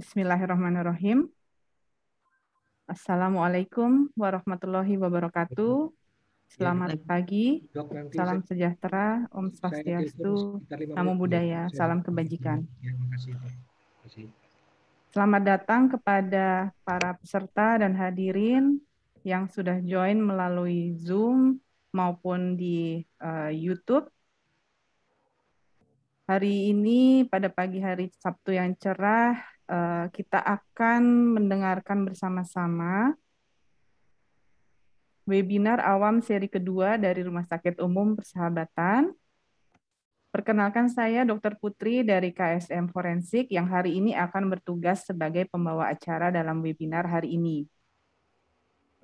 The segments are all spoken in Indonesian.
Bismillahirrahmanirrahim. Assalamualaikum warahmatullahi wabarakatuh. Ya, Selamat pagi, salam sejahtera, Om Swastiastu, Namo Budaya. salam kebajikan. Ya, Selamat datang kepada para peserta dan hadirin yang sudah join melalui Zoom maupun di uh, YouTube. Hari ini pada pagi hari Sabtu yang cerah, Eh, kita akan mendengarkan bersama-sama webinar awam seri kedua dari Rumah Sakit Umum Persahabatan. Perkenalkan saya Dr. Putri dari KSM Forensik yang hari ini akan bertugas sebagai pembawa acara dalam webinar hari ini.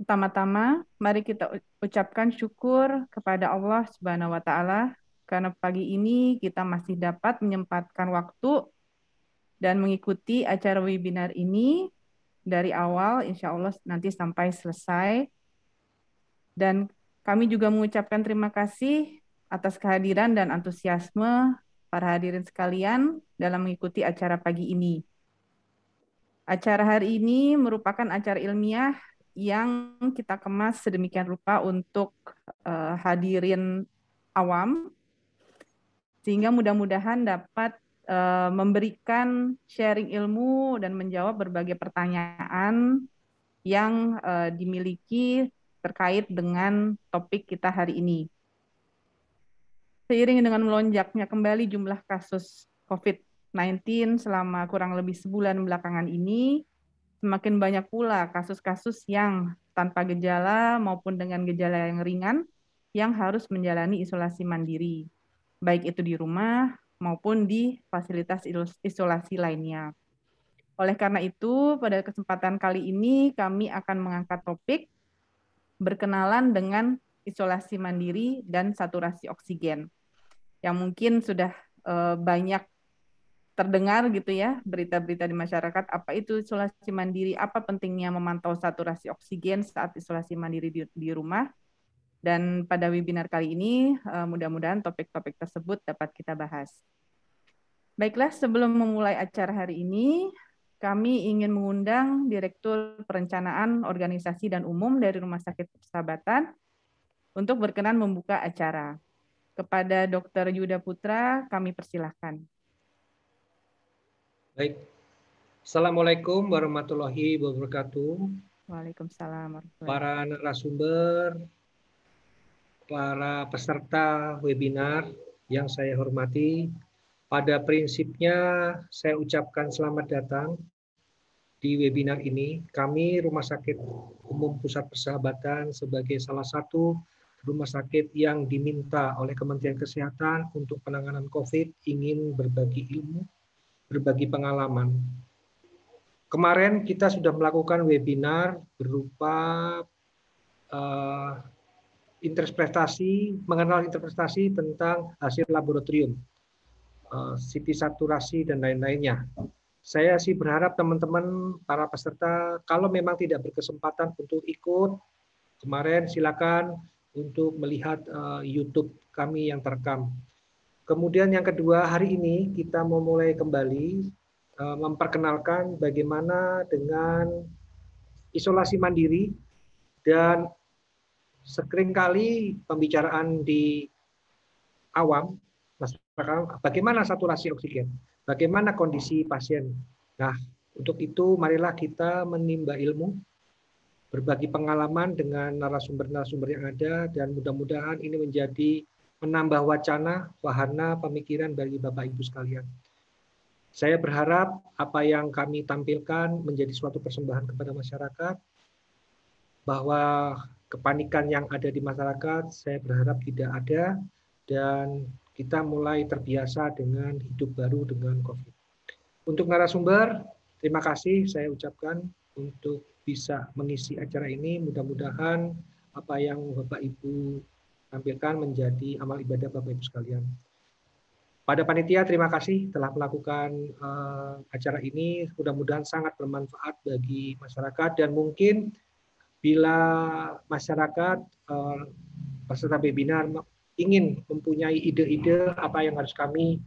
Pertama-tama, mari kita ucapkan syukur kepada Allah Subhanahu wa taala karena pagi ini kita masih dapat menyempatkan waktu dan mengikuti acara webinar ini dari awal, insya Allah nanti sampai selesai. Dan kami juga mengucapkan terima kasih atas kehadiran dan antusiasme para hadirin sekalian dalam mengikuti acara pagi ini. Acara hari ini merupakan acara ilmiah yang kita kemas sedemikian rupa untuk eh, hadirin awam, sehingga mudah-mudahan dapat Eh, memberikan sharing ilmu dan menjawab berbagai pertanyaan yang eh, dimiliki terkait dengan topik kita hari ini. Seiring dengan melonjaknya kembali jumlah kasus COVID-19 selama kurang lebih sebulan belakangan ini, semakin banyak pula kasus-kasus yang tanpa gejala maupun dengan gejala yang ringan yang harus menjalani isolasi mandiri, baik itu di rumah maupun di fasilitas isolasi lainnya. Oleh karena itu, pada kesempatan kali ini kami akan mengangkat topik berkenalan dengan isolasi mandiri dan saturasi oksigen. Yang mungkin sudah eh, banyak terdengar gitu ya berita-berita di masyarakat apa itu isolasi mandiri, apa pentingnya memantau saturasi oksigen saat isolasi mandiri di, rumah dan pada webinar kali ini, eh, mudah-mudahan topik-topik tersebut dapat kita bahas. Baiklah, sebelum memulai acara hari ini, kami ingin mengundang Direktur Perencanaan Organisasi dan Umum dari Rumah Sakit Persahabatan untuk berkenan membuka acara. Kepada Dr. Yuda Putra, kami persilahkan. Baik. Assalamualaikum warahmatullahi wabarakatuh. Waalaikumsalam. Para narasumber, para peserta webinar yang saya hormati. Pada prinsipnya saya ucapkan selamat datang di webinar ini. Kami Rumah Sakit Umum Pusat Persahabatan sebagai salah satu rumah sakit yang diminta oleh Kementerian Kesehatan untuk penanganan COVID ingin berbagi ilmu, berbagi pengalaman. Kemarin kita sudah melakukan webinar berupa uh, interpretasi, mengenal interpretasi tentang hasil laboratorium, eh, CT saturasi, dan lain-lainnya. Saya sih berharap teman-teman para peserta, kalau memang tidak berkesempatan untuk ikut, kemarin silakan untuk melihat eh, YouTube kami yang terekam. Kemudian yang kedua, hari ini kita mau mulai kembali eh, memperkenalkan bagaimana dengan isolasi mandiri dan seringkali pembicaraan di awam masyarakat bagaimana saturasi oksigen, bagaimana kondisi pasien. Nah, untuk itu marilah kita menimba ilmu, berbagi pengalaman dengan narasumber-narasumber yang ada dan mudah-mudahan ini menjadi menambah wacana, wahana pemikiran bagi Bapak Ibu sekalian. Saya berharap apa yang kami tampilkan menjadi suatu persembahan kepada masyarakat bahwa kepanikan yang ada di masyarakat saya berharap tidak ada dan kita mulai terbiasa dengan hidup baru dengan COVID. Untuk narasumber, terima kasih saya ucapkan untuk bisa mengisi acara ini. Mudah-mudahan apa yang Bapak Ibu tampilkan menjadi amal ibadah Bapak Ibu sekalian. Pada panitia, terima kasih telah melakukan uh, acara ini. Mudah-mudahan sangat bermanfaat bagi masyarakat dan mungkin bila masyarakat eh, peserta webinar ingin mempunyai ide-ide apa yang harus kami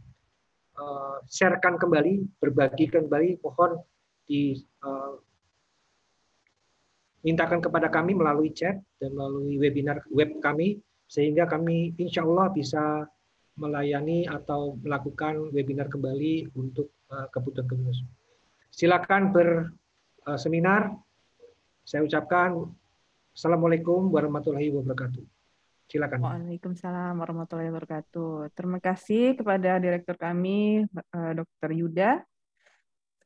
eh, sharekan kembali, berbagi kembali, mohon di eh, mintakan kepada kami melalui chat dan melalui webinar web kami sehingga kami insya Allah bisa melayani atau melakukan webinar kembali untuk kebutuhan kebutuhan. Silakan berseminar. Saya ucapkan Assalamualaikum warahmatullahi wabarakatuh. Silakan. Waalaikumsalam warahmatullahi wabarakatuh. Terima kasih kepada direktur kami, eh, Dr. Yuda.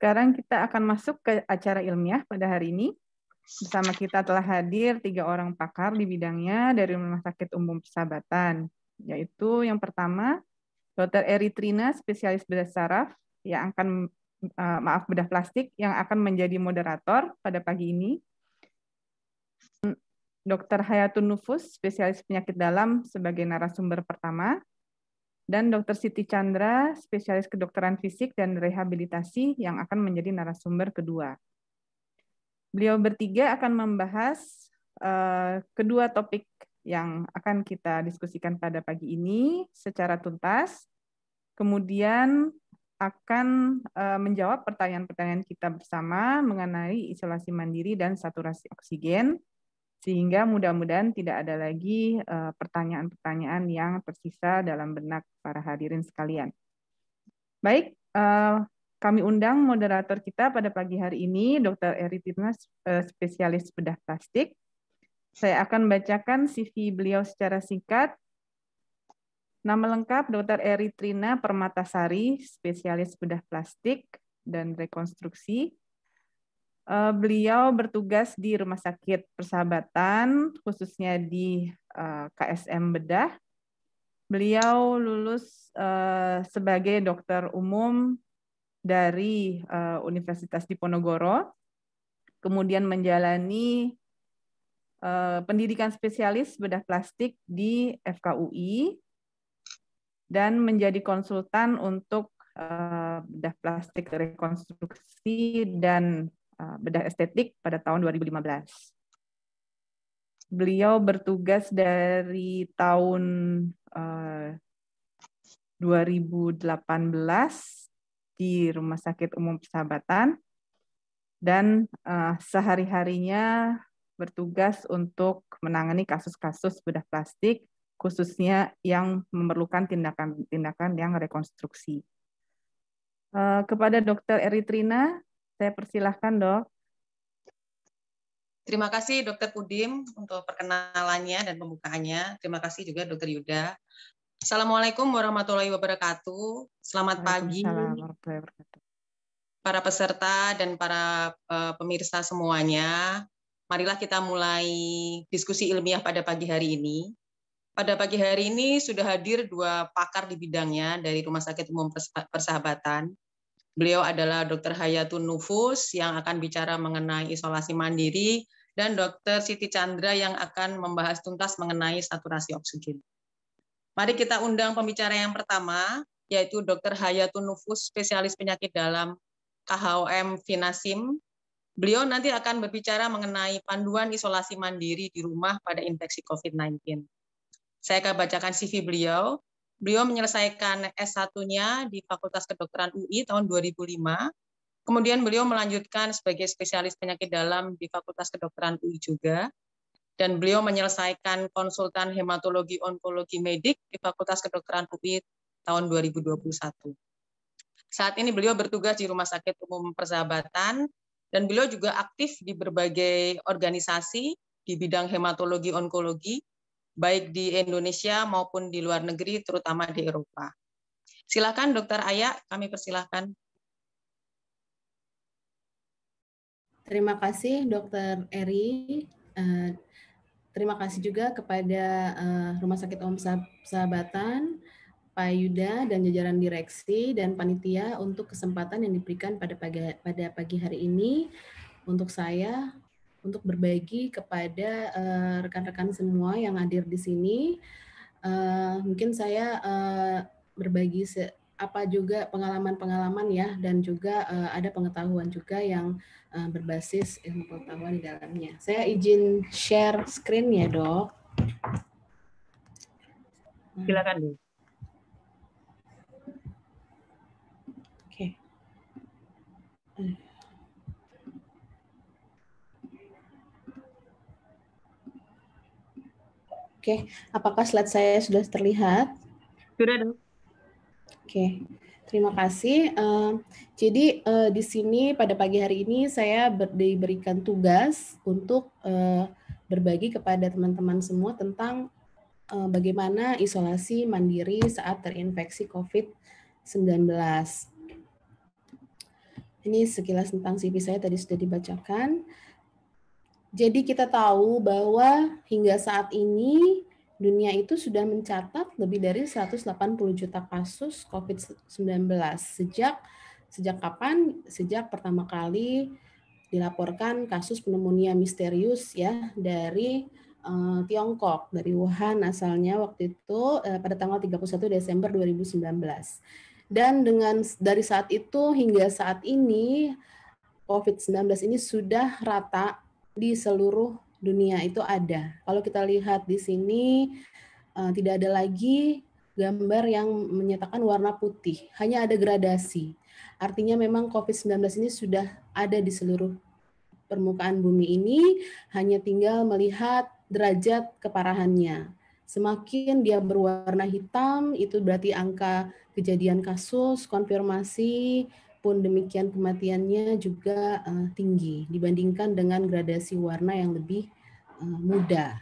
Sekarang kita akan masuk ke acara ilmiah pada hari ini. Bersama kita telah hadir tiga orang pakar di bidangnya dari Rumah Sakit Umum Persahabatan, yaitu yang pertama Dr. Eritrina, spesialis bedah saraf, yang akan eh, maaf bedah plastik yang akan menjadi moderator pada pagi ini. Dr. Hayatun Nufus, spesialis penyakit dalam sebagai narasumber pertama, dan Dr. Siti Chandra, spesialis kedokteran fisik dan rehabilitasi yang akan menjadi narasumber kedua. Beliau bertiga akan membahas uh, kedua topik yang akan kita diskusikan pada pagi ini secara tuntas. Kemudian akan uh, menjawab pertanyaan-pertanyaan kita bersama mengenai isolasi mandiri dan saturasi oksigen sehingga mudah-mudahan tidak ada lagi eh, pertanyaan-pertanyaan yang tersisa dalam benak para hadirin sekalian. Baik, eh, kami undang moderator kita pada pagi hari ini, Dr. Eri Tirnas, eh, spesialis bedah plastik. Saya akan bacakan CV beliau secara singkat. Nama lengkap Dr. Eri Trina Permatasari, spesialis bedah plastik dan rekonstruksi, Eh, beliau bertugas di Rumah Sakit Persahabatan, khususnya di eh, KSM Bedah. Beliau lulus eh, sebagai dokter umum dari Universitas Diponegoro, kemudian menjalani pendidikan spesialis bedah plastik di FKUI, dan menjadi konsultan untuk bedah plastik rekonstruksi dan Eh, bedah estetik pada tahun 2015. Beliau bertugas dari tahun 2018 eh, di Rumah Sakit Umum Persahabatan dan eh, sehari-harinya bertugas untuk menangani kasus-kasus bedah plastik khususnya yang memerlukan tindakan-tindakan yang rekonstruksi. Kepada Dr. Eritrina, saya persilahkan dok. Terima kasih Dokter Pudim untuk perkenalannya dan pembukaannya. Terima kasih juga Dokter Yuda. Assalamualaikum warahmatullahi wabarakatuh. Selamat pagi para peserta dan para eh, pemirsa semuanya. Marilah kita mulai diskusi ilmiah pada pagi hari ini. Pada pagi hari ini sudah hadir dua pakar di bidangnya dari Rumah Sakit Umum Persahabatan. Beliau adalah Dr. Hayatun Nufus yang akan bicara mengenai isolasi mandiri dan Dr. Siti Chandra yang akan membahas tuntas mengenai saturasi oksigen. Mari kita undang pembicara yang pertama, yaitu Dr. Hayatun Nufus, spesialis penyakit dalam KHOM Finasim. Beliau nanti akan berbicara mengenai panduan isolasi mandiri di rumah pada infeksi COVID-19. Saya akan bacakan CV beliau. Beliau menyelesaikan S1-nya di Fakultas Kedokteran UI tahun 2005. Kemudian beliau melanjutkan sebagai spesialis penyakit dalam di Fakultas Kedokteran UI juga. Dan beliau menyelesaikan konsultan hematologi onkologi medik di Fakultas Kedokteran UI tahun 2021. Saat ini beliau bertugas di Rumah Sakit Umum Persahabatan dan beliau juga aktif di berbagai organisasi di bidang hematologi onkologi baik di Indonesia maupun di luar negeri, terutama di Eropa. Silakan Dokter Ayak kami persilahkan. Terima kasih Dokter Eri. Eh, terima kasih juga kepada eh, Rumah Sakit Om Sahabatan, Pak Yuda dan jajaran direksi dan panitia untuk kesempatan yang diberikan pada pagi hari ini untuk saya untuk berbagi kepada eh, rekan-rekan uh, semua yang hadir di sini. Uh, mungkin saya uh, berbagi apa juga pengalaman-pengalaman ya dan juga uh, ada pengetahuan juga yang uh, berbasis ilmu pengetahuan di dalamnya. Saya izin share screen ya, Dok. Silakan, Dok. Oke, apakah slide saya sudah terlihat? Sudah dong. Oke, terima kasih. Uh, jadi uh, di sini pada pagi hari ini saya ber diberikan tugas untuk uh, berbagi kepada teman-teman semua tentang uh, bagaimana isolasi mandiri saat terinfeksi COVID-19. Ini sekilas tentang CV saya tadi sudah dibacakan. Jadi kita tahu bahwa hingga saat ini dunia itu sudah mencatat lebih dari 180 juta kasus COVID-19 sejak sejak kapan? Sejak pertama kali dilaporkan kasus pneumonia misterius ya dari uh, Tiongkok dari Wuhan asalnya waktu itu uh, pada tanggal 31 Desember 2019. Dan dengan dari saat itu hingga saat ini COVID-19 ini sudah rata di seluruh dunia itu ada. Kalau kita lihat di sini uh, tidak ada lagi gambar yang menyatakan warna putih, hanya ada gradasi. Artinya memang COVID-19 ini sudah ada di seluruh permukaan bumi ini, hanya tinggal melihat derajat keparahannya. Semakin dia berwarna hitam, itu berarti angka kejadian kasus, konfirmasi, pun demikian kematiannya juga uh, tinggi dibandingkan dengan gradasi warna yang lebih uh, muda.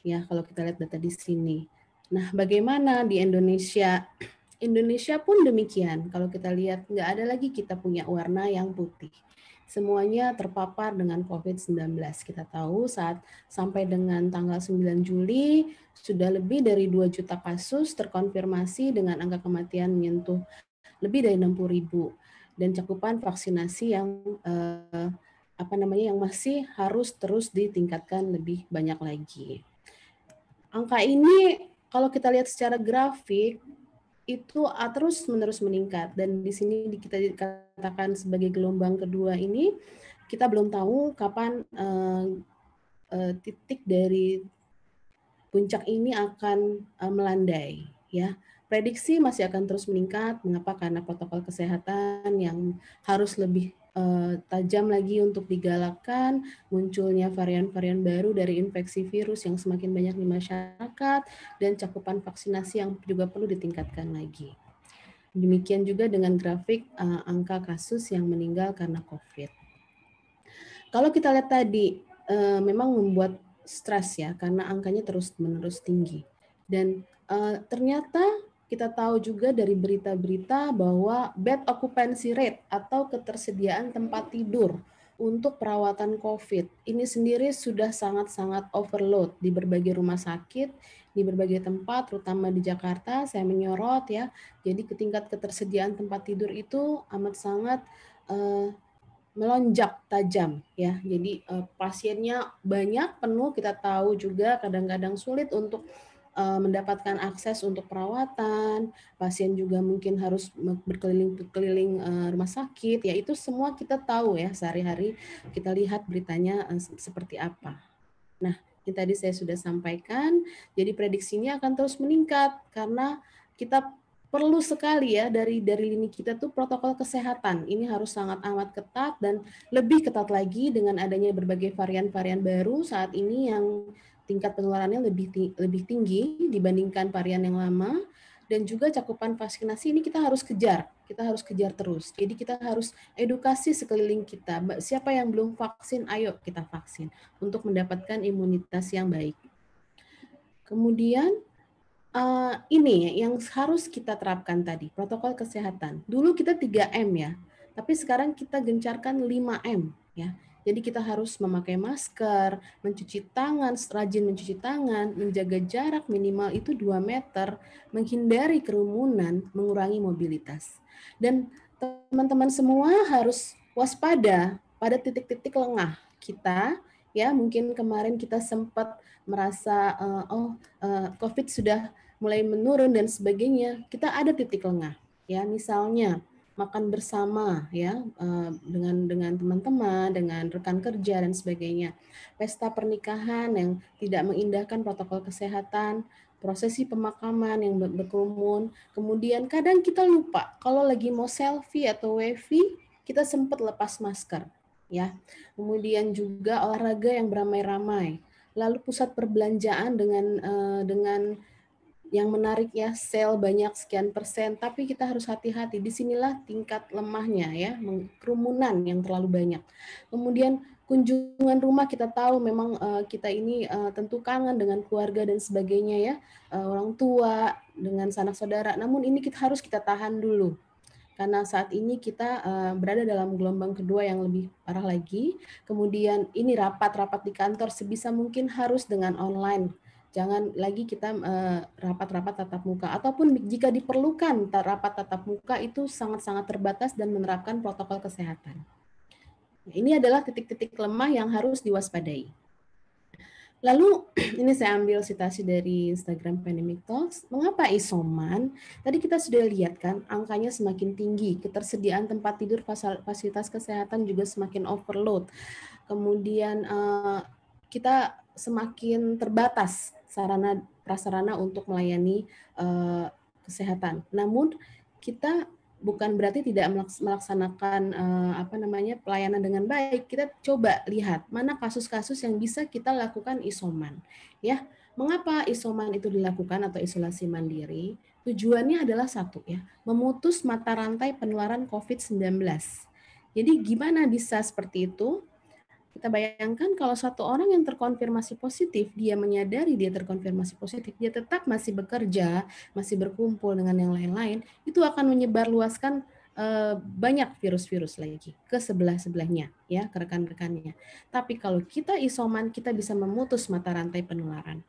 Ya, kalau kita lihat data di sini. Nah, bagaimana di Indonesia? Indonesia pun demikian. Kalau kita lihat, nggak ada lagi kita punya warna yang putih. Semuanya terpapar dengan COVID-19. Kita tahu saat sampai dengan tanggal 9 Juli, sudah lebih dari 2 juta kasus terkonfirmasi dengan angka kematian menyentuh lebih dari 60 ribu dan cakupan vaksinasi yang eh, apa namanya yang masih harus terus ditingkatkan lebih banyak lagi. Angka ini kalau kita lihat secara grafik itu terus menerus meningkat dan di sini kita dikatakan sebagai gelombang kedua ini kita belum tahu kapan eh, eh, titik dari puncak ini akan eh, melandai ya Prediksi masih akan terus meningkat. Mengapa? Karena protokol kesehatan yang harus lebih uh, tajam lagi untuk digalakkan, munculnya varian-varian baru dari infeksi virus yang semakin banyak di masyarakat, dan cakupan vaksinasi yang juga perlu ditingkatkan lagi. Demikian juga dengan grafik uh, angka kasus yang meninggal karena COVID. Kalau kita lihat tadi, eh, memang membuat stres ya, karena angkanya terus-menerus tinggi. Dan ternyata kita tahu juga dari berita-berita bahwa bed occupancy rate atau ketersediaan tempat tidur untuk perawatan COVID ini sendiri sudah sangat-sangat overload di berbagai rumah sakit, di berbagai tempat, terutama di Jakarta. Saya menyorot ya, jadi ketingkat ketersediaan tempat tidur itu amat sangat uh, melonjak tajam ya. Jadi uh, pasiennya banyak penuh. Kita tahu juga kadang-kadang sulit untuk Eh, mendapatkan akses untuk perawatan, pasien juga mungkin harus berkeliling-keliling eh, rumah sakit, ya itu semua kita tahu ya sehari-hari kita lihat beritanya eh, seperti apa. Nah, ini tadi saya sudah sampaikan, jadi prediksinya akan terus meningkat karena kita perlu sekali ya dari dari lini kita tuh protokol kesehatan ini harus sangat amat ketat dan lebih ketat lagi dengan adanya berbagai varian-varian baru saat ini yang tingkat penularannya lebih lebih tinggi dibandingkan varian yang lama dan juga cakupan vaksinasi ini kita harus kejar kita harus kejar terus. Jadi kita harus edukasi sekeliling kita. Siapa yang belum vaksin, ayo kita vaksin untuk mendapatkan imunitas yang baik. Kemudian eh, ini yang harus kita terapkan tadi, protokol kesehatan. Dulu kita 3M ya, tapi sekarang kita gencarkan 5M ya. Jadi kita harus memakai masker, mencuci tangan, rajin mencuci tangan, menjaga jarak minimal itu 2 meter, menghindari kerumunan, mengurangi mobilitas. Dan teman-teman semua harus waspada pada titik-titik lengah kita ya mungkin kemarin kita sempat merasa uh, oh uh, covid sudah mulai menurun dan sebagainya kita ada titik lengah ya misalnya makan bersama ya eh, dengan dengan teman-teman, dengan rekan kerja dan sebagainya. Pesta pernikahan yang tidak mengindahkan protokol kesehatan, prosesi pemakaman yang berkerumun. Kemudian kadang kita lupa kalau lagi mau selfie atau wifi kita sempat lepas masker ya. Kemudian juga olahraga yang beramai-ramai. Lalu pusat perbelanjaan dengan eh, dengan yang menarik ya sel banyak sekian persen tapi kita harus hati-hati disinilah tingkat lemahnya ya kerumunan yang terlalu banyak kemudian kunjungan rumah kita tahu memang eh, kita ini eh, tentu kangen dengan keluarga dan sebagainya ya eh, orang tua dengan sanak saudara namun ini kita harus kita tahan dulu karena saat ini kita berada dalam gelombang kedua yang lebih parah lagi kemudian ini rapat-rapat di kantor sebisa mungkin harus dengan online jangan lagi kita eh, rapat-rapat tatap muka ataupun jika diperlukan rapat tatap muka itu sangat-sangat terbatas dan menerapkan protokol kesehatan. Ini adalah titik-titik lemah yang harus diwaspadai. Lalu ini saya ambil citasi dari Instagram Pandemic Talks. Mengapa isoman? Tadi kita sudah lihat kan angkanya semakin tinggi, ketersediaan tempat tidur fasilitas kesehatan juga semakin overload. Kemudian eh, kita semakin terbatas sarana prasarana untuk melayani uh, kesehatan. Namun kita bukan berarti tidak melaksanakan uh, apa namanya pelayanan dengan baik. Kita coba lihat mana kasus-kasus yang bisa kita lakukan isoman. Ya, mengapa isoman itu dilakukan atau isolasi mandiri? Tujuannya adalah satu ya, memutus mata rantai penularan COVID-19. Jadi gimana bisa seperti itu? Kita bayangkan kalau satu orang yang terkonfirmasi positif, dia menyadari dia terkonfirmasi positif, dia tetap masih bekerja, masih berkumpul dengan yang lain-lain, itu akan menyebarluaskan eh, banyak virus-virus lagi ke sebelah-sebelahnya ya ke rekan-rekannya. Tapi kalau kita isoman kita bisa memutus mata rantai penularan.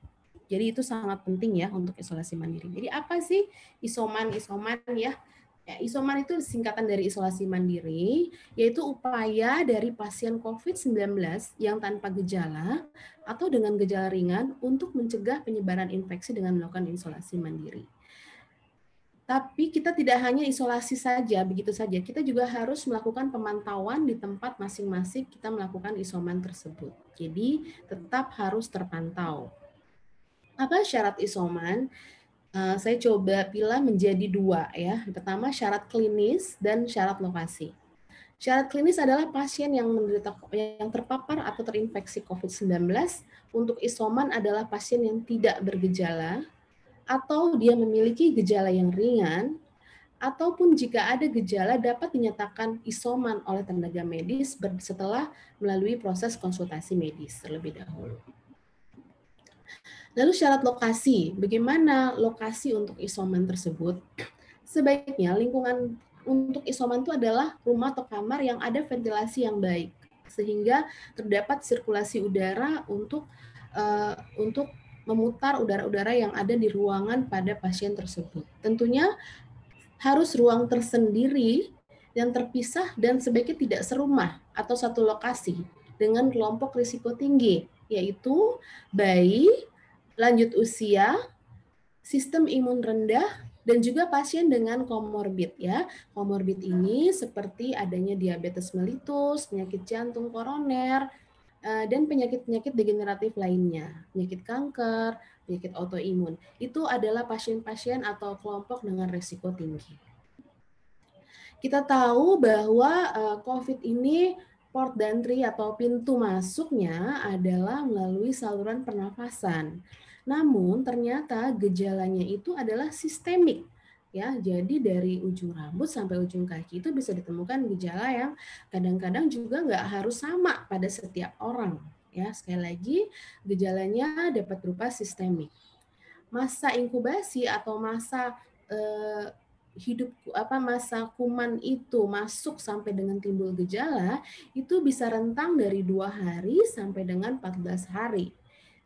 Jadi itu sangat penting ya untuk isolasi mandiri. Jadi apa sih isoman isoman ya? Ya, isoman itu singkatan dari isolasi mandiri, yaitu upaya dari pasien COVID-19 yang tanpa gejala atau dengan gejala ringan untuk mencegah penyebaran infeksi dengan melakukan isolasi mandiri. Tapi kita tidak hanya isolasi saja, begitu saja. Kita juga harus melakukan pemantauan di tempat masing-masing kita melakukan isoman tersebut. Jadi tetap harus terpantau. Apa syarat isoman? Eh, saya coba pilih menjadi dua ya. Pertama syarat klinis dan syarat lokasi. Syarat klinis adalah pasien yang menderita yang terpapar atau terinfeksi COVID-19 untuk isoman adalah pasien yang tidak bergejala atau dia memiliki gejala yang ringan ataupun jika ada gejala dapat dinyatakan isoman oleh tenaga medis setelah melalui proses konsultasi medis terlebih dahulu. Lalu syarat lokasi, bagaimana lokasi untuk isoman tersebut? Sebaiknya lingkungan untuk isoman itu adalah rumah atau kamar yang ada ventilasi yang baik sehingga terdapat sirkulasi udara untuk uh, untuk memutar udara-udara yang ada di ruangan pada pasien tersebut. Tentunya harus ruang tersendiri yang terpisah dan sebaiknya tidak serumah atau satu lokasi dengan kelompok risiko tinggi, yaitu bayi, lanjut usia, sistem imun rendah, dan juga pasien dengan komorbid ya. Komorbid ini seperti adanya diabetes melitus, penyakit jantung koroner, eh, dan penyakit-penyakit degeneratif lainnya, penyakit kanker, penyakit autoimun. Itu adalah pasien-pasien atau kelompok dengan resiko tinggi. Kita tahu bahwa eh, COVID ini port dan tri atau pintu masuknya adalah melalui saluran pernafasan. Namun ternyata gejalanya itu adalah sistemik ya. Jadi dari ujung rambut sampai ujung kaki itu bisa ditemukan gejala yang kadang-kadang juga nggak harus sama pada setiap orang ya. Sekali lagi gejalanya dapat berupa sistemik. Masa inkubasi atau masa eh, hidup apa masa kuman itu masuk sampai dengan timbul gejala itu bisa rentang dari dua hari sampai dengan 14 hari.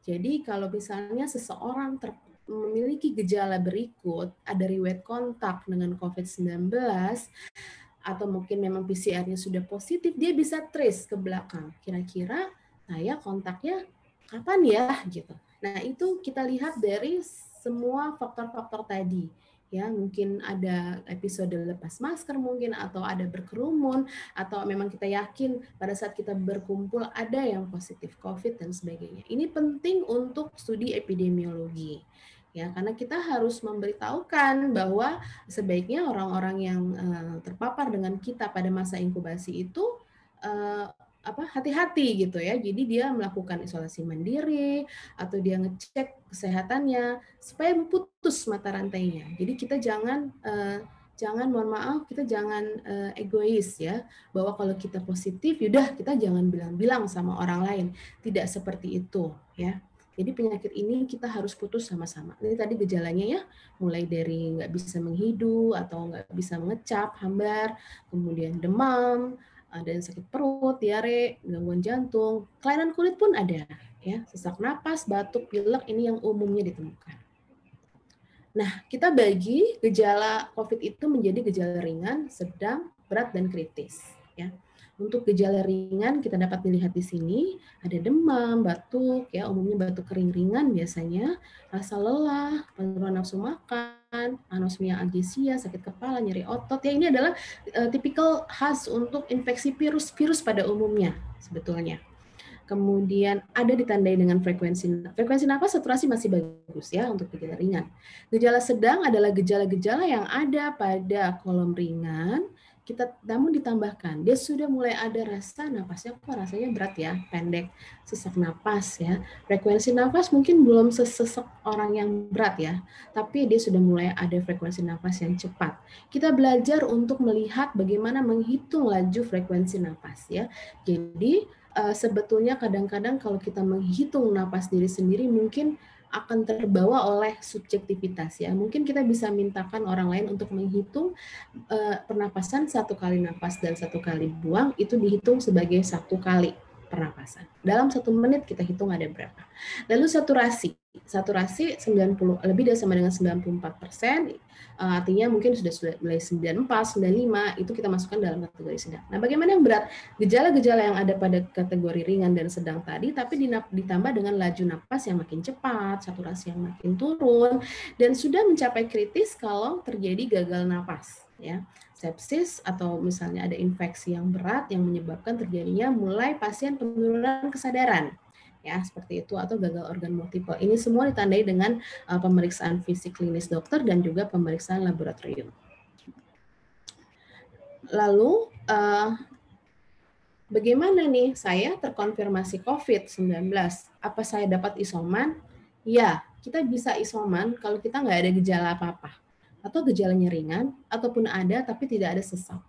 Jadi kalau misalnya seseorang ter memiliki gejala berikut, ada riwayat kontak dengan COVID-19, atau mungkin memang PCR-nya sudah positif, dia bisa trace ke belakang. Kira-kira saya nah kontaknya kapan ya gitu. Nah, itu kita lihat dari semua faktor-faktor tadi ya mungkin ada episode lepas masker mungkin atau ada berkerumun atau memang kita yakin pada saat kita berkumpul ada yang positif COVID dan sebagainya. Ini penting untuk studi epidemiologi ya karena kita harus memberitahukan bahwa sebaiknya orang-orang yang eh, terpapar dengan kita pada masa inkubasi itu eh, apa hati-hati gitu ya. Jadi dia melakukan isolasi mandiri atau dia ngecek kesehatannya supaya memutus mata rantainya. Jadi kita jangan uh, jangan mohon maaf kita jangan uh, egois ya bahwa kalau kita positif yaudah kita jangan bilang-bilang sama orang lain. Tidak seperti itu ya. Jadi penyakit ini kita harus putus sama-sama. Ini tadi gejalanya ya, mulai dari nggak bisa menghidu atau nggak bisa mengecap, hambar, kemudian demam, ada yang sakit perut, diare, gangguan jantung, kelainan kulit pun ada, ya, sesak napas, batuk, pilek ini yang umumnya ditemukan. Nah, kita bagi gejala COVID itu menjadi gejala ringan, sedang, berat, dan kritis. Ya. Untuk gejala ringan kita dapat dilihat di sini ada demam, batuk, ya umumnya batuk kering ringan biasanya, rasa lelah, penurunan nafsu makan, anosmia algisia, sakit kepala, nyeri otot. Ya ini adalah uh, tipikal khas untuk infeksi virus-virus pada umumnya sebetulnya. Kemudian ada ditandai dengan frekuensi frekuensi nafas saturasi masih bagus ya untuk gejala ringan. Gejala sedang adalah gejala-gejala yang ada pada kolom ringan kita namun ditambahkan dia sudah mulai ada rasa napasnya kok rasanya berat ya pendek sesak napas ya frekuensi nafas mungkin belum sesesek orang yang berat ya tapi dia sudah mulai ada frekuensi nafas yang cepat kita belajar untuk melihat bagaimana menghitung laju frekuensi nafas ya jadi eh, sebetulnya kadang-kadang kalau kita menghitung napas diri sendiri mungkin akan terbawa oleh subjektivitas ya. Mungkin kita bisa mintakan orang lain untuk menghitung eh, pernapasan satu kali nafas dan satu kali buang itu dihitung sebagai satu kali pernapasan. Dalam satu menit kita hitung ada berapa. Lalu saturasi saturasi 90 lebih dari sama dengan 94 persen, eh, artinya mungkin sudah sudah mulai 94, 95 itu kita masukkan dalam kategori sedang. Nah, bagaimana yang berat? Gejala-gejala yang ada pada kategori ringan dan sedang tadi, tapi ditambah dengan laju napas yang makin cepat, saturasi yang makin turun, dan sudah mencapai kritis kalau terjadi gagal napas ya sepsis atau misalnya ada infeksi yang berat yang menyebabkan terjadinya mulai pasien penurunan kesadaran ya seperti itu atau gagal organ multiple. Ini semua ditandai dengan uh, pemeriksaan fisik klinis dokter dan juga pemeriksaan laboratorium. Lalu uh, bagaimana nih saya terkonfirmasi COVID-19? Apa saya dapat isoman? Ya, kita bisa isoman kalau kita nggak ada gejala apa-apa atau gejalanya ringan ataupun ada tapi tidak ada sesak.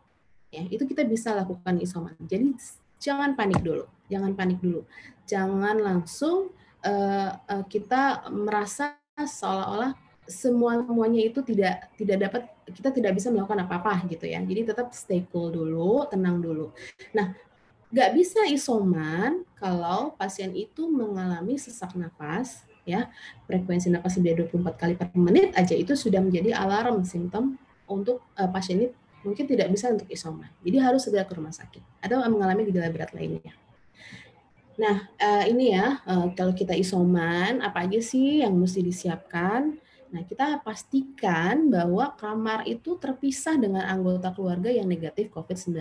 Ya, itu kita bisa lakukan isoman. Jadi jangan panik dulu, jangan panik dulu, jangan langsung uh, uh, kita merasa seolah-olah semua semuanya itu tidak tidak dapat kita tidak bisa melakukan apa-apa gitu ya. Jadi tetap stay cool dulu, tenang dulu. Nah, nggak bisa isoman kalau pasien itu mengalami sesak nafas ya frekuensi nafas sudah 24 kali per menit aja itu sudah menjadi alarm simptom untuk uh, pasien ini mungkin tidak bisa untuk isoman. Jadi harus segera ke rumah sakit atau mengalami gejala berat lainnya. Nah, eh, ini ya, eh, kalau kita isoman, apa aja sih yang mesti disiapkan? Nah, kita pastikan bahwa kamar itu terpisah dengan anggota keluarga yang negatif COVID-19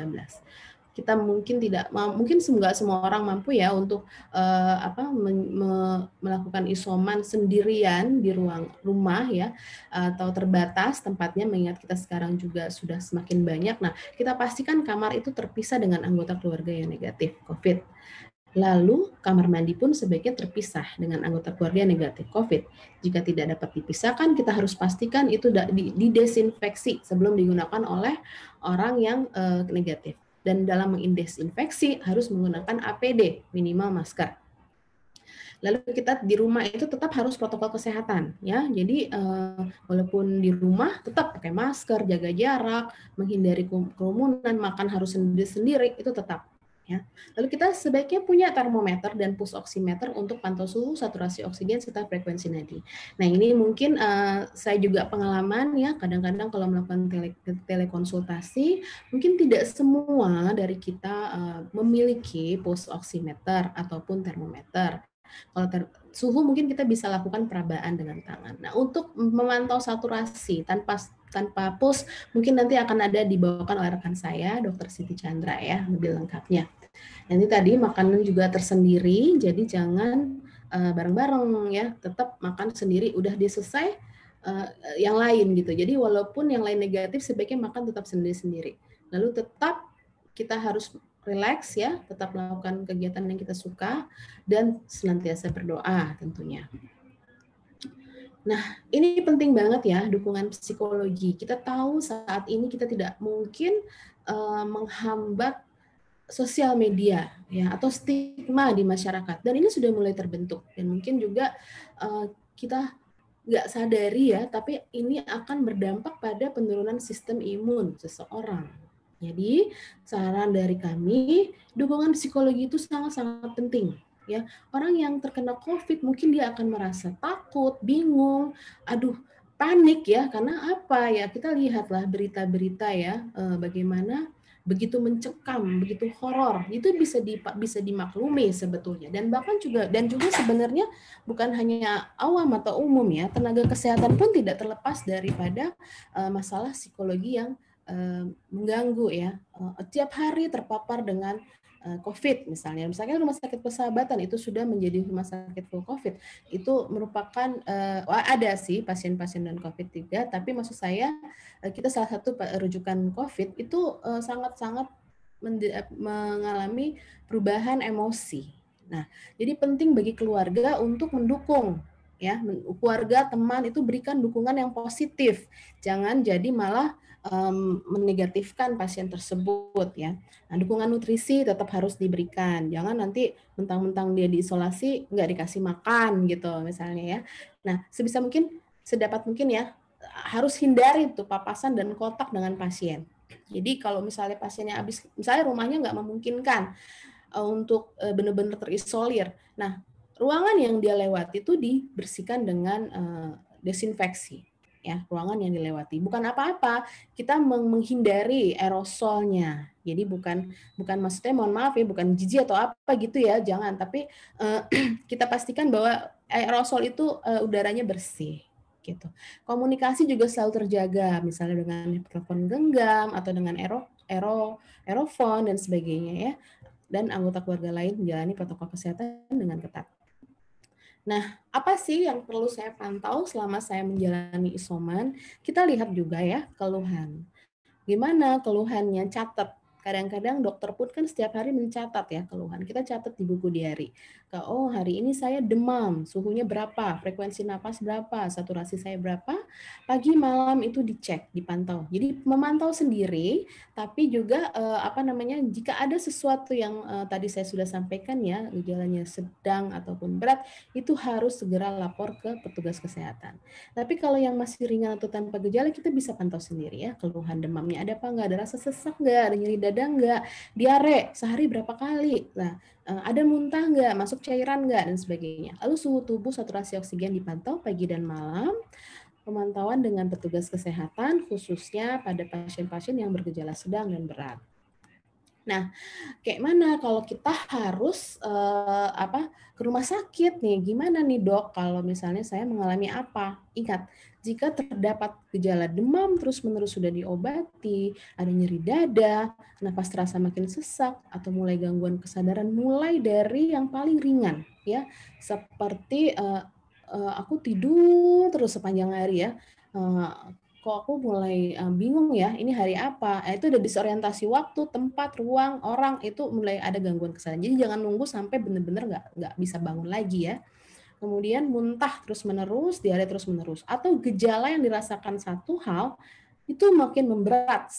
kita mungkin tidak mungkin semoga semua orang mampu ya untuk uh, apa me, me, melakukan isoman sendirian di ruang rumah ya atau terbatas tempatnya mengingat kita sekarang juga sudah semakin banyak. Nah, kita pastikan kamar itu terpisah dengan anggota keluarga yang negatif COVID. Lalu, kamar mandi pun sebaiknya terpisah dengan anggota keluarga yang negatif COVID. Jika tidak dapat dipisahkan, kita harus pastikan itu didesinfeksi sebelum digunakan oleh orang yang uh, negatif dan dalam mengindeks infeksi harus menggunakan APD minimal masker. Lalu kita di rumah itu tetap harus protokol kesehatan ya. Jadi eh, walaupun di rumah tetap pakai masker, jaga jarak, menghindari kerumunan, makan harus sendiri-sendiri itu tetap. Ya. Lalu kita sebaiknya punya termometer dan pulse oximeter untuk pantau suhu, saturasi oksigen, serta frekuensi nadi. Nah ini mungkin uh, saya juga pengalaman ya, kadang-kadang kalau melakukan tele telekonsultasi, mungkin tidak semua dari kita uh, memiliki pulse oximeter ataupun termometer. Kalau ter suhu mungkin kita bisa lakukan perabaan dengan tangan. Nah, untuk memantau saturasi tanpa tanpa pulse mungkin nanti akan ada dibawakan oleh rekan saya, Dr. Siti Chandra ya, lebih lengkapnya. Nah, ini tadi makanan juga tersendiri, jadi jangan eh, bareng-bareng uh, ya, tetap makan sendiri. Udah diselesai uh, eh, yang lain gitu. Jadi walaupun yang lain negatif, sebaiknya makan tetap sendiri-sendiri. Lalu tetap kita harus relax ya, tetap melakukan kegiatan yang kita suka dan senantiasa berdoa tentunya. Nah, ini penting banget ya dukungan psikologi. Kita tahu saat ini kita tidak mungkin uh, menghambat sosial media ya atau stigma di masyarakat dan ini sudah mulai terbentuk dan mungkin juga uh, kita nggak sadari ya tapi ini akan berdampak pada penurunan sistem imun seseorang jadi saran dari kami dukungan psikologi itu sangat sangat penting ya orang yang terkena covid mungkin dia akan merasa takut bingung aduh panik ya karena apa ya kita lihatlah berita-berita ya eh, bagaimana begitu mencekam, begitu horor, itu bisa di, bisa dimaklumi sebetulnya. Dan bahkan juga dan juga sebenarnya bukan hanya awam atau umum ya, tenaga kesehatan pun tidak terlepas daripada uh, masalah psikologi yang uh, mengganggu ya. Uh, tiap hari terpapar dengan Eh, COVID misalnya. Misalnya rumah sakit persahabatan itu sudah menjadi rumah sakit full COVID. Itu merupakan uh, ada sih pasien-pasien non COVID tidak, tapi maksud saya eh, kita salah satu rujukan COVID itu sangat sangat-sangat mengalami perubahan emosi. Nah, jadi penting bagi keluarga untuk mendukung ya keluarga teman itu berikan dukungan yang positif jangan jadi malah um, menegatifkan pasien tersebut ya. Nah, dukungan nutrisi tetap harus diberikan. Jangan nanti mentang-mentang dia diisolasi nggak dikasih makan gitu misalnya ya. Nah, sebisa mungkin sedapat mungkin ya harus hindari tuh papasan dan kotak dengan pasien. Jadi kalau misalnya pasiennya habis misalnya rumahnya nggak memungkinkan e, untuk uh, benar-benar terisolir. Nah, ruangan yang dia lewati itu dibersihkan dengan e, desinfeksi ya ruangan yang dilewati bukan apa-apa kita menghindari aerosolnya jadi bukan bukan maksudnya mohon maaf ya bukan jijik atau apa gitu ya jangan tapi uh, kita pastikan bahwa aerosol itu uh, udaranya bersih gitu komunikasi juga selalu terjaga misalnya dengan telepon genggam atau dengan aero aero aerofon dan sebagainya ya dan anggota keluarga lain menjalani protokol kesehatan dengan ketat Nah, apa sih yang perlu saya pantau selama saya menjalani isoman? Kita lihat juga ya keluhan. Gimana keluhannya? Catat. Kadang-kadang dokter pun kan setiap hari mencatat ya keluhan. Kita catat di buku diary oh hari ini saya demam, suhunya berapa, frekuensi napas berapa, saturasi saya berapa, pagi malam itu dicek, dipantau. Jadi memantau sendiri, tapi juga eh, apa namanya jika ada sesuatu yang eh, tadi saya sudah sampaikan ya gejalanya sedang ataupun berat, itu harus segera lapor ke petugas kesehatan. Tapi kalau yang masih ringan atau tanpa gejala kita bisa pantau sendiri ya keluhan demamnya ada apa enggak, ada rasa sesak enggak, ada nyeri dada enggak, diare sehari berapa kali. Nah Eh, ada muntah nggak, masuk cairan nggak, dan sebagainya. Lalu suhu tubuh saturasi oksigen dipantau pagi dan malam, pemantauan dengan petugas kesehatan, khususnya pada pasien-pasien yang bergejala sedang dan berat. Nah, kayak mana kalau kita harus uh, apa ke rumah sakit nih? Gimana nih dok? Kalau misalnya saya mengalami apa? Ingat, jika terdapat gejala demam terus-menerus sudah diobati, ada nyeri dada, napas terasa makin sesak, atau mulai gangguan kesadaran mulai dari yang paling ringan, ya seperti uh, uh, aku tidur terus sepanjang hari ya, uh, kok aku mulai uh, bingung ya, ini hari apa? Eh, itu ada disorientasi waktu, tempat, ruang, orang itu mulai ada gangguan kesadaran. Jadi jangan nunggu sampai benar-benar nggak nggak bisa bangun lagi ya kemudian muntah terus-menerus, diare terus-menerus, atau gejala yang dirasakan satu hal itu makin memberat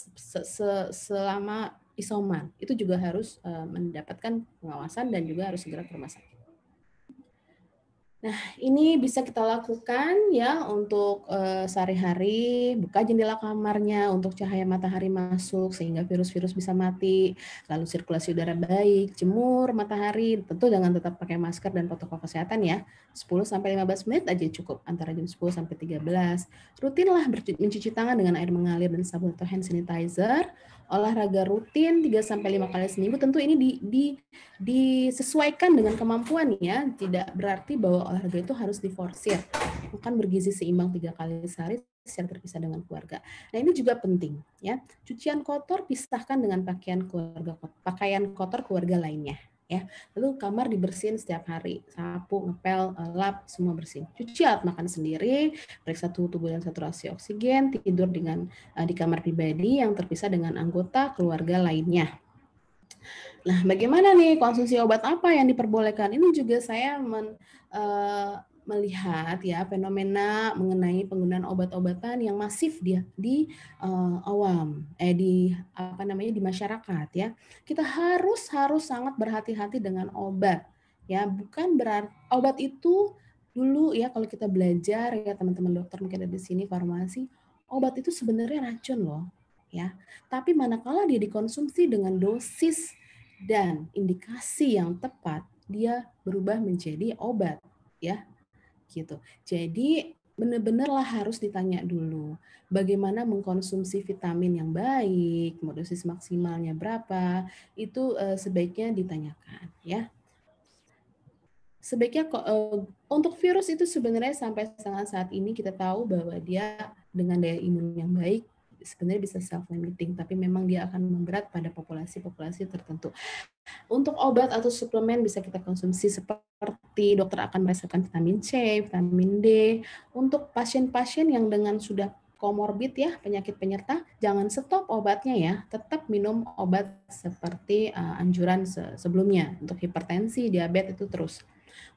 selama isoman. Itu juga harus eh, mendapatkan pengawasan dan juga harus segera ke rumah sakit. Nah, ini bisa kita lakukan ya untuk uh, sehari-hari, buka jendela kamarnya untuk cahaya matahari masuk sehingga virus-virus bisa mati, lalu sirkulasi udara baik, jemur matahari, tentu dengan tetap pakai masker dan protokol kesehatan ya. 10 sampai 15 menit aja cukup antara jam 10 sampai 13. Rutinlah mencuci tangan dengan air mengalir dan sabun atau hand sanitizer olahraga rutin 3 sampai 5 kali seminggu tentu ini di, di disesuaikan dengan kemampuan ya, tidak berarti bahwa olahraga itu harus diforsir. Makan bergizi seimbang 3 kali sehari secara terpisah dengan keluarga. Nah, ini juga penting ya. Cucian kotor pisahkan dengan pakaian keluarga pakaian kotor keluarga lainnya ya. Lalu kamar dibersihin setiap hari, sapu, ngepel, eh, lap, semua bersih Cuci alat makan sendiri, periksa suhu tubuh dan saturasi oksigen, tidur dengan uh, di kamar pribadi yang terpisah dengan anggota keluarga lainnya. Nah, bagaimana nih konsumsi obat apa yang diperbolehkan? Ini juga saya men, uh, melihat ya fenomena mengenai penggunaan obat-obatan yang masif di di uh, eh, awam eh di apa namanya di masyarakat ya kita harus harus sangat berhati-hati dengan obat ya bukan berarti obat itu dulu ya kalau kita belajar ya teman-teman dokter mungkin ada di sini farmasi obat itu sebenarnya racun loh ya tapi manakala dia dikonsumsi dengan dosis dan indikasi yang tepat dia berubah menjadi obat ya gitu. Jadi benar benar lah harus ditanya dulu bagaimana mengkonsumsi vitamin yang baik, dosis maksimalnya berapa, itu uh, sebaiknya ditanyakan ya. Sebaiknya uh, untuk virus itu sebenarnya sampai saat ini kita tahu bahwa dia dengan daya imun yang baik sebenarnya bisa self limiting tapi memang dia akan memberat pada populasi-populasi tertentu. Untuk obat atau suplemen bisa kita konsumsi seperti dokter akan meresepkan vitamin C, vitamin D. Untuk pasien-pasien yang dengan sudah komorbid ya, penyakit penyerta, jangan stop obatnya ya, tetap minum obat seperti uh, anjuran se sebelumnya untuk hipertensi, diabetes itu terus.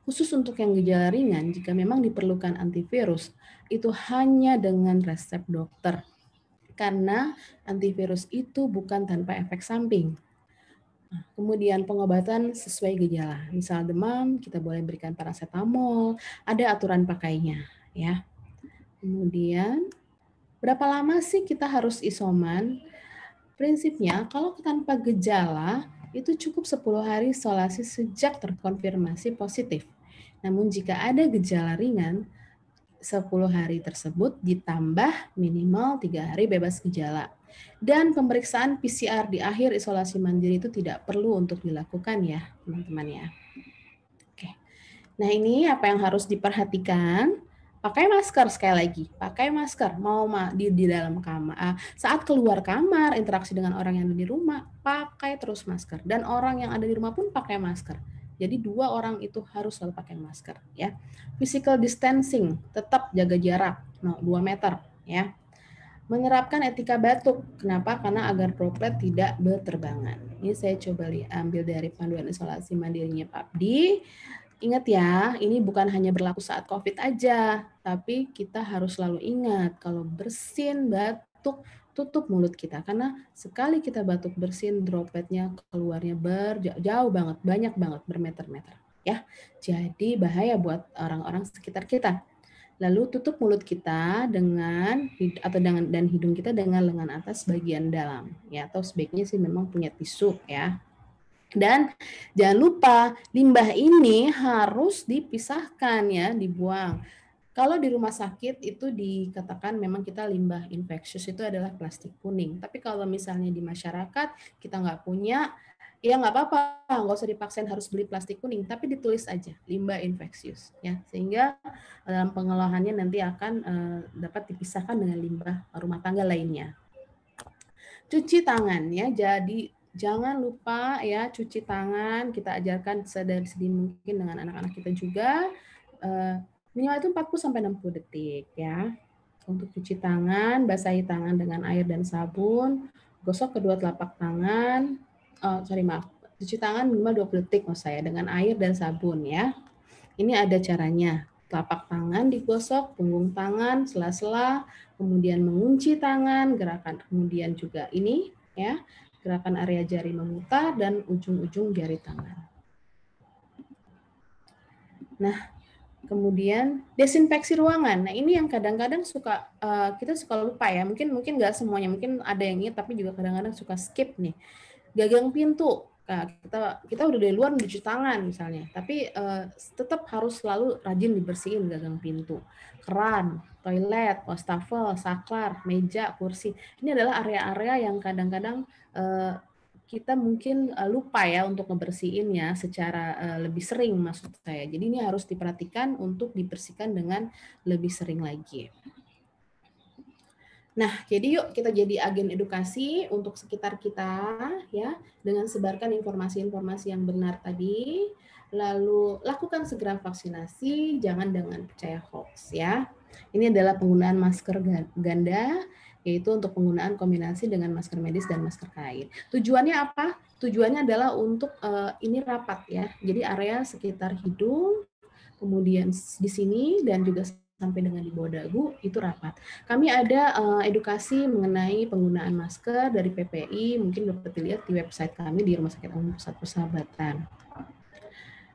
Khusus untuk yang gejala ringan, jika memang diperlukan antivirus, itu hanya dengan resep dokter karena antivirus itu bukan tanpa efek samping. Nah, kemudian pengobatan sesuai gejala. Misal demam, kita boleh berikan paracetamol, ada aturan pakainya, ya. Kemudian berapa lama sih kita harus isoman? Prinsipnya kalau tanpa gejala itu cukup 10 hari isolasi sejak terkonfirmasi positif. Namun jika ada gejala ringan, 10 hari tersebut ditambah minimal tiga hari bebas gejala. Dan pemeriksaan PCR di akhir isolasi mandiri itu tidak perlu untuk dilakukan ya, teman-teman ya. Oke. Nah, ini apa yang harus diperhatikan? Pakai masker sekali lagi, pakai masker. Mau di di dalam kamar, ah, saat keluar kamar, interaksi dengan orang yang ada di rumah, pakai terus masker dan orang yang ada di rumah pun pakai masker jadi dua orang itu harus selalu pakai masker ya. Physical distancing, tetap jaga jarak, no, 2 meter ya. Menerapkan etika batuk. Kenapa? Karena agar droplet tidak berterbangan. Ini saya coba ambil dari panduan isolasi mandirinya pakdi Ingat ya, ini bukan hanya berlaku saat COVID aja, tapi kita harus selalu ingat kalau bersin, batuk, tutup mulut kita karena sekali kita batuk bersin dropletnya keluarnya berjauh banget banyak banget bermeter-meter ya jadi bahaya buat orang-orang sekitar kita lalu tutup mulut kita dengan atau dengan dan hidung kita dengan lengan atas bagian dalam ya atau sebaiknya sih memang punya tisu ya dan jangan lupa limbah ini harus dipisahkan ya dibuang kalau di rumah sakit itu dikatakan memang kita limbah infeksius itu adalah plastik kuning. Tapi kalau misalnya di masyarakat kita nggak punya, ya nggak apa-apa, nggak usah dipaksain harus beli plastik kuning. Tapi ditulis aja limbah infeksius, ya sehingga dalam pengelolaannya nanti akan eh, dapat dipisahkan dengan limbah rumah tangga lainnya. Cuci tangan ya, jadi jangan lupa ya cuci tangan. Kita ajarkan sedari sedini mungkin dengan anak-anak kita juga. Eh, Minimal itu 40 sampai 60 detik ya. Untuk cuci tangan, basahi tangan dengan air dan sabun, gosok kedua telapak tangan, oh, sorry maaf, cuci tangan minimal 20 detik maksud saya dengan air dan sabun ya. Ini ada caranya. Telapak tangan digosok, punggung tangan, sela-sela, kemudian mengunci tangan, gerakan kemudian juga ini ya, gerakan area jari memutar dan ujung-ujung jari tangan. Nah, kemudian desinfeksi ruangan. Nah ini yang kadang-kadang suka uh, kita suka lupa ya. Mungkin mungkin nggak semuanya, mungkin ada yang ini, tapi juga kadang-kadang suka skip nih. Gagang pintu. Nah, kita kita udah dari luar mencuci tangan misalnya, tapi uh, tetap harus selalu rajin dibersihin gagang pintu, keran, toilet, wastafel, saklar, meja, kursi. Ini adalah area-area yang kadang-kadang uh, kita mungkin eh, lupa ya untuk ngebersihinnya secara eh, lebih sering maksud saya. Jadi ini harus diperhatikan untuk dibersihkan dengan lebih sering lagi. Nah, jadi yuk kita jadi agen edukasi untuk sekitar kita ya dengan sebarkan informasi-informasi yang benar tadi, lalu lakukan segera vaksinasi, jangan dengan percaya hoax ya. Ini adalah penggunaan masker ganda yaitu untuk penggunaan kombinasi dengan masker medis dan masker kain. Tujuannya apa? Tujuannya adalah untuk uh, ini rapat ya. Jadi area sekitar hidung, kemudian di sini dan juga sampai dengan di bawah dagu itu rapat. Kami ada uh, edukasi mengenai penggunaan masker dari PPI, mungkin dapat dilihat di website kami di Rumah Sakit Umum Pusat Persahabatan.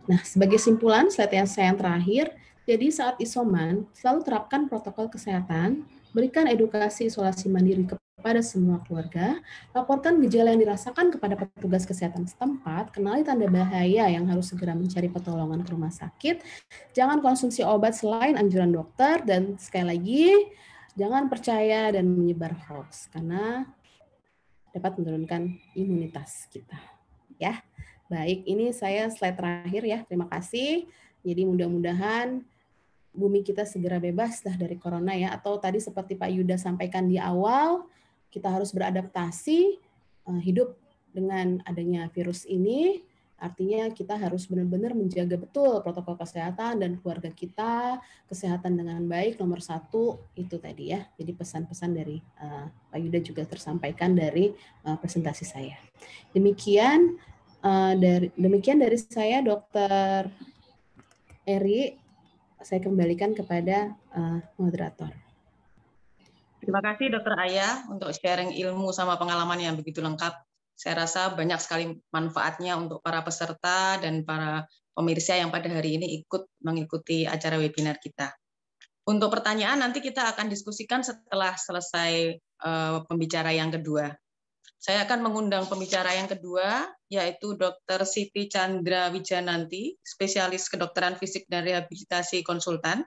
Nah, sebagai simpulan slide yang saya yang terakhir, jadi saat isoman selalu terapkan protokol kesehatan Berikan edukasi isolasi mandiri kepada semua keluarga. Laporkan gejala yang dirasakan kepada petugas kesehatan setempat. Kenali tanda bahaya yang harus segera mencari pertolongan ke rumah sakit. Jangan konsumsi obat selain anjuran dokter. Dan sekali lagi, jangan percaya dan menyebar hoax. Karena dapat menurunkan imunitas kita. Ya, baik. Ini saya slide terakhir ya. Terima kasih. Jadi mudah-mudahan bumi kita segera bebas lah dari corona ya atau tadi seperti Pak Yuda sampaikan di awal kita harus beradaptasi eh, hidup dengan adanya virus ini artinya kita harus benar-benar menjaga betul protokol kesehatan dan keluarga kita kesehatan dengan baik nomor satu itu tadi ya jadi pesan-pesan dari eh, Pak Yuda juga tersampaikan dari eh, presentasi saya demikian dari demikian dari saya Dokter Eri saya kembalikan kepada uh, moderator. Terima kasih Dokter Ayah untuk sharing ilmu sama pengalaman yang begitu lengkap. Saya rasa banyak sekali manfaatnya untuk para peserta dan para pemirsa yang pada hari ini ikut mengikuti acara webinar kita. Untuk pertanyaan nanti kita akan diskusikan setelah selesai uh, pembicara yang kedua. Saya akan mengundang pembicara yang kedua, yaitu Dr. Siti Chandra Wijananti, spesialis kedokteran fisik dan rehabilitasi konsultan.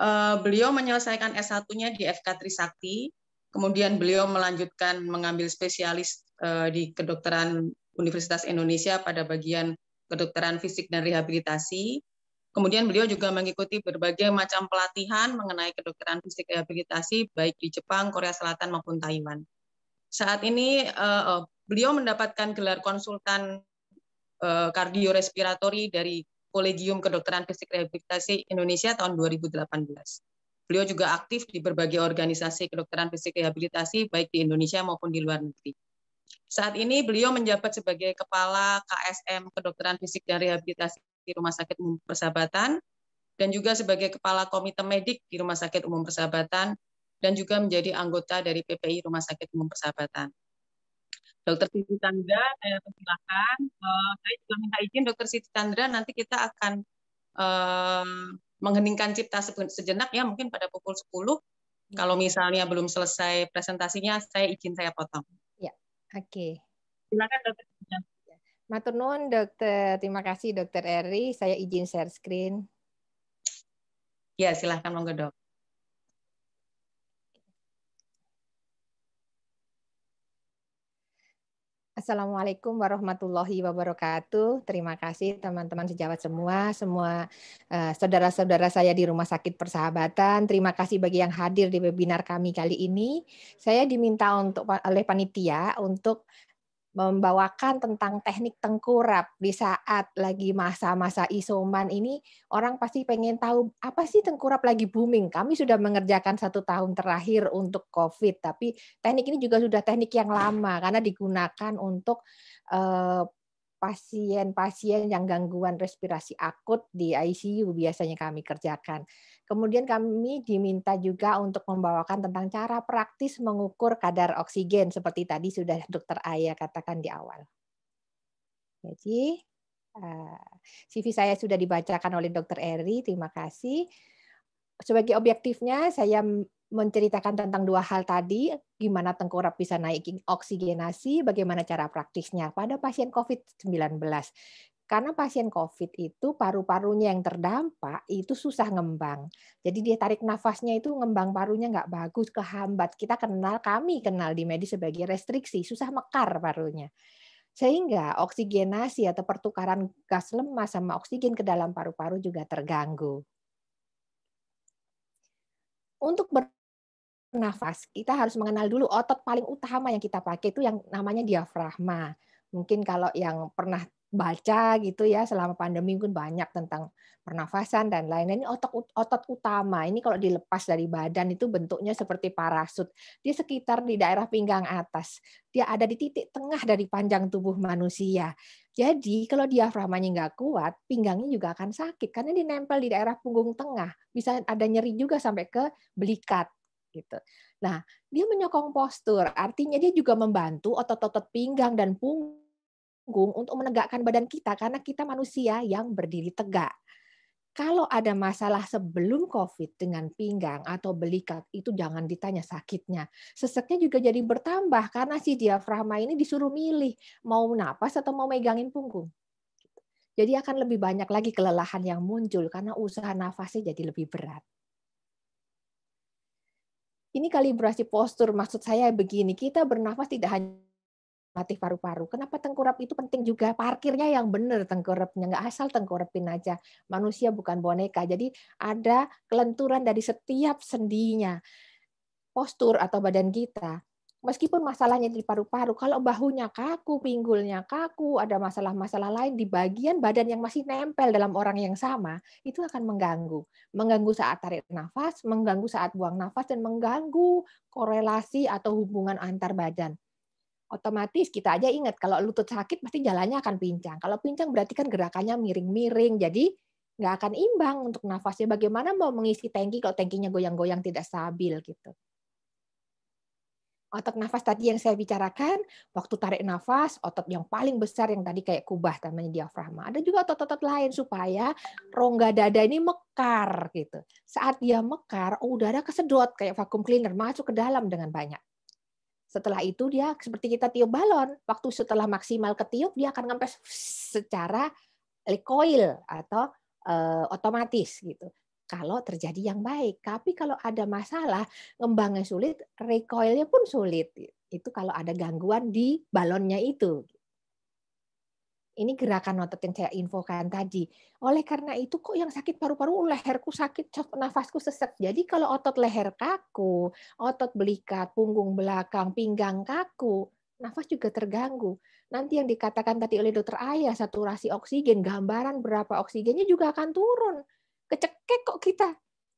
Eh, beliau menyelesaikan S1-nya di FK Trisakti, kemudian beliau melanjutkan mengambil spesialis eh, di kedokteran Universitas Indonesia pada bagian kedokteran fisik dan rehabilitasi, Kemudian beliau juga mengikuti berbagai macam pelatihan mengenai kedokteran fisik rehabilitasi baik di Jepang, Korea Selatan maupun Taiwan. Saat ini uh, beliau mendapatkan gelar konsultan uh, dari Kolegium Kedokteran Fisik Rehabilitasi Indonesia tahun 2018. Beliau juga aktif di berbagai organisasi kedokteran fisik rehabilitasi baik di Indonesia maupun di luar negeri. Saat ini beliau menjabat sebagai Kepala KSM Kedokteran Fisik dan Rehabilitasi di Rumah Sakit Umum Persahabatan dan juga sebagai Kepala Komite Medik di Rumah Sakit Umum Persahabatan dan juga menjadi anggota dari PPI Rumah Sakit Umum Persahabatan. Dokter Siti Tandra, saya persilakan. Uh, saya juga minta izin Dokter Siti Tandra, nanti kita akan uh, mengheningkan cipta sejenak ya, mungkin pada pukul 10. Ya. Kalau misalnya belum selesai presentasinya, saya izin saya potong. Ya, oke. Okay. Silakan Dokter Siti. Tandra. Ya. Maturnuun, dokter. Terima kasih dokter Eri. Saya izin share screen. Ya, silahkan monggo dok. Assalamualaikum warahmatullahi wabarakatuh. Terima kasih teman-teman sejawat semua, semua eh, saudara-saudara uh, saya di Rumah Sakit Persahabatan. Terima kasih bagi yang hadir di webinar kami kali ini. Saya diminta untuk oleh panitia untuk membawakan tentang teknik tengkurap di saat lagi masa-masa isoman ini orang pasti pengen tahu apa sih tengkurap lagi booming. Kami sudah mengerjakan satu tahun terakhir untuk COVID, tapi teknik ini juga sudah teknik yang lama karena digunakan untuk eh, pasien-pasien yang gangguan respirasi akut di ICU biasanya kami kerjakan. Kemudian kami diminta juga untuk membawakan tentang cara praktis mengukur kadar oksigen seperti tadi sudah dokter Aya katakan di awal. Jadi eh, CV saya sudah dibacakan oleh dokter Eri, terima kasih. Sebagai objektifnya saya menceritakan tentang dua hal tadi, gimana tengkorak bisa naikin oksigenasi, bagaimana cara praktisnya pada pasien COVID-19. Karena pasien COVID itu paru-parunya yang terdampak itu susah ngembang. Jadi dia tarik nafasnya itu ngembang parunya nggak bagus, kehambat. Kita kenal, kami kenal di medis sebagai restriksi, susah mekar parunya sehingga oksigenasi atau pertukaran gas lemas sama oksigen ke dalam paru-paru juga terganggu. Untuk ber nafas, kita harus mengenal dulu otot paling utama yang kita pakai itu yang namanya diafragma. Mungkin kalau yang pernah baca gitu ya selama pandemi mungkin banyak tentang pernafasan dan lain-lain. Ini otot otot utama. Ini kalau dilepas dari badan itu bentuknya seperti parasut. Dia sekitar di daerah pinggang atas. Dia ada di titik tengah dari panjang tubuh manusia. Jadi kalau diaframanya nggak kuat, pinggangnya juga akan sakit karena dia nempel di daerah punggung tengah. Bisa ada nyeri juga sampai ke belikat gitu. Nah, dia menyokong postur, artinya dia juga membantu otot-otot pinggang dan punggung untuk menegakkan badan kita karena kita manusia yang berdiri tegak. Kalau ada masalah sebelum COVID dengan pinggang atau belikat, itu jangan ditanya sakitnya. Seseknya juga jadi bertambah karena si diafragma ini disuruh milih mau napas atau mau megangin punggung. Jadi akan lebih banyak lagi kelelahan yang muncul karena usaha nafasnya jadi lebih berat ini kalibrasi postur maksud saya begini kita bernafas tidak hanya latih paru-paru. Kenapa tengkurap itu penting juga? Parkirnya yang benar tengkurapnya, nggak asal tengkurapin aja. Manusia bukan boneka, jadi ada kelenturan dari setiap sendinya. Postur atau badan kita meskipun masalahnya di paru-paru, kalau bahunya kaku, pinggulnya kaku, ada masalah-masalah lain di bagian badan yang masih nempel dalam orang yang sama, itu akan mengganggu. Mengganggu saat tarik nafas, mengganggu saat buang nafas, dan mengganggu korelasi atau hubungan antar badan. Otomatis kita aja ingat, kalau lutut sakit pasti jalannya akan pincang. Kalau pincang berarti kan gerakannya miring-miring, jadi nggak akan imbang untuk nafasnya. Bagaimana mau mengisi tangki kalau tangkinya goyang-goyang tidak stabil gitu otot nafas tadi yang saya bicarakan, waktu tarik nafas, otot yang paling besar yang tadi kayak kubah namanya diafragma. Ada juga otot-otot lain supaya rongga dada ini mekar gitu. Saat dia mekar, oh, udara kesedot kayak vakum cleaner masuk ke dalam dengan banyak. Setelah itu dia seperti kita tiup balon, waktu setelah maksimal ketiup dia akan ngempes secara coil atau uh, otomatis gitu kalau terjadi yang baik. Tapi kalau ada masalah, ngembangnya sulit, recoilnya pun sulit. Itu kalau ada gangguan di balonnya itu. Ini gerakan otot yang saya infokan tadi. Oleh karena itu kok yang sakit paru-paru oh, leherku sakit, nafasku sesek. Jadi kalau otot leher kaku, otot belikat, punggung belakang, pinggang kaku, nafas juga terganggu. Nanti yang dikatakan tadi oleh dokter Ayah, saturasi oksigen, gambaran berapa oksigennya juga akan turun kecekek kok kita.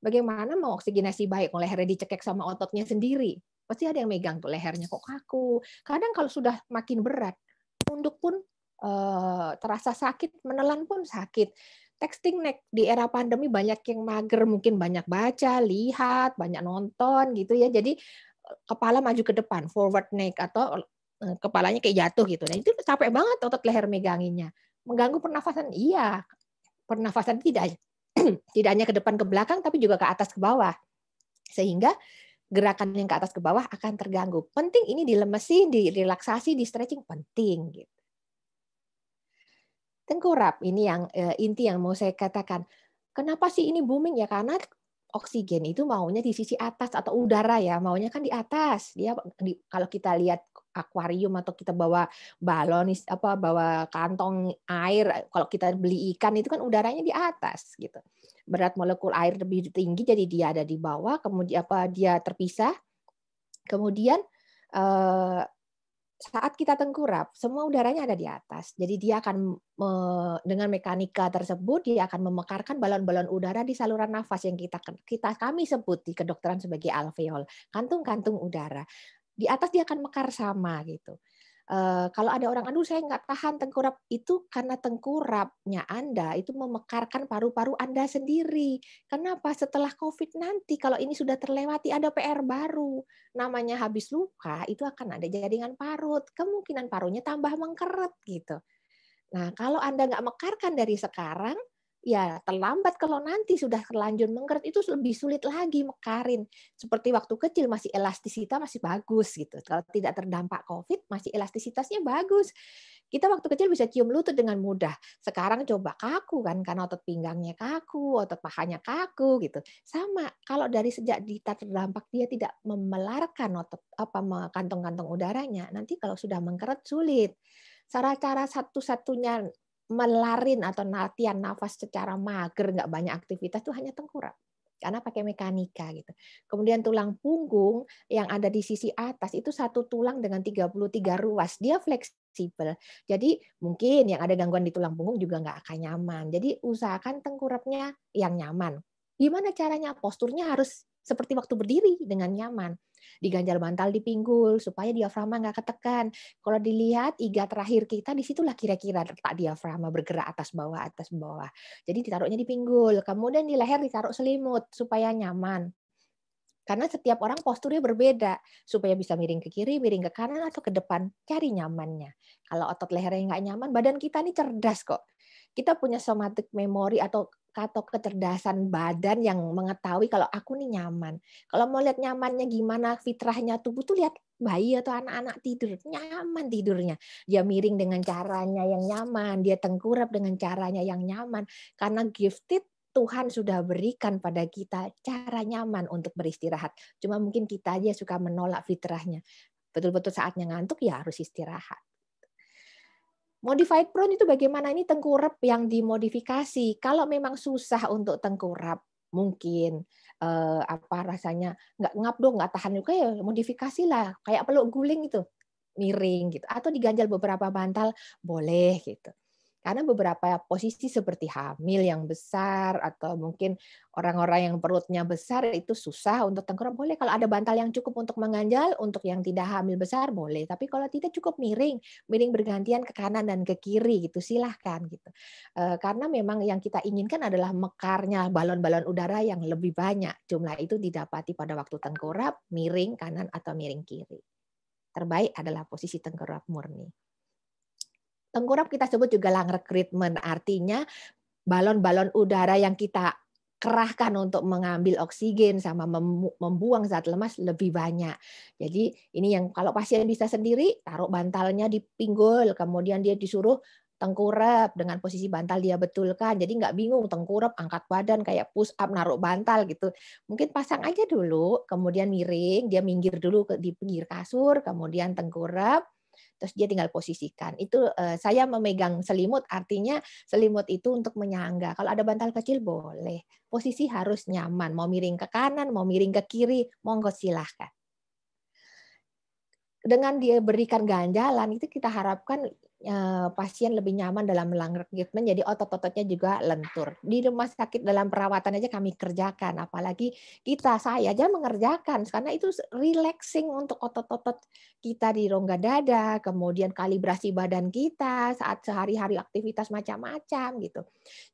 Bagaimana mau oksigenasi baik kalau lehernya dicekek sama ototnya sendiri? Pasti ada yang megang tuh lehernya kok kaku. Kadang kalau sudah makin berat, tunduk pun eh, terasa sakit, menelan pun sakit texting neck di era pandemi banyak yang mager mungkin banyak baca lihat banyak nonton gitu ya jadi eh, kepala maju ke depan forward neck atau eh, kepalanya kayak jatuh gitu nah itu capek banget otot leher meganginya mengganggu pernafasan iya pernafasan tidak tidak hanya ke depan ke belakang tapi juga ke atas ke bawah. Sehingga gerakan yang ke atas ke bawah akan terganggu. Penting ini dilemesin, direlaksasi, di stretching penting gitu. Tengkurap ini yang eh, inti yang mau saya katakan. Kenapa sih ini booming ya? Karena oksigen itu maunya di sisi atas atau udara ya, maunya kan di atas. Dia kalau kita lihat akuarium atau kita bawa balon apa bawa kantong air kalau kita beli ikan itu kan udaranya di atas gitu berat molekul air lebih tinggi jadi dia ada di bawah kemudian apa dia terpisah kemudian eh, saat kita tengkurap semua udaranya ada di atas jadi dia akan dengan mekanika tersebut dia akan memekarkan balon-balon udara di saluran nafas yang kita kita kami sebut di kedokteran sebagai alveol kantung-kantung udara di atas dia akan mekar sama gitu. Uh, kalau ada orang, aduh saya nggak tahan tengkurap, itu karena tengkurapnya Anda itu memekarkan paru-paru Anda sendiri. Kenapa? Setelah COVID nanti, kalau ini sudah terlewati, ada PR baru. Namanya habis luka, itu akan ada jaringan parut. Kemungkinan parunya tambah mengkeret gitu. Nah, kalau Anda nggak mekarkan dari sekarang, ya terlambat kalau nanti sudah terlanjur mengkeret itu lebih sulit lagi mekarin. Seperti waktu kecil masih elastisitas masih bagus gitu. Kalau tidak terdampak COVID masih elastisitasnya bagus. Kita waktu kecil bisa cium lutut dengan mudah. Sekarang coba kaku kan karena otot pinggangnya kaku, otot pahanya kaku gitu. Sama kalau dari sejak kita terdampak dia tidak memelarkan otot apa kantong-kantong udaranya, nanti kalau sudah mengkeret sulit cara-cara satu-satunya melarin atau latihan nafas secara mager, nggak banyak aktivitas itu hanya tengkurap karena pakai mekanika gitu. Kemudian tulang punggung yang ada di sisi atas itu satu tulang dengan 33 ruas. Dia fleksibel. Jadi mungkin yang ada gangguan di tulang punggung juga nggak akan nyaman. Jadi usahakan tengkurapnya yang nyaman. Gimana caranya? Posturnya harus seperti waktu berdiri dengan nyaman. Diganjal bantal di pinggul supaya diafragma nggak ketekan. Kalau dilihat iga terakhir kita disitulah kira-kira letak diafragma bergerak atas bawah atas bawah. Jadi ditaruhnya di pinggul kemudian di leher ditaruh selimut supaya nyaman. Karena setiap orang posturnya berbeda supaya bisa miring ke kiri, miring ke kanan atau ke depan, cari nyamannya. Kalau otot lehernya nggak nyaman, badan kita ini cerdas kok. Kita punya somatic memory atau atau kecerdasan badan yang mengetahui kalau aku nih nyaman. Kalau mau lihat nyamannya gimana fitrahnya tubuh tuh lihat bayi atau anak-anak tidur nyaman tidurnya dia miring dengan caranya yang nyaman dia tengkurap dengan caranya yang nyaman karena gifted Tuhan sudah berikan pada kita cara nyaman untuk beristirahat cuma mungkin kita aja suka menolak fitrahnya betul-betul saatnya ngantuk ya harus istirahat Modified prone itu bagaimana ini tengkurap yang dimodifikasi. Kalau memang susah untuk tengkurap, mungkin eh, apa rasanya nggak ngap dong, nggak tahan juga ya modifikasi lah. Kayak peluk guling itu miring gitu atau diganjal beberapa bantal boleh gitu. Karena beberapa posisi seperti hamil yang besar atau mungkin orang-orang yang perutnya besar itu susah untuk tengkurap boleh kalau ada bantal yang cukup untuk mengganjal, untuk yang tidak hamil besar boleh. Tapi kalau tidak cukup miring, miring bergantian ke kanan dan ke kiri gitu silahkan gitu. Eh, karena memang yang kita inginkan adalah mekarnya balon-balon udara yang lebih banyak. Jumlah itu didapati pada waktu tengkurap miring kanan atau miring kiri. Terbaik adalah posisi tengkurap murni. Tengkurap kita sebut juga lang recruitment, artinya balon-balon udara yang kita kerahkan untuk mengambil oksigen sama membuang zat lemas lebih banyak. Jadi ini yang kalau pasien bisa sendiri taruh bantalnya di pinggul, kemudian dia disuruh tengkurap dengan posisi bantal dia betulkan. Jadi nggak bingung tengkurap, angkat badan kayak push up, naruh bantal gitu. Mungkin pasang aja dulu, kemudian miring, dia minggir dulu di pinggir kasur, kemudian tengkurap, terus dia tinggal posisikan. Itu uh, saya memegang selimut artinya selimut itu untuk menyangga. Kalau ada bantal kecil boleh. Posisi harus nyaman, mau miring ke kanan, mau miring ke kiri, monggo silahkan dengan dia berikan ganjalan itu kita harapkan Eh, pasien lebih nyaman dalam melanggar treatment, jadi otot-ototnya juga lentur. Di rumah sakit dalam perawatan aja kami kerjakan, apalagi kita, saya aja mengerjakan, karena itu relaxing untuk otot-otot kita di rongga dada, kemudian kalibrasi badan kita saat sehari-hari aktivitas macam-macam gitu.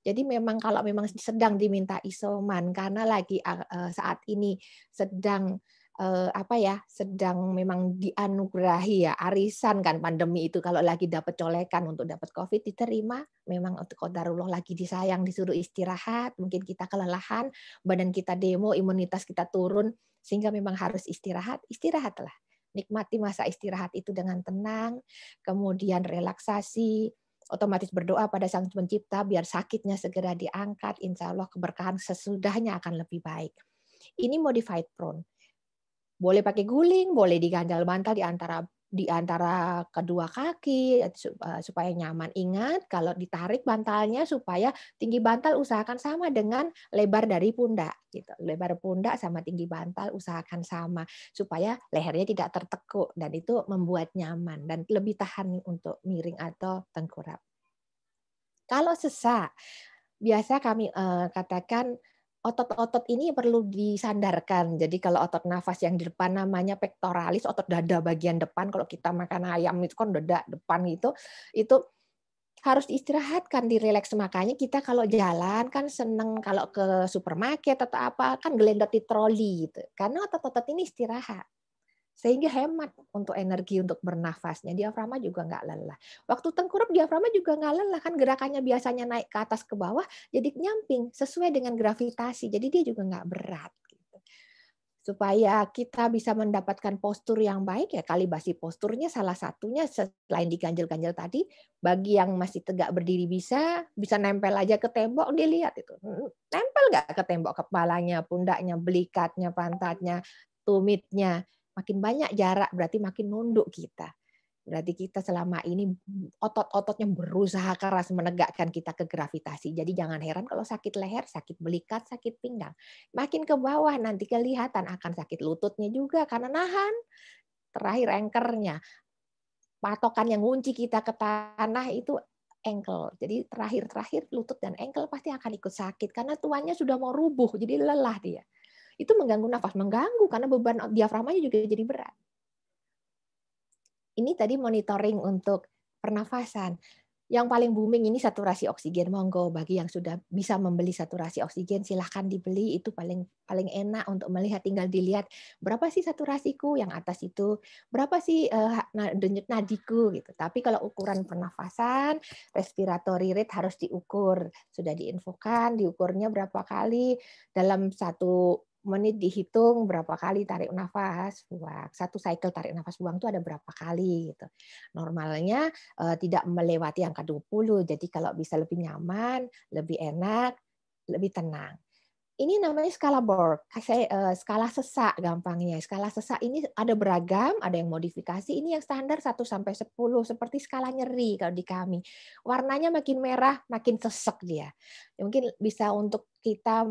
Jadi memang kalau memang sedang diminta isoman, karena lagi eh, saat ini sedang eh, apa ya sedang memang dianugerahi ya arisan kan pandemi itu kalau lagi dapat colekan untuk dapat covid diterima memang untuk kodarullah lagi disayang disuruh istirahat mungkin kita kelelahan badan kita demo imunitas kita turun sehingga memang harus istirahat istirahatlah nikmati masa istirahat itu dengan tenang kemudian relaksasi otomatis berdoa pada Sang Pencipta biar sakitnya segera diangkat, insya Allah keberkahan sesudahnya akan lebih baik. Ini modified prone. Boleh pakai guling, boleh diganjal bantal di antara di antara kedua kaki eh, supaya nyaman. Ingat kalau ditarik bantalnya supaya tinggi bantal usahakan sama dengan lebar dari pundak gitu. Lebar pundak sama tinggi bantal usahakan sama supaya lehernya tidak tertekuk dan itu membuat nyaman dan lebih tahan untuk miring atau tengkurap. Kalau sesak biasa kami uh, katakan otot-otot ini perlu disandarkan. Jadi kalau otot nafas yang di depan namanya pektoralis, otot dada bagian depan kalau kita makan ayam itu kan dada depan gitu, itu harus diistirahatkan, direlaks. Makanya kita kalau jalan kan seneng kalau ke supermarket atau apa kan gelendot di troli gitu. Karena otot-otot ini istirahat sehingga hemat untuk energi untuk bernafasnya. Diaframa juga nggak lelah. Waktu tengkurap diaframa juga nggak lelah kan gerakannya biasanya naik ke atas ke bawah, jadi nyamping sesuai dengan gravitasi. Jadi dia juga nggak berat. Gitu. Supaya kita bisa mendapatkan postur yang baik ya kalibasi posturnya salah satunya selain diganjel-ganjel tadi bagi yang masih tegak berdiri bisa bisa nempel aja ke tembok dilihat itu hmm, nempel nggak ke tembok kepalanya pundaknya belikatnya pantatnya tumitnya Makin banyak jarak berarti makin nunduk kita. Berarti kita selama ini otot-ototnya berusaha keras menegakkan kita ke gravitasi. Jadi jangan heran kalau sakit leher, sakit belikat, sakit pinggang. Makin ke bawah nanti kelihatan akan sakit lututnya juga karena nahan. Terakhir engkernya. Patokan yang ngunci kita ke tanah itu engkel. Jadi terakhir-terakhir lutut dan engkel pasti akan ikut sakit karena tuannya sudah mau rubuh, jadi lelah dia itu mengganggu nafas, mengganggu karena beban diaframanya juga jadi berat. Ini tadi monitoring untuk pernafasan. Yang paling booming ini saturasi oksigen. Monggo bagi yang sudah bisa membeli saturasi oksigen silahkan dibeli itu paling paling enak untuk melihat tinggal dilihat berapa sih saturasiku yang atas itu, berapa sih eh, denyut nadiku gitu. Tapi kalau ukuran pernafasan, respiratory rate harus diukur. Sudah diinfokan diukurnya berapa kali dalam satu menit dihitung berapa kali tarik nafas buang. Satu cycle tarik nafas buang itu ada berapa kali gitu. Normalnya eh, tidak melewati angka 20. Jadi kalau bisa lebih nyaman, lebih enak, lebih tenang ini namanya skala Borg, saya, uh, skala sesak gampangnya. Skala sesak ini ada beragam, ada yang modifikasi. Ini yang standar 1 sampai 10 seperti skala nyeri kalau di kami. Warnanya makin merah, makin sesek dia. Mungkin bisa untuk kita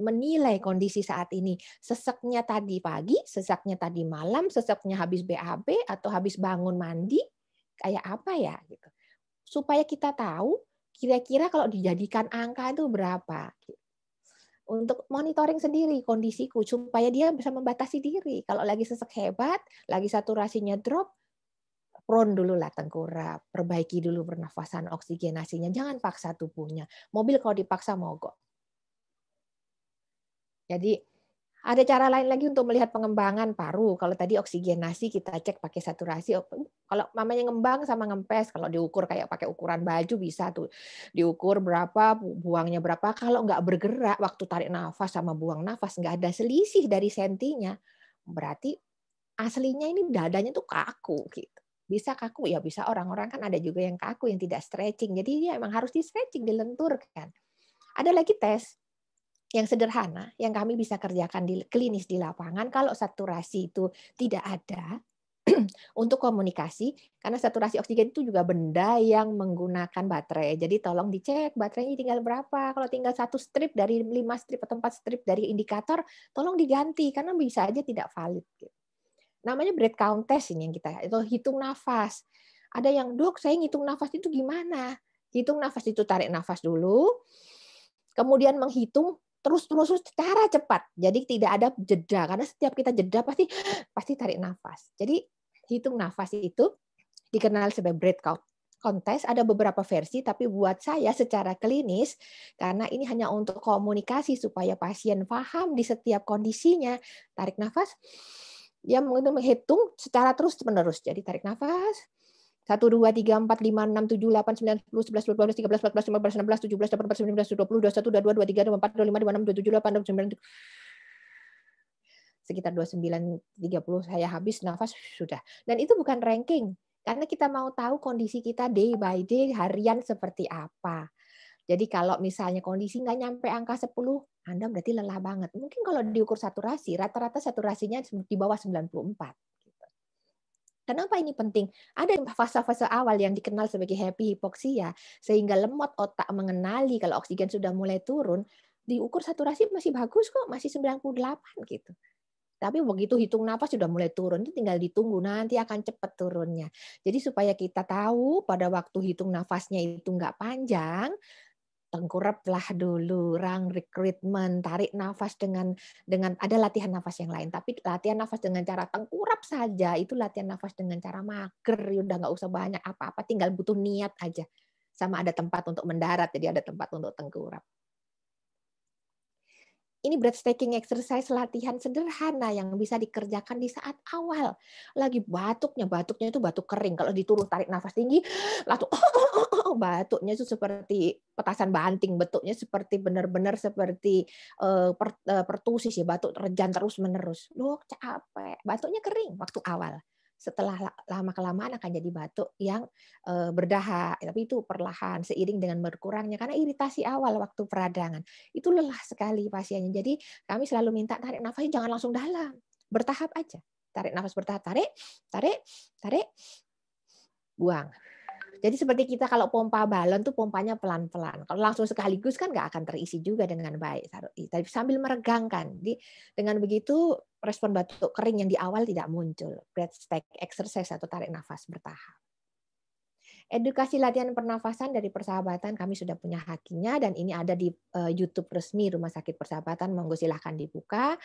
menilai kondisi saat ini. Seseknya tadi pagi, seseknya tadi malam, seseknya habis BAB atau habis bangun mandi, kayak apa ya gitu. Supaya kita tahu kira-kira kalau dijadikan angka itu berapa gitu untuk monitoring sendiri kondisiku supaya dia bisa membatasi diri. Kalau lagi sesek hebat, lagi saturasinya drop, prone dulu lah tengkurap, perbaiki dulu pernafasan oksigenasinya, jangan paksa tubuhnya. Mobil kalau dipaksa mogok. Jadi ada cara lain lagi untuk melihat pengembangan paru. Kalau tadi oksigenasi kita cek pakai saturasi. Oh, kalau mamanya ngembang sama ngempes, kalau diukur kayak pakai ukuran baju bisa tuh. Diukur berapa, buangnya berapa. Kalau nggak bergerak waktu tarik nafas sama buang nafas, nggak ada selisih dari sentinya. Berarti aslinya ini dadanya tuh kaku gitu. Bisa kaku ya bisa orang-orang kan ada juga yang kaku yang tidak stretching. Jadi dia emang harus di stretching, dilenturkan. Ada lagi tes yang sederhana yang kami bisa kerjakan di klinis di lapangan kalau saturasi itu tidak ada untuk komunikasi karena saturasi oksigen itu juga benda yang menggunakan baterai. Jadi tolong dicek baterainya tinggal berapa. Kalau tinggal satu strip dari lima strip atau empat strip dari indikator, tolong diganti karena bisa aja tidak valid. Gitu. Namanya breath count test ini yang kita itu hitung nafas. Ada yang dok saya ngitung nafas itu gimana? Hitung nafas itu tarik nafas dulu, kemudian menghitung terus-terus secara cepat. Jadi tidak ada jeda karena setiap kita jeda pasti pasti tarik nafas. Jadi hitung nafas itu dikenal sebagai breath count. Kontes ada beberapa versi, tapi buat saya secara klinis, karena ini hanya untuk komunikasi supaya pasien paham di setiap kondisinya. Tarik nafas, dia menghitung secara terus menerus. Jadi tarik nafas, 1, 2, 3, 4, 5, 6, 7, 8, 9, 10, 11, 12, 13, 14, 15, 16, 17, 18, 19, 20, 21, 22, 23, 24, 25, 26, 27, 28, 29, 30. sekitar 29, 30 saya habis nafas sudah. Dan itu bukan ranking, karena kita mau tahu kondisi kita day by day harian seperti apa. Jadi kalau misalnya kondisi nggak nyampe angka 10, Anda berarti lelah banget. Mungkin kalau diukur saturasi, rata-rata saturasinya di bawah 94. Kenapa ini penting? Ada fase-fase awal yang dikenal sebagai happy hipoksia, sehingga lemot otak mengenali kalau oksigen sudah mulai turun, diukur saturasi masih bagus kok, masih 98 gitu. Tapi begitu hitung nafas sudah mulai turun, itu tinggal ditunggu nanti akan cepat turunnya. Jadi supaya kita tahu pada waktu hitung nafasnya itu nggak panjang, tengkuraplah dulu, rang recruitment, tarik nafas dengan dengan ada latihan nafas yang lain, tapi latihan nafas dengan cara tengkurap saja itu latihan nafas dengan cara mager, ya udah nggak usah banyak apa-apa, tinggal butuh niat aja. Sama ada tempat untuk mendarat, jadi ada tempat untuk tengkurap. Ini breath exercise latihan sederhana yang bisa dikerjakan di saat awal. Lagi batuknya, batuknya itu batuk kering. Kalau dituruh tarik nafas tinggi, langsung oh, oh, oh, tahu oh, batuknya itu seperti petasan banting, bentuknya seperti benar-benar seperti uh, per, uh, pertusis ya, batuk rejan terus menerus. Loh, capek. Batuknya kering waktu awal. Setelah lama kelamaan akan jadi batuk yang uh, berdahak, ya, tapi itu perlahan seiring dengan berkurangnya karena iritasi awal waktu peradangan. Itu lelah sekali pasiennya. Jadi kami selalu minta tarik nafasnya jangan langsung dalam, bertahap aja. Tarik nafas bertahap, tarik, tarik, tarik, buang jadi seperti kita kalau pompa balon tuh pompanya pelan-pelan. Kalau langsung sekaligus kan nggak akan terisi juga dengan baik. Tapi sambil meregangkan. Jadi dengan begitu respon batuk kering yang di awal tidak muncul. Breath stack exercise atau tarik nafas bertahap. Edukasi latihan pernafasan dari persahabatan kami sudah punya hakinya dan ini ada di eh, YouTube resmi Rumah Sakit Persahabatan. Monggo silahkan dibuka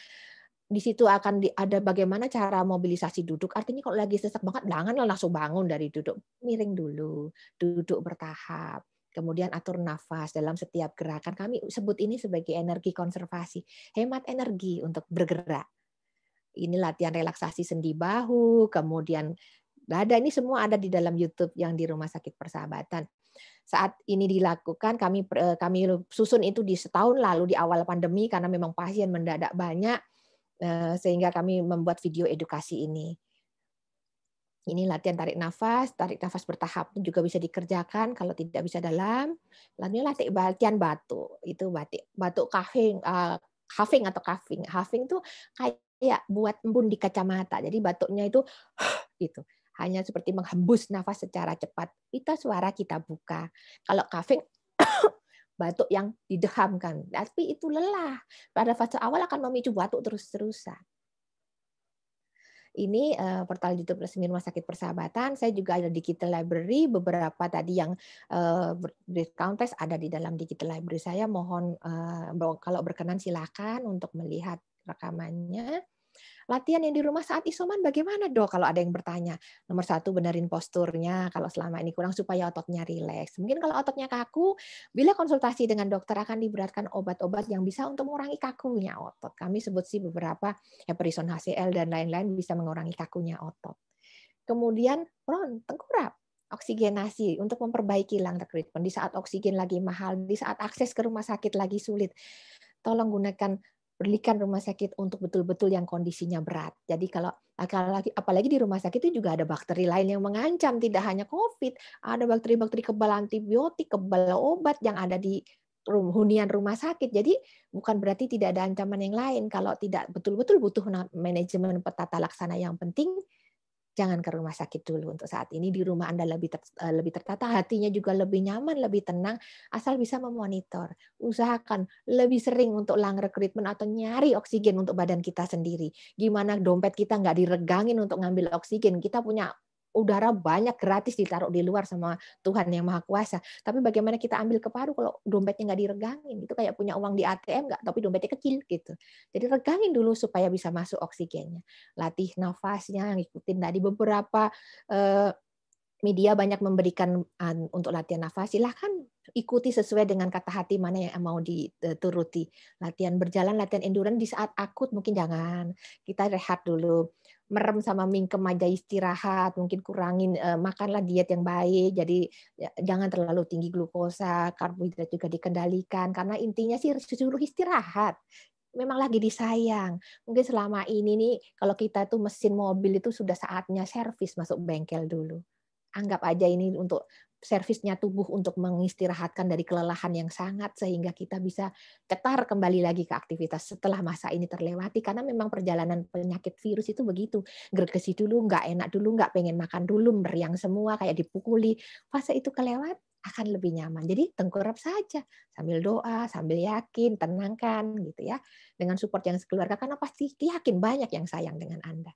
di situ akan di, ada bagaimana cara mobilisasi duduk. Artinya kalau lagi sesak banget, jangan langsung bangun dari duduk. Miring dulu, duduk bertahap. Kemudian atur nafas dalam setiap gerakan. Kami sebut ini sebagai energi konservasi. Hemat energi untuk bergerak. Ini latihan relaksasi sendi bahu, kemudian dada. Ini semua ada di dalam YouTube yang di Rumah Sakit Persahabatan saat ini dilakukan kami eh, kami susun itu di setahun lalu di awal pandemi karena memang pasien mendadak banyak Eh, sehingga kami membuat video edukasi ini. Ini latihan tarik nafas, tarik nafas bertahap juga bisa dikerjakan kalau tidak bisa dalam. Lalu latihan latihan batuk, itu batik batuk kafing, uh, eh, huffing atau kafing. Huffing itu kayak buat embun di kacamata. Jadi batuknya itu gitu. Hanya seperti menghembus nafas secara cepat. Itu suara kita buka. Kalau kafing batuk yang didehamkan. Tapi itu lelah. Pada fase awal akan memicu batuk terus-terusan. Ini uh, portal YouTube resmi Rumah Sakit Persahabatan. Saya juga ada Digital Library. Beberapa tadi yang uh, eh, test ada di dalam Digital Library saya. Mohon uh, kalau berkenan silakan untuk melihat rekamannya. Latihan yang di rumah saat isoman bagaimana dok? Kalau ada yang bertanya, nomor satu benerin posturnya kalau selama ini kurang supaya ototnya rileks. Mungkin kalau ototnya kaku, bila konsultasi dengan dokter akan diberatkan obat-obat yang bisa untuk mengurangi kakunya otot. Kami sebut sih beberapa heperison HCL dan lain-lain bisa mengurangi kakunya otot. Kemudian ron, tengkurap oksigenasi untuk memperbaiki lung treatment di saat oksigen lagi mahal, di saat akses ke rumah sakit lagi sulit. Tolong gunakan berikan rumah sakit untuk betul-betul yang kondisinya berat. Jadi kalau apalagi, apalagi di rumah sakit itu juga ada bakteri lain yang mengancam, tidak hanya COVID, ada bakteri-bakteri kebal antibiotik, kebal obat yang ada di hunian rumah sakit. Jadi bukan berarti tidak ada ancaman yang lain. Kalau tidak betul-betul butuh manajemen petata laksana yang penting, jangan ke rumah sakit dulu untuk saat ini di rumah Anda lebih ter, eh, lebih tertata hatinya juga lebih nyaman lebih tenang asal bisa memonitor usahakan lebih sering untuk lang recruitment atau nyari oksigen untuk badan kita sendiri gimana dompet kita nggak diregangin untuk ngambil oksigen kita punya udara banyak gratis ditaruh di luar sama Tuhan yang Maha Kuasa. Tapi bagaimana kita ambil ke paru kalau dompetnya nggak diregangin? Itu kayak punya uang di ATM nggak, tapi dompetnya kecil gitu. Jadi regangin dulu supaya bisa masuk oksigennya. Latih nafasnya, ngikutin tadi beberapa eh, media banyak memberikan untuk latihan nafas, silahkan ikuti sesuai dengan kata hati mana yang mau dituruti. Latihan berjalan, latihan endurance di saat akut mungkin jangan. Kita rehat dulu merem sama mingkem aja istirahat, mungkin kurangin eh, makanlah diet yang baik, jadi ya, jangan terlalu tinggi glukosa, karbohidrat juga dikendalikan karena intinya sih suruh istirahat. Memang lagi disayang. Mungkin selama ini nih kalau kita tuh mesin mobil itu sudah saatnya servis masuk bengkel dulu. Anggap aja ini untuk servisnya tubuh untuk mengistirahatkan dari kelelahan yang sangat sehingga kita bisa ketar kembali lagi ke aktivitas setelah masa ini terlewati karena memang perjalanan penyakit virus itu begitu gergesi dulu nggak enak dulu nggak pengen makan dulu meriang semua kayak dipukuli fase itu kelewat akan lebih nyaman jadi tengkurap saja sambil doa sambil yakin tenangkan gitu ya dengan support yang sekeluarga karena pasti yakin banyak yang sayang dengan anda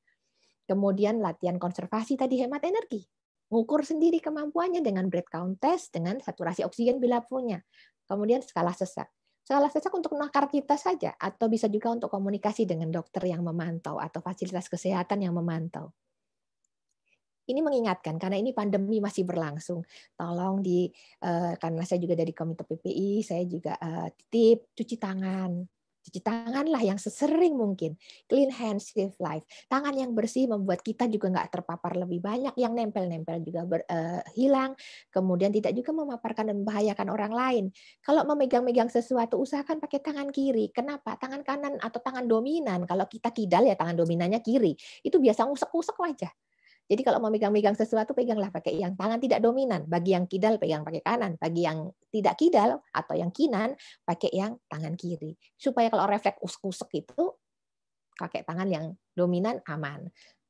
kemudian latihan konservasi tadi hemat energi ngukur sendiri kemampuannya dengan breath count test, dengan saturasi oksigen bila punya. Kemudian skala sesak. Skala sesak untuk nakar kita saja, atau bisa juga untuk komunikasi dengan dokter yang memantau atau fasilitas kesehatan yang memantau. Ini mengingatkan karena ini pandemi masih berlangsung. Tolong di eh, karena saya juga dari komite PPI, saya juga eh, titip cuci tangan, Cuci tanganlah yang sesering mungkin. Clean hands save life. Tangan yang bersih membuat kita juga nggak terpapar lebih banyak yang nempel-nempel juga ber, uh, hilang. Kemudian tidak juga memaparkan dan membahayakan orang lain. Kalau memegang-megang sesuatu usahakan pakai tangan kiri. Kenapa? Tangan kanan atau tangan dominan. Kalau kita kidal ya tangan dominannya kiri. Itu biasa ngusek-ngusek wajah. Jadi kalau mau megang-megang sesuatu peganglah pakai yang tangan tidak dominan. Bagi yang kidal pegang pakai kanan, bagi yang tidak kidal atau yang kinan pakai yang tangan kiri. Supaya kalau refleks usuk-usuk itu pakai tangan yang dominan aman.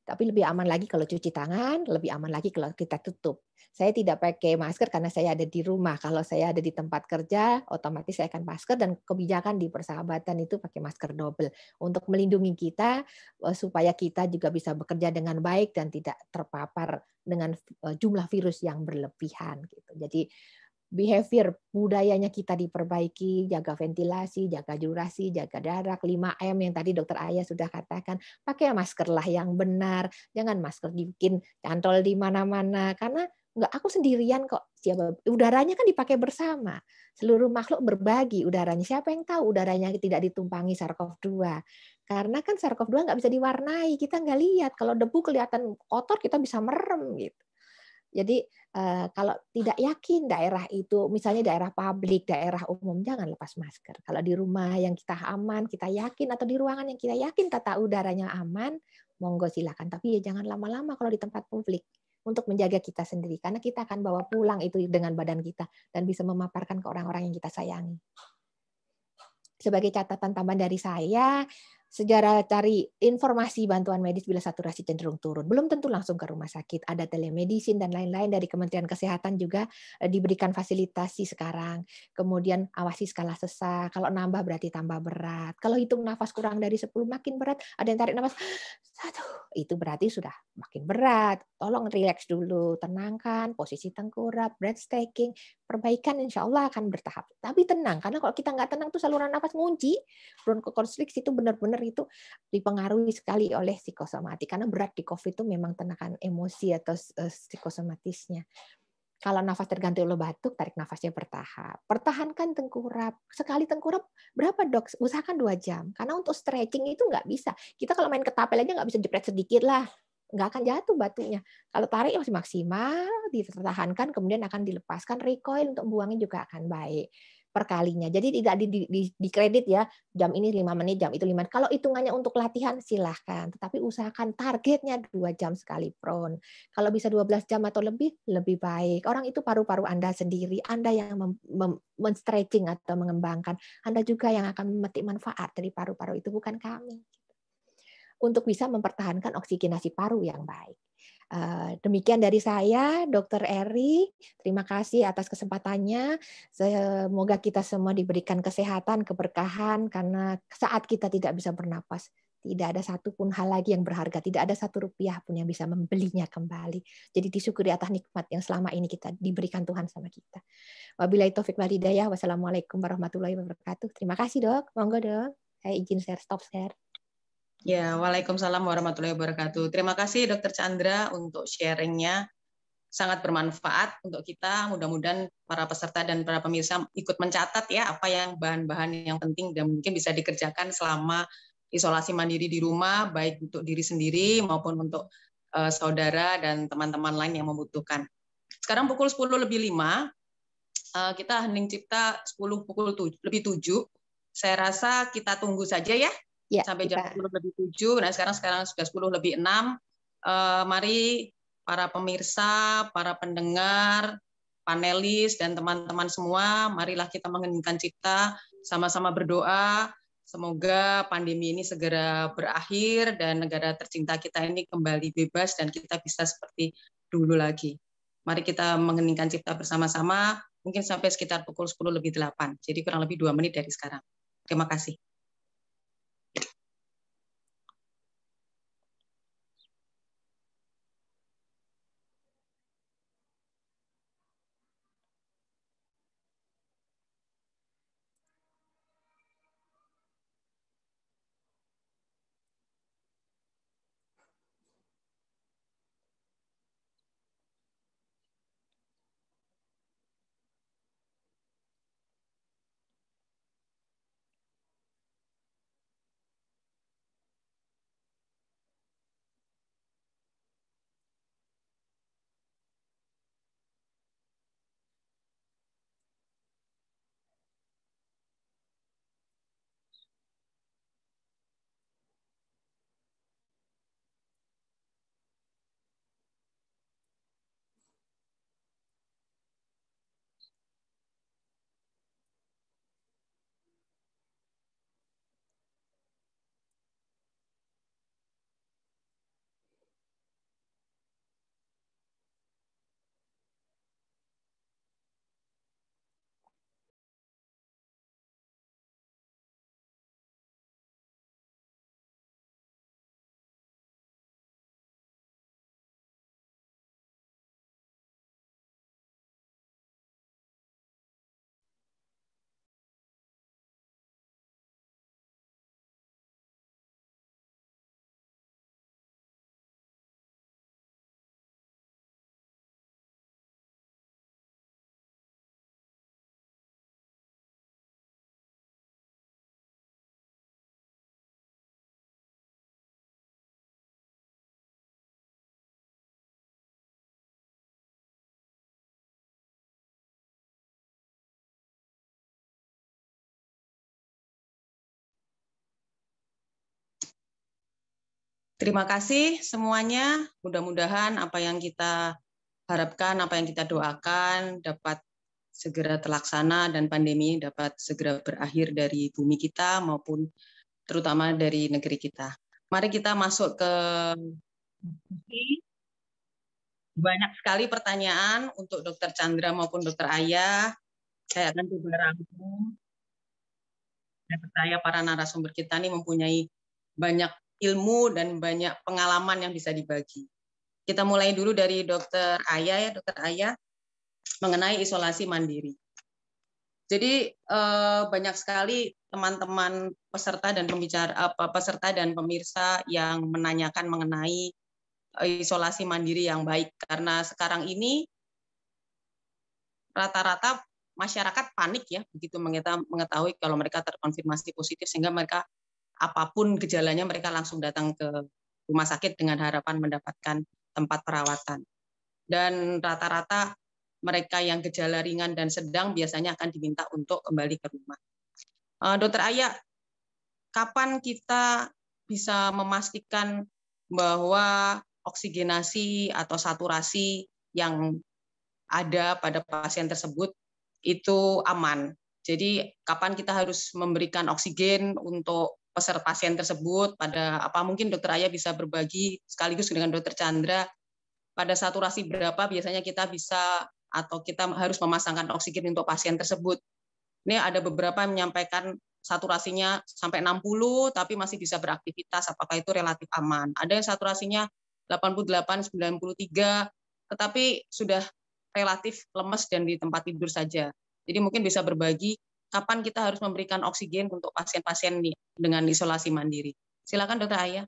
Tapi lebih aman lagi kalau cuci tangan, lebih aman lagi kalau kita tutup. Saya tidak pakai masker karena saya ada di rumah. Kalau saya ada di tempat kerja, otomatis saya akan masker dan kebijakan di persahabatan itu pakai masker double untuk melindungi kita eh, supaya kita juga bisa bekerja dengan baik dan tidak terpapar dengan eh, jumlah virus yang berlebihan gitu. Jadi behavior budayanya kita diperbaiki, jaga ventilasi, jaga durasi, jaga darah 5M yang tadi dokter Ayah sudah katakan, pakai maskerlah yang benar, jangan masker dibikin cantol di mana-mana karena enggak aku sendirian kok. Siapa udaranya kan dipakai bersama. Seluruh makhluk berbagi udaranya. Siapa yang tahu udaranya tidak ditumpangi SARS-CoV-2? Karena kan SARS-CoV-2 nggak bisa diwarnai, kita nggak lihat. Kalau debu kelihatan kotor kita bisa merem gitu jadi eh, kalau tidak yakin daerah itu, misalnya daerah publik, daerah umum, jangan lepas masker. Kalau di rumah yang kita aman, kita yakin, atau di ruangan yang kita yakin tata udaranya aman, monggo silakan. Tapi ya jangan lama-lama kalau di tempat publik untuk menjaga kita sendiri, karena kita akan bawa pulang itu dengan badan kita dan bisa memaparkan ke orang-orang yang kita sayangi sebagai catatan tambahan dari saya, sejarah cari informasi bantuan medis bila saturasi cenderung turun. Belum tentu langsung ke rumah sakit. Ada telemedicine dan lain-lain dari Kementerian Kesehatan juga e, diberikan fasilitasi sekarang. Kemudian awasi skala sesak. Kalau nambah berarti tambah berat. Kalau hitung nafas kurang dari 10 makin berat. Ada yang tarik nafas satu. Itu berarti sudah makin berat. Tolong relax dulu, tenangkan posisi tengkurap, breath taking, perbaikan insya Allah akan bertahap. Tapi tenang, karena kalau kita nggak tenang tuh saluran nafas ngunci, bronkokonstriks itu benar-benar itu dipengaruhi sekali oleh psikosomatik. Karena berat di COVID itu memang tenakan emosi atau eh, psikosomatisnya. Kalau nafas terganti lo batuk, tarik nafasnya bertahap. Pertahankan tengkurap. Sekali tengkurap berapa dok? Usahakan dua jam. Karena untuk stretching itu nggak bisa. Kita kalau main ketapel aja nggak bisa jepret sedikit lah nggak akan jatuh batunya. Kalau tarik ya masih maksimal, ditahankan, kemudian akan dilepaskan recoil untuk buangnya juga akan baik perkalinya. Jadi tidak di, di, di, di kredit ya, jam ini 5 menit, jam itu 5 menit. Kalau hitungannya untuk latihan, silahkan. Tetapi usahakan targetnya dua jam sekali prone. Kalau bisa 12 jam atau lebih, lebih baik. Orang itu paru-paru Anda sendiri, Anda yang men-stretching atau mengembangkan. Anda juga yang akan memetik manfaat dari paru-paru itu, bukan kami untuk bisa mempertahankan oksigenasi paru yang baik. Eh, demikian dari saya, Dr. Eri. Terima kasih atas kesempatannya. Semoga kita semua diberikan kesehatan, keberkahan, karena saat kita tidak bisa bernapas, tidak ada satupun hal lagi yang berharga, tidak ada satu rupiah pun yang bisa membelinya kembali. Jadi disyukuri atas nikmat yang selama ini kita diberikan Tuhan sama kita. Wabillahi taufik wal hidayah. Wassalamualaikum warahmatullahi wabarakatuh. Terima kasih, Dok. Monggo, Dok. Saya izin share stop share. Ya, Waalaikumsalam warahmatullahi wabarakatuh. Terima kasih Dr. Chandra untuk sharingnya. Sangat bermanfaat untuk kita. Mudah-mudahan para peserta dan para pemirsa ikut mencatat ya apa yang bahan-bahan yang penting dan mungkin bisa dikerjakan selama isolasi mandiri di rumah, baik untuk diri sendiri maupun untuk uh, saudara dan teman-teman lain yang membutuhkan. Sekarang pukul 10 lebih 5, uh, eh, kita hening cipta 10 pukul 7, lebih 7. Saya rasa kita tunggu saja ya ya, sampai jam kita... 10 lebih 7. Nah, sekarang sekarang sudah 10 lebih 6. Uh, eh, mari para pemirsa, para pendengar, panelis dan teman-teman semua, marilah kita mengheningkan cipta, sama-sama berdoa semoga pandemi ini segera berakhir dan negara tercinta kita ini kembali bebas dan kita bisa seperti dulu lagi. Mari kita mengheningkan cipta bersama-sama, mungkin sampai sekitar pukul 10 lebih 8. Jadi kurang lebih dua menit dari sekarang. Terima kasih. Terima kasih semuanya. Mudah-mudahan apa yang kita harapkan, apa yang kita doakan dapat segera terlaksana dan pandemi dapat segera berakhir dari bumi kita maupun terutama dari negeri kita. Mari kita masuk ke banyak sekali pertanyaan untuk Dokter Chandra maupun Dokter Ayah. Saya akan coba rangkum. Saya percaya para narasumber kita ini mempunyai banyak ilmu dan banyak pengalaman yang bisa dibagi. Kita mulai dulu dari Dokter Ayah ya, Dokter Ayah mengenai isolasi mandiri. Jadi eh, banyak sekali teman-teman peserta dan pembicara apa peserta dan pemirsa yang menanyakan mengenai eh, isolasi mandiri yang baik karena sekarang ini rata-rata masyarakat panik ya begitu mengetahui kalau mereka terkonfirmasi positif sehingga mereka apapun gejalanya mereka langsung datang ke rumah sakit dengan harapan mendapatkan tempat perawatan. Dan rata-rata mereka yang gejala ringan dan sedang biasanya akan diminta untuk kembali ke rumah. Eh, dokter Aya, kapan kita bisa memastikan bahwa oksigenasi atau saturasi yang ada pada pasien tersebut itu aman. Jadi kapan kita harus memberikan oksigen untuk peserta pasien tersebut pada apa mungkin dokter Ayah bisa berbagi sekaligus dengan dokter Chandra pada saturasi berapa biasanya kita bisa atau kita harus memasangkan oksigen untuk pasien tersebut. Ini ada beberapa yang menyampaikan saturasinya sampai 60 tapi masih bisa beraktivitas apakah itu relatif aman. Ada yang saturasinya 88 93 tetapi sudah relatif lemes dan di tempat tidur saja. Jadi mungkin bisa berbagi kapan kita harus memberikan oksigen untuk pasien-pasien dengan isolasi mandiri. Silakan Dokter Ayah.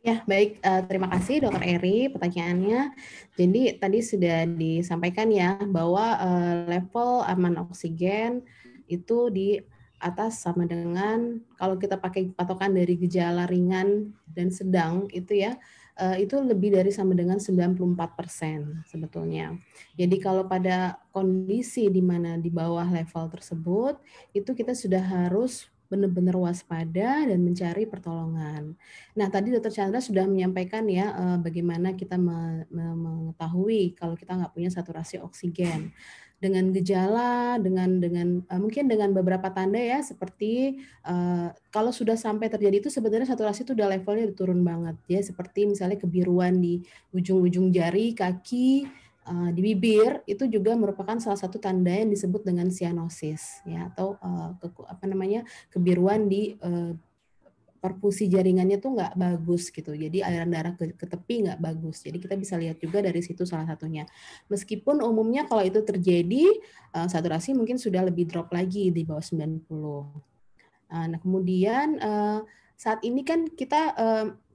Ya, baik. Eh, terima kasih Dokter Eri pertanyaannya. Jadi tadi sudah disampaikan ya bahwa eh, level aman oksigen itu di atas sama dengan kalau kita pakai patokan dari gejala ringan dan sedang itu ya uh, itu lebih dari sama dengan 94% sebetulnya. Jadi kalau pada kondisi di mana di bawah level tersebut itu kita sudah harus benar-benar waspada dan mencari pertolongan. Nah, tadi Dr. Chandra sudah menyampaikan ya eh, bagaimana kita mengetahui kalau kita nggak punya saturasi oksigen dengan gejala dengan dengan eh, mungkin dengan beberapa tanda ya seperti eh, kalau sudah sampai terjadi itu sebenarnya saturasi itu udah levelnya turun banget ya seperti misalnya kebiruan di ujung-ujung jari kaki Eh, di bibir itu juga merupakan salah satu tanda yang disebut dengan cyanosis ya atau uh, eh, ke, apa namanya kebiruan di uh, perfusi jaringannya tuh nggak bagus gitu. Jadi aliran darah ke, ke tepi nggak bagus. Jadi kita bisa lihat juga dari situ salah satunya. Meskipun umumnya kalau itu terjadi saturasi mungkin sudah lebih drop lagi di bawah 90. nah kemudian saat ini kan kita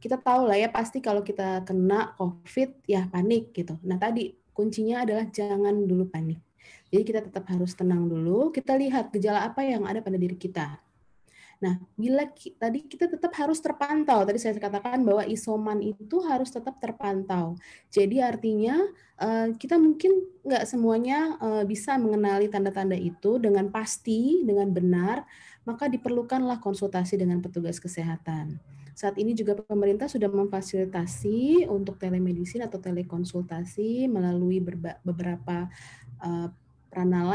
kita tahu lah ya pasti kalau kita kena COVID ya panik gitu. Nah tadi kuncinya adalah jangan dulu panik. Jadi kita tetap harus tenang dulu, kita lihat gejala apa yang ada pada diri kita. Nah, bila ki, tadi kita tetap harus terpantau. Tadi saya katakan bahwa isoman itu harus tetap terpantau. Jadi artinya eh, kita mungkin nggak semuanya eh, bisa mengenali tanda-tanda itu dengan pasti, dengan benar, maka diperlukanlah konsultasi dengan petugas kesehatan. Saat ini juga pemerintah sudah memfasilitasi untuk telemedicine atau telekonsultasi melalui beberapa uh,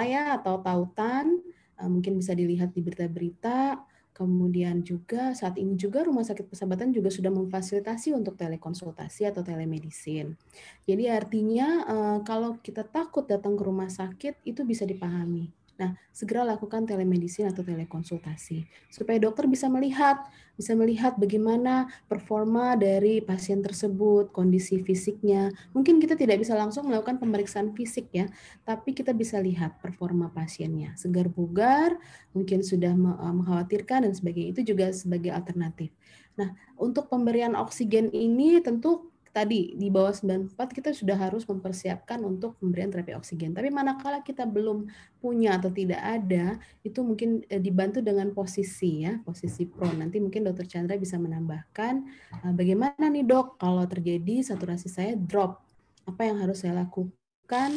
ya atau tautan eh, mungkin bisa dilihat di berita-berita Kemudian juga saat ini juga Rumah Sakit Persahabatan juga sudah memfasilitasi untuk telekonsultasi atau telemedicine. Jadi artinya eh, kalau kita takut datang ke rumah sakit itu bisa dipahami. Nah, segera lakukan telemedicine atau telekonsultasi supaya dokter bisa melihat, bisa melihat bagaimana performa dari pasien tersebut, kondisi fisiknya. Mungkin kita tidak bisa langsung melakukan pemeriksaan fisik ya, tapi kita bisa lihat performa pasiennya. Segar bugar, mungkin sudah eh, mengkhawatirkan dan sebagainya. Itu juga sebagai alternatif. Nah, untuk pemberian oksigen ini tentu tadi di bawah 94 kita sudah harus mempersiapkan untuk pemberian terapi oksigen. Tapi manakala kita belum punya atau tidak ada, itu mungkin eh, dibantu dengan posisi ya, posisi prone. Nanti mungkin dokter Chandra bisa menambahkan eh, bagaimana nih dok kalau terjadi saturasi saya drop, apa yang harus saya lakukan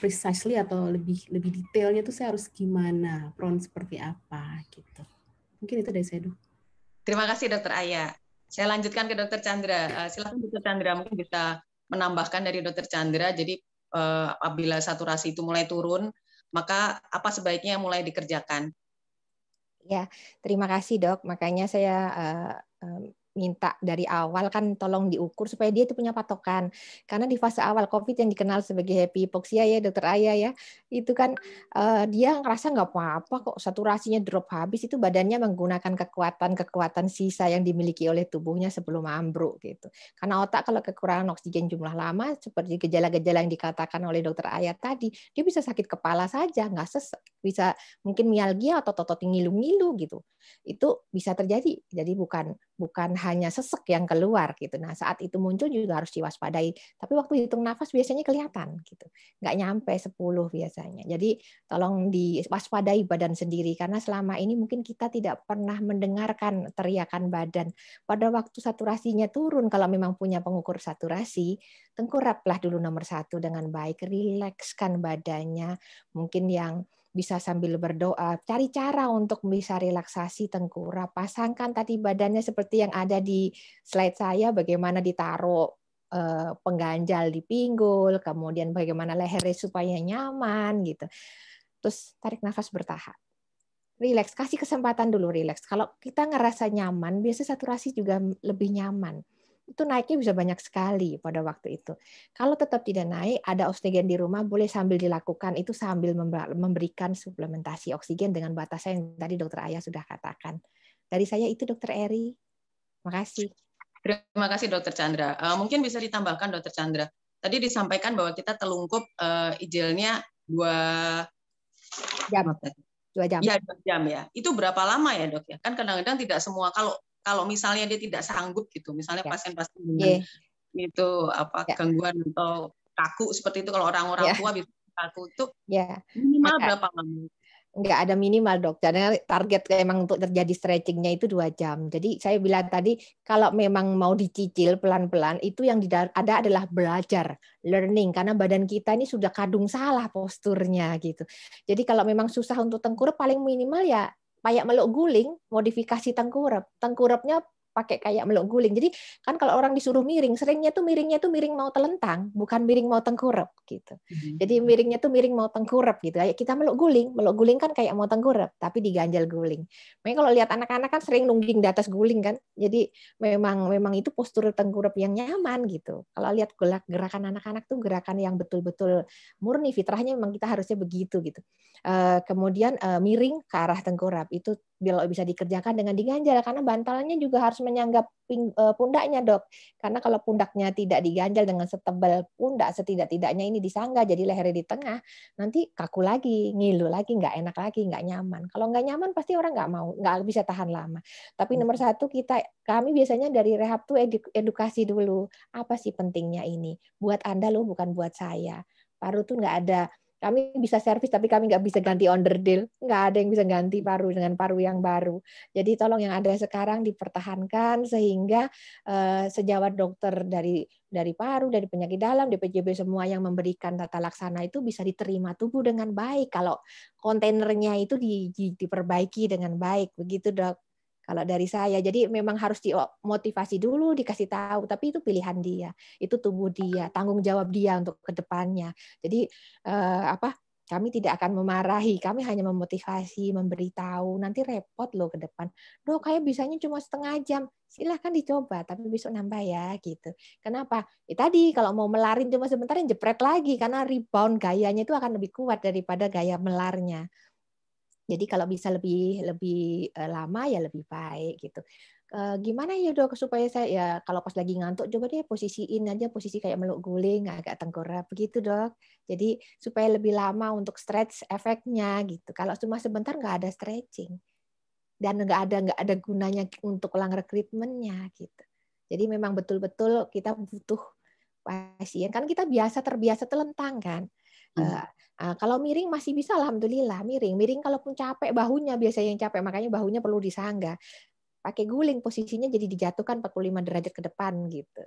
precisely atau lebih lebih detailnya itu saya harus gimana, prone seperti apa gitu. Mungkin itu dari saya dok. Terima kasih dokter Ayah. Saya lanjutkan ke Dokter Chandra. Uh, silakan Dokter Chandra mungkin bisa menambahkan dari Dokter Chandra. Jadi eh, apabila saturasi itu mulai turun, maka apa sebaiknya yang mulai dikerjakan? Ya, terima kasih dok. Makanya saya eh, minta dari awal kan tolong diukur supaya dia itu punya patokan. Karena di fase awal COVID yang dikenal sebagai happy hypoxia ya dokter ayah ya, itu kan uh, dia ngerasa nggak apa-apa kok saturasinya drop habis itu badannya menggunakan kekuatan-kekuatan sisa yang dimiliki oleh tubuhnya sebelum ambruk gitu. Karena otak kalau kekurangan oksigen jumlah lama seperti gejala-gejala yang dikatakan oleh dokter ayah tadi, dia bisa sakit kepala saja, nggak sesek, bisa mungkin mialgia atau otot ngilu-ngilu gitu. Itu bisa terjadi. Jadi bukan bukan hanya sesek yang keluar gitu. Nah saat itu muncul juga harus diwaspadai. Tapi waktu hitung nafas biasanya kelihatan gitu, nggak nyampe 10 biasanya. Jadi tolong diwaspadai badan sendiri karena selama ini mungkin kita tidak pernah mendengarkan teriakan badan. Pada waktu saturasinya turun kalau memang punya pengukur saturasi, tengkuraplah dulu nomor satu dengan baik, rilekskan badannya. Mungkin yang bisa sambil berdoa, cari cara untuk bisa relaksasi tengkurap. Pasangkan tadi badannya seperti yang ada di slide saya, bagaimana ditaruh eh, pengganjal di pinggul, kemudian bagaimana lehernya supaya nyaman gitu. Terus tarik nafas bertahap. Relax, kasih kesempatan dulu relax. Kalau kita ngerasa nyaman, biasanya saturasi juga lebih nyaman itu naiknya bisa banyak sekali pada waktu itu. Kalau tetap tidak naik, ada oksigen di rumah boleh sambil dilakukan itu sambil memberikan suplementasi oksigen dengan batasan yang tadi dokter Ayah sudah katakan. Dari saya itu dokter Eri. terima kasih. Terima kasih dokter Chandra. Eh, mungkin bisa ditambahkan dokter Chandra. Tadi disampaikan bahwa kita telungkup uh, eh, ijelnya dua jam. Dua jam. Ya, dua jam ya. Itu berapa lama ya dok ya? Kan kadang-kadang tidak semua. Kalau kalau misalnya dia tidak sanggup gitu, misalnya ya. pasien-pasien yeah. dengan yeah. itu apa yeah. gangguan atau kaku seperti itu kalau orang-orang yeah. tua bisa kaku itu yeah. minimal Maka, berapa lama? Enggak ada minimal dok, karena target emang untuk terjadi stretchingnya itu dua jam. Jadi saya bilang tadi kalau memang mau dicicil pelan-pelan itu yang ada adalah belajar, learning. Karena badan kita ini sudah kadung salah posturnya gitu. Jadi kalau memang susah untuk tengkurap paling minimal ya payak meluk guling modifikasi tengkurap tengkurapnya pakai kayak meluk guling. Jadi kan kalau orang disuruh miring, seringnya tuh miringnya tuh miring mau telentang, bukan miring mau tengkurap gitu. Mm-hmm. Jadi miringnya tuh miring mau tengkurap gitu. Kayak kita meluk guling, meluk guling kan kayak mau tengkurap, tapi diganjal guling. Makanya kalau lihat anak-anak kan sering nungging di atas guling kan. Jadi memang memang itu postur tengkurap yang nyaman gitu. Kalau lihat gerak gerakan anak-anak tuh gerakan yang betul-betul murni fitrahnya memang kita harusnya begitu gitu. Uh, kemudian uh, miring ke arah tengkurap itu bila bisa dikerjakan dengan diganjal karena bantalnya juga harus menyanggap e, pundaknya dok karena kalau pundaknya tidak diganjal dengan setebal pundak setidak-tidaknya ini disangga jadi lehernya di tengah nanti kaku lagi ngilu lagi nggak enak lagi nggak nyaman kalau nggak nyaman pasti orang nggak mau nggak bisa tahan lama tapi hmm. nomor satu kita kami biasanya dari rehab tuh edukasi dulu apa sih pentingnya ini buat anda loh bukan buat saya paru tuh nggak ada kami bisa servis tapi kami nggak bisa ganti onderdil. deal nggak ada yang bisa ganti paru dengan paru yang baru jadi tolong yang ada sekarang dipertahankan sehingga eh, sejawat dokter dari dari paru dari penyakit dalam DPJB semua yang memberikan tata laksana itu bisa diterima tubuh dengan baik kalau kontainernya itu di, di, diperbaiki dengan baik begitu dok kalau dari saya, jadi memang harus dimotivasi dulu, dikasih tahu. Tapi itu pilihan dia, itu tubuh dia, tanggung jawab dia untuk kedepannya. Jadi eh, apa? Kami tidak akan memarahi, kami hanya memotivasi, memberitahu. Nanti repot loh ke depan. Dok, kayak bisanya cuma setengah jam. Silahkan dicoba, tapi besok nambah ya gitu. Kenapa? Ya, tadi kalau mau melarin cuma sebentar, jepret lagi karena rebound gayanya itu akan lebih kuat daripada gaya melarnya. Jadi kalau bisa lebih lebih eh, lama ya lebih baik gitu. E, gimana ya dok supaya saya ya kalau pas lagi ngantuk coba deh posisiin aja posisi kayak meluk guling agak tengkurap begitu dok. Jadi supaya lebih lama untuk stretch efeknya gitu. Kalau cuma sebentar nggak ada stretching dan nggak ada nggak ada gunanya untuk ulang rekrutmennya gitu. Jadi memang betul-betul kita butuh pasien. Kan kita biasa terbiasa telentang kan. Uh, kalau miring masih bisa alhamdulillah miring. Miring kalaupun capek bahunya biasanya yang capek makanya bahunya perlu disangga. Pakai guling posisinya jadi dijatuhkan 45 derajat ke depan gitu.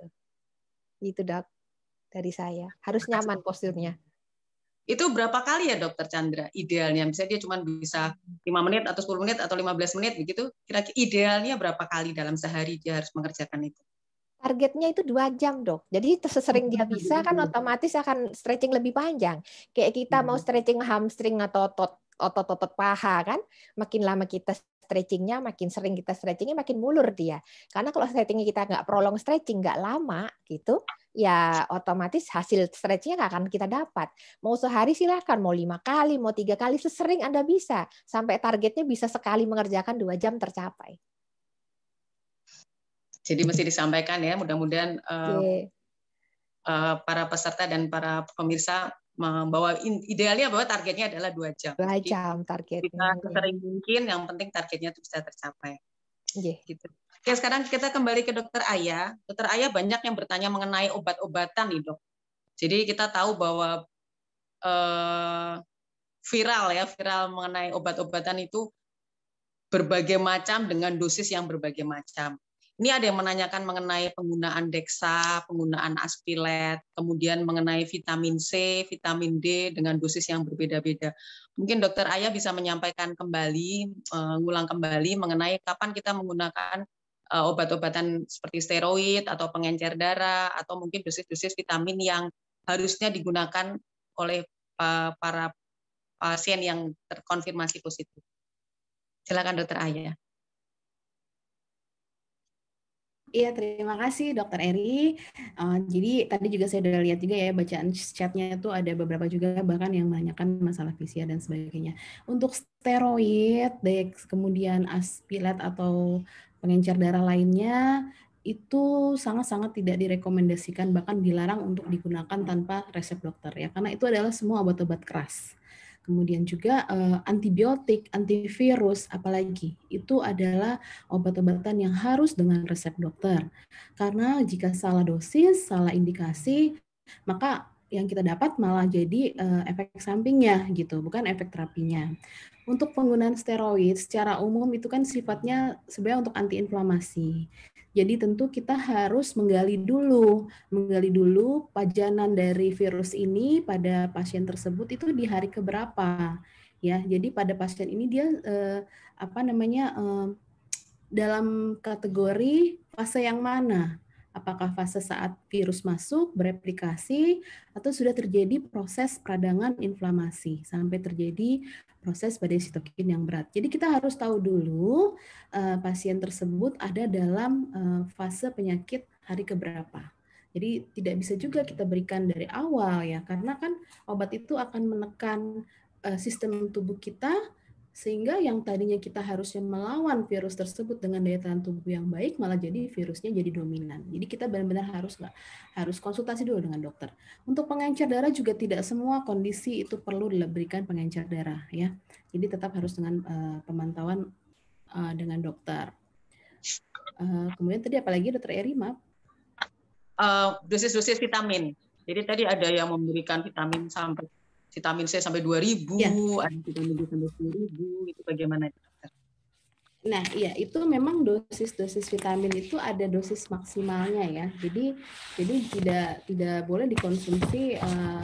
Itu dok dari saya. Harus nyaman posturnya. Itu berapa kali ya dokter Chandra idealnya? Misalnya dia cuma bisa lima menit atau 10 menit atau 15 menit begitu. Kira-kira idealnya berapa kali dalam sehari dia harus mengerjakan itu? targetnya itu dua jam dok. Jadi sesering dia hmm. bisa kan otomatis akan stretching lebih panjang. Kayak kita mau hmm. stretching hamstring atau otot otot-otot paha kan, makin lama kita stretchingnya, makin sering kita stretchingnya, makin mulur dia. Karena kalau stretchingnya kita nggak prolong stretching, nggak lama gitu, ya otomatis hasil stretchingnya nggak akan kita dapat. Mau sehari silahkan, mau lima kali, mau tiga kali, sesering Anda bisa. Sampai targetnya bisa sekali mengerjakan dua jam tercapai. Jadi mesti disampaikan ya, mudah-mudahan uh, uh, para peserta dan para pemirsa membawa idealnya bahwa targetnya adalah dua jam. Dua jam target, Kita sering mungkin, yang penting targetnya itu bisa tercapai. Yeah. Gitu. Oke, sekarang kita kembali ke dokter Ayah. Dokter Ayah banyak yang bertanya mengenai obat-obatan nih dok. Jadi kita tahu bahwa eh, viral ya, viral mengenai obat-obatan itu berbagai macam dengan dosis yang berbagai macam. Ini ada yang menanyakan mengenai penggunaan deksa, penggunaan aspilet, kemudian mengenai vitamin C, vitamin D dengan dosis yang berbeda-beda. Mungkin dokter Ayah bisa menyampaikan kembali, eh, ngulang kembali mengenai kapan kita menggunakan eh, obat-obatan seperti steroid atau pengencer darah atau mungkin dosis-dosis vitamin yang harusnya digunakan oleh para pasien yang terkonfirmasi positif. Silakan dokter Ayah. Iya, terima kasih Dokter Eri. Uh, jadi tadi juga saya sudah lihat juga ya bacaan chatnya itu ada beberapa juga bahkan yang menanyakan masalah visia dan sebagainya. Untuk steroid, dex, kemudian aspilat atau pengencer darah lainnya itu sangat-sangat tidak direkomendasikan bahkan dilarang untuk digunakan tanpa resep dokter ya karena itu adalah semua obat-obat keras Kemudian juga uh, antibiotik, antivirus, apalagi itu adalah obat-obatan yang harus dengan resep dokter. Karena jika salah dosis, salah indikasi, maka yang kita dapat malah jadi uh, efek sampingnya gitu, bukan efek terapinya. Untuk penggunaan steroid secara umum itu kan sifatnya sebenarnya untuk antiinflamasi. Jadi tentu kita harus menggali dulu, menggali dulu pajanan dari virus ini pada pasien tersebut itu di hari keberapa, ya. Jadi pada pasien ini dia eh, apa namanya eh, dalam kategori fase yang mana? Apakah fase saat virus masuk, bereplikasi, atau sudah terjadi proses peradangan inflamasi sampai terjadi proses badai sitokin yang berat. Jadi kita harus tahu dulu eh, pasien tersebut ada dalam eh, fase penyakit hari keberapa. Jadi tidak bisa juga kita berikan dari awal ya, karena kan obat itu akan menekan eh, sistem tubuh kita sehingga yang tadinya kita harusnya melawan virus tersebut dengan daya tahan tubuh yang baik malah jadi virusnya jadi dominan. Jadi kita benar-benar harus nggak harus konsultasi dulu dengan dokter. Untuk pengencer darah juga tidak semua kondisi itu perlu diberikan pengencer darah ya. Jadi tetap harus dengan uh, pemantauan uh, dengan dokter. Uh, kemudian tadi apalagi dokter Eri maaf. Uh, dosis-dosis vitamin. Jadi tadi ada yang memberikan vitamin sampai vitamin C sampai 2000, ya. ada vitamin D sampai 10.000, itu bagaimana? Nah, iya itu memang dosis-dosis vitamin itu ada dosis maksimalnya ya. Jadi jadi tidak tidak boleh dikonsumsi uh,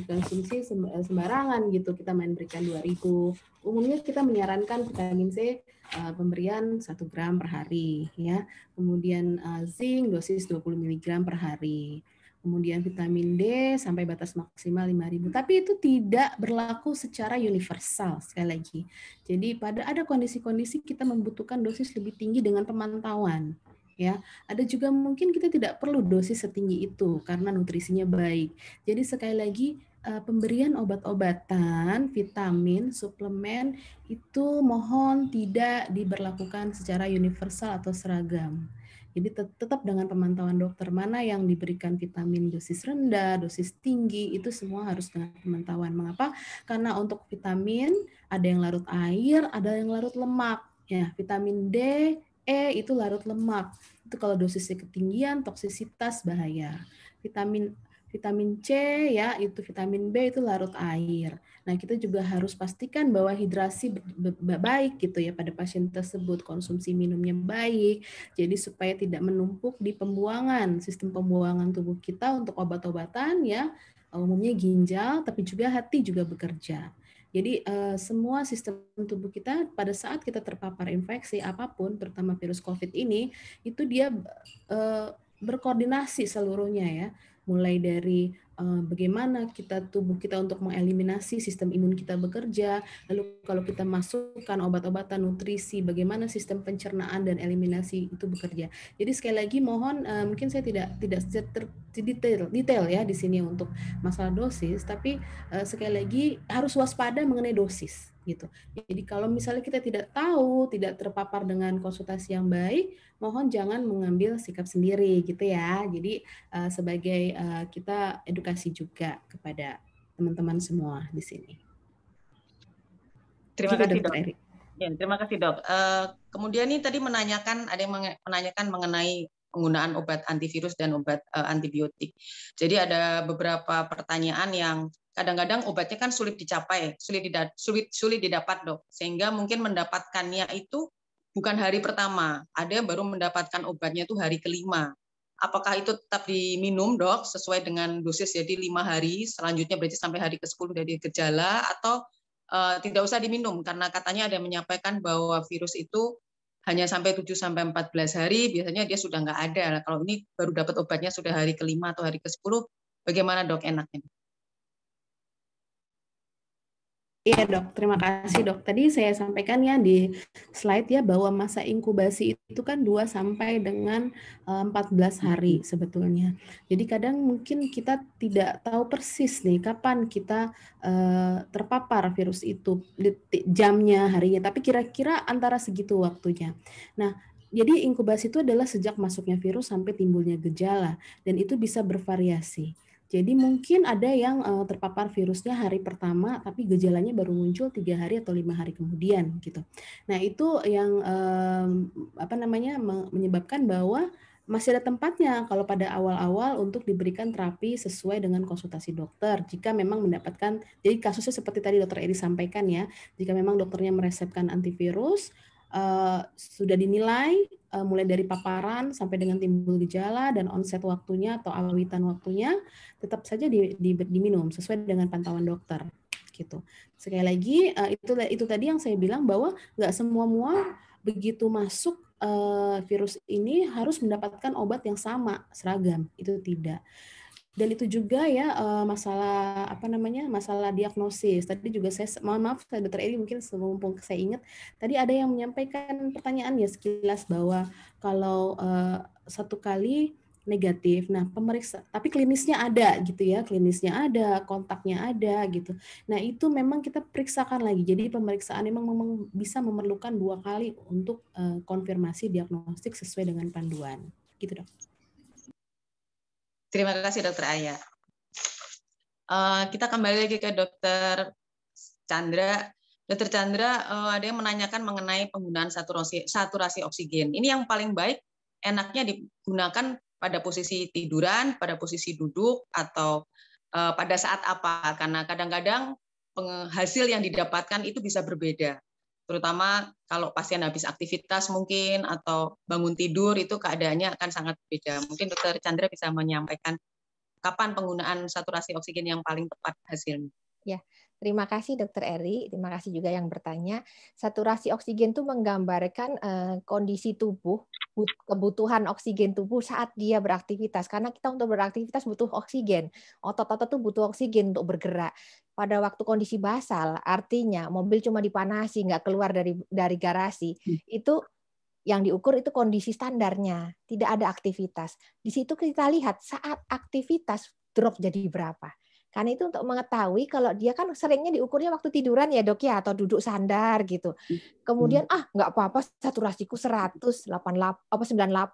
dikonsumsi eh, sembarangan gitu. Kita main berikan 2000. Umumnya kita menyarankan vitamin C uh, pemberian 1 gram per hari ya. Kemudian uh, zinc dosis 20 mg per hari kemudian vitamin D sampai batas maksimal 5000. Tapi itu tidak berlaku secara universal sekali lagi. Jadi pada ada kondisi-kondisi kita membutuhkan dosis lebih tinggi dengan pemantauan ya. Ada juga mungkin kita tidak perlu dosis setinggi itu karena nutrisinya baik. Jadi sekali lagi eh, pemberian obat-obatan, vitamin, suplemen itu mohon tidak diberlakukan secara universal atau seragam. Jadi tetap dengan pemantauan dokter mana yang diberikan vitamin dosis rendah, dosis tinggi itu semua harus dengan pemantauan. Mengapa? Karena untuk vitamin ada yang larut air, ada yang larut lemak. Ya, vitamin D, E itu larut lemak. Itu kalau dosisnya ketinggian toksisitas bahaya. Vitamin vitamin C ya itu vitamin B itu larut air. Nah, kita juga harus pastikan bahwa hidrasi baik gitu ya pada pasien tersebut, konsumsi minumnya baik. Jadi supaya tidak menumpuk di pembuangan, sistem pembuangan tubuh kita untuk obat-obatan ya, umumnya ginjal tapi juga hati juga bekerja. Jadi eh, semua sistem tubuh kita pada saat kita terpapar infeksi apapun, terutama virus COVID ini, itu dia eh, berkoordinasi seluruhnya ya, mulai dari Eh, bagaimana kita tubuh kita untuk mengeliminasi sistem imun kita bekerja, lalu kalau kita masukkan obat-obatan, nutrisi, bagaimana sistem pencernaan dan eliminasi itu bekerja. Jadi sekali lagi mohon eh, mungkin saya tidak tidak ter, detail detail ya di sini untuk masalah dosis, tapi eh, sekali lagi harus waspada mengenai dosis gitu. Jadi kalau misalnya kita tidak tahu, tidak terpapar dengan konsultasi yang baik, mohon jangan mengambil sikap sendiri gitu ya. Jadi eh, sebagai eh, kita edukasi juga kepada teman-teman semua di sini. Terima gitu, kasih dokter. Dok. Ya, terima kasih Dok. Uh, kemudian nih tadi menanyakan ada yang menanyakan mengenai penggunaan obat antivirus dan obat uh, antibiotik. Jadi ada beberapa pertanyaan yang kadang-kadang obatnya kan sulit dicapai, sulit didapat, sulit sulit didapat dok. Sehingga mungkin mendapatkannya itu bukan hari pertama, ada yang baru mendapatkan obatnya itu hari kelima. Apakah itu tetap diminum dok sesuai dengan dosis jadi lima hari, selanjutnya berarti sampai hari ke-10 dari gejala atau uh, tidak usah diminum karena katanya ada yang menyampaikan bahwa virus itu hanya sampai 7 sampai 14 hari biasanya dia sudah nggak ada. Kalau ini baru dapat obatnya sudah hari kelima atau hari ke-10, bagaimana dok enaknya? Iya dok, terima kasih dok. Tadi saya sampaikan ya di slide ya bahwa masa inkubasi itu kan 2 sampai dengan 14 eh, hari sebetulnya. Jadi kadang mungkin kita tidak tahu persis nih kapan kita eh, terpapar virus itu, jamnya, harinya, tapi kira-kira antara segitu waktunya. Nah, jadi inkubasi itu adalah sejak masuknya virus sampai timbulnya gejala dan itu bisa bervariasi. Jadi mungkin ada yang uh, terpapar virusnya hari pertama, tapi gejalanya baru muncul tiga hari atau lima hari kemudian gitu. Nah itu yang um, apa namanya menyebabkan bahwa masih ada tempatnya kalau pada awal-awal untuk diberikan terapi sesuai dengan konsultasi dokter. Jika memang mendapatkan, jadi kasusnya seperti tadi dokter Eri sampaikan ya, jika memang dokternya meresepkan antivirus, uh, sudah dinilai Eh, mulai dari paparan sampai dengan timbul gejala dan onset waktunya atau awitan waktunya tetap saja di, di, diminum sesuai dengan pantauan dokter gitu. Sekali lagi eh, itu itu tadi yang saya bilang bahwa nggak semua mual begitu masuk eh, virus ini harus mendapatkan obat yang sama seragam itu tidak dan itu juga ya eh, masalah apa namanya masalah diagnosis tadi juga saya mohon maaf saya dokter ini mungkin semumpung saya ingat tadi ada yang menyampaikan pertanyaan ya sekilas bahwa kalau uh, satu kali negatif. Nah, pemeriksa tapi klinisnya ada gitu ya, klinisnya ada, kontaknya ada gitu. Nah, itu memang kita periksakan lagi. Jadi pemeriksaan memang, memang bisa memerlukan dua kali untuk uh, konfirmasi diagnostik sesuai dengan panduan. Gitu, Dok. Terima kasih Dokter Ayah. Eh, uh, kita kembali lagi ke Dokter Chandra. Dokter Chandra, uh, ada yang menanyakan mengenai penggunaan saturasi, saturasi oksigen. Ini yang paling baik, enaknya digunakan pada posisi tiduran, pada posisi duduk, atau uh, pada saat apa? Karena kadang-kadang hasil yang didapatkan itu bisa berbeda terutama kalau pasien habis aktivitas mungkin atau bangun tidur itu keadaannya akan sangat berbeda. Mungkin dokter Chandra bisa menyampaikan kapan penggunaan saturasi oksigen yang paling tepat hasilnya. Ya, Terima kasih Dokter Eri, terima kasih juga yang bertanya. Saturasi oksigen itu menggambarkan eh, kondisi tubuh, kebutuhan oksigen tubuh saat dia beraktivitas. Karena kita untuk beraktivitas butuh oksigen, otot-otot tuh butuh oksigen untuk bergerak. Pada waktu kondisi basal, artinya mobil cuma dipanasi, nggak keluar dari dari garasi, hmm. itu yang diukur itu kondisi standarnya, tidak ada aktivitas. Di situ kita lihat saat aktivitas drop jadi berapa. Karena itu untuk mengetahui kalau dia kan seringnya diukurnya waktu tiduran ya dok ya atau duduk sandar gitu. Kemudian ah nggak apa-apa saturasiku 100, 88, apa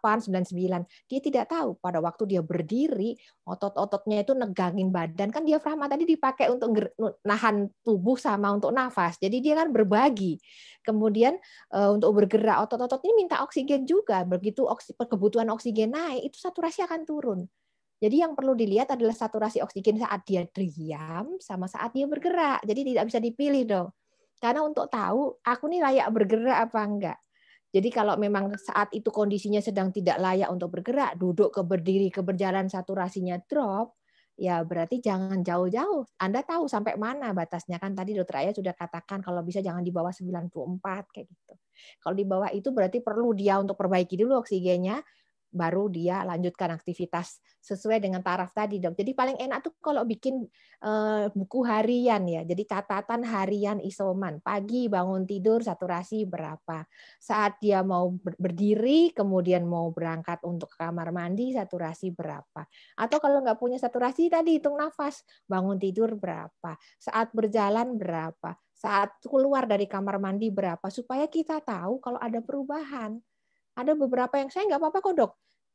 98, 99. Dia tidak tahu pada waktu dia berdiri otot-ototnya itu negangin badan kan diafragma tadi dipakai untuk nahan tubuh sama untuk nafas. Jadi dia kan berbagi. Kemudian eh, untuk bergerak otot-otot ini minta oksigen juga. Begitu oksi, kebutuhan oksigen naik itu saturasi akan turun. Jadi yang perlu dilihat adalah saturasi oksigen saat dia diam sama saat dia bergerak. Jadi tidak bisa dipilih dong. Karena untuk tahu aku nih layak bergerak apa enggak. Jadi kalau memang saat itu kondisinya sedang tidak layak untuk bergerak, duduk ke berdiri ke berjalan saturasinya drop, ya berarti jangan jauh-jauh. Anda tahu sampai mana batasnya kan tadi dokter Ayah sudah katakan kalau bisa jangan di bawah 94 kayak gitu. Kalau di bawah itu berarti perlu dia untuk perbaiki dulu oksigennya, baru dia lanjutkan aktivitas sesuai dengan taraf tadi dok. Jadi paling enak tuh kalau bikin uh, buku harian ya. Jadi catatan harian isoman. Pagi bangun tidur saturasi berapa. Saat dia mau berdiri kemudian mau berangkat untuk ke kamar mandi saturasi berapa. Atau kalau nggak punya saturasi tadi hitung nafas. Bangun tidur berapa. Saat berjalan berapa. Saat keluar dari kamar mandi berapa. Supaya kita tahu kalau ada perubahan ada beberapa yang saya nggak apa-apa kok dok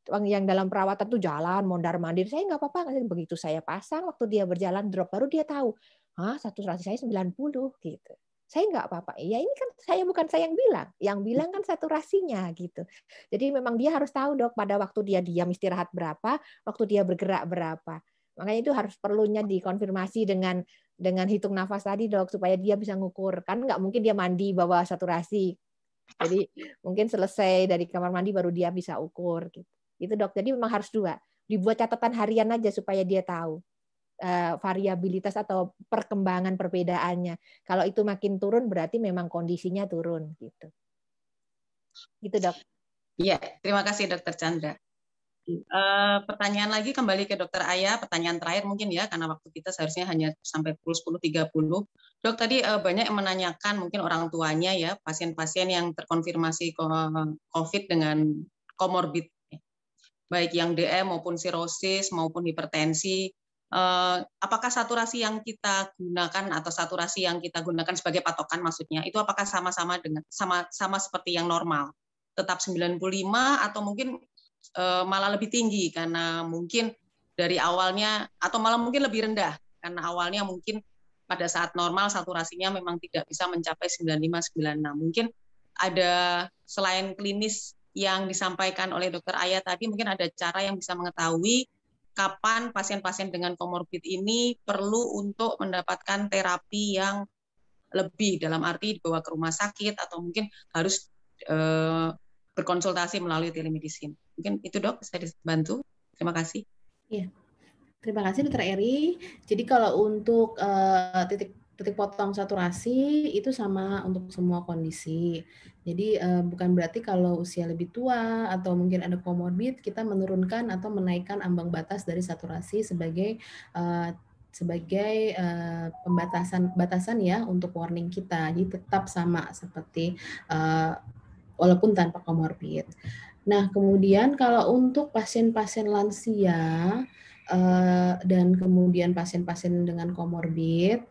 yang dalam perawatan tuh jalan mondar mandir saya nggak apa-apa begitu saya pasang waktu dia berjalan drop baru dia tahu ah saturasi saya puluh gitu saya nggak apa-apa ya ini kan saya bukan saya yang bilang yang bilang kan saturasinya gitu jadi memang dia harus tahu dok pada waktu dia diam istirahat berapa waktu dia bergerak berapa makanya itu harus perlunya dikonfirmasi dengan dengan hitung nafas tadi dok supaya dia bisa ngukur kan nggak mungkin dia mandi bawa saturasi jadi mungkin selesai dari kamar mandi baru dia bisa ukur gitu itu dok. Jadi memang harus dua. Dibuat catatan harian aja supaya dia tahu uh, variabilitas atau perkembangan perbedaannya. Kalau itu makin turun berarti memang kondisinya turun gitu. Gitu dok. Iya, terima kasih dokter Chandra. Uh, pertanyaan lagi kembali ke dokter Ayah pertanyaan terakhir mungkin ya, karena waktu kita seharusnya hanya sampai pukul 10.30. Dok, tadi uh, banyak yang menanyakan mungkin orang tuanya ya, pasien-pasien yang terkonfirmasi COVID dengan comorbid baik yang DM maupun sirosis maupun hipertensi. Eh, apakah saturasi yang kita gunakan atau saturasi yang kita gunakan sebagai patokan maksudnya itu apakah sama-sama dengan sama sama seperti yang normal? Tetap 95 atau mungkin eh, malah lebih tinggi karena mungkin dari awalnya atau malah mungkin lebih rendah karena awalnya mungkin pada saat normal saturasinya memang tidak bisa mencapai 95 96. Mungkin ada selain klinis yang disampaikan oleh dokter Aya tadi mungkin ada cara yang bisa mengetahui kapan pasien-pasien dengan komorbid ini perlu untuk mendapatkan terapi yang lebih dalam arti dibawa ke rumah sakit atau mungkin harus e, berkonsultasi melalui telemedicine. Mungkin itu dok bisa dibantu. Terima kasih. Iya. Terima kasih Dokter Eri. Jadi kalau untuk uh, titik titik potong saturasi itu sama untuk semua kondisi. Jadi uh, bukan berarti kalau usia lebih tua atau mungkin ada komorbid kita menurunkan atau menaikkan ambang batas dari saturasi sebagai uh, sebagai uh, pembatasan batasan ya untuk warning kita. Jadi tetap sama seperti uh, walaupun tanpa komorbid. Nah, kemudian kalau untuk pasien-pasien lansia uh, dan kemudian pasien-pasien dengan komorbid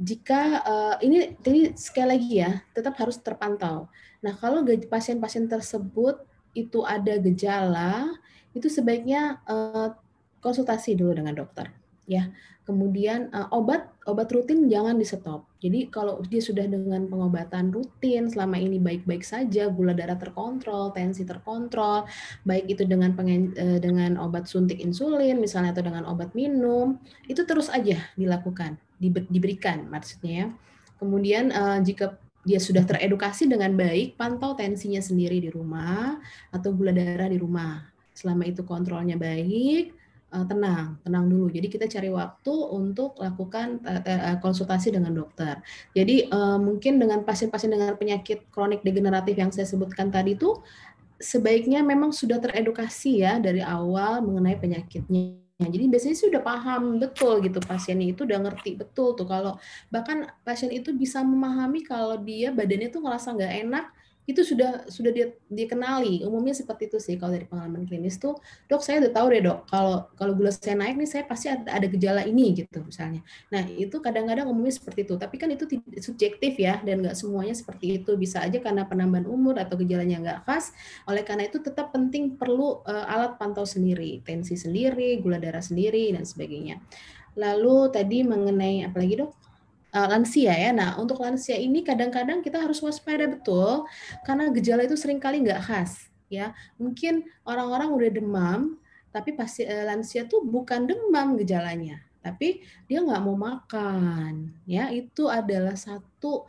jika uh, ini ini sekali lagi ya tetap harus terpantau. Nah kalau pasien-pasien tersebut itu ada gejala itu sebaiknya uh, konsultasi dulu dengan dokter ya. Kemudian uh, obat obat rutin jangan di stop. Jadi kalau dia sudah dengan pengobatan rutin selama ini baik-baik saja, gula darah terkontrol, tensi terkontrol, baik itu dengan pengen, uh, dengan obat suntik insulin misalnya atau dengan obat minum, itu terus aja dilakukan diberikan maksudnya. Ya. Kemudian uh, jika dia sudah teredukasi dengan baik, pantau tensinya sendiri di rumah atau gula darah di rumah. Selama itu kontrolnya baik, uh, tenang, tenang dulu. Jadi kita cari waktu untuk lakukan eh, konsultasi dengan dokter. Jadi uh, mungkin dengan pasien-pasien dengan penyakit kronik degeneratif yang saya sebutkan tadi itu sebaiknya memang sudah teredukasi ya dari awal mengenai penyakitnya Nah, jadi biasanya sih udah paham betul gitu pasiennya itu udah ngerti betul tuh kalau bahkan pasien itu bisa memahami kalau dia badannya tuh ngerasa nggak enak itu sudah sudah dia, dikenali umumnya seperti itu sih kalau dari pengalaman klinis tuh dok saya udah tahu deh dok kalau kalau gula saya naik nih saya pasti ada, ada gejala ini gitu misalnya nah itu kadang-kadang umumnya seperti itu tapi kan itu subjektif ya dan nggak semuanya seperti itu bisa aja karena penambahan umur atau gejalanya nggak khas oleh karena itu tetap penting perlu uh, alat pantau sendiri tensi sendiri gula darah sendiri dan sebagainya lalu tadi mengenai apalagi dok uh, lansia ya. Nah, untuk lansia ini kadang-kadang kita harus waspada betul karena gejala itu seringkali nggak khas ya. Mungkin orang-orang udah demam tapi pasti uh, eh, lansia tuh bukan demam gejalanya, tapi dia nggak mau makan ya. Itu adalah satu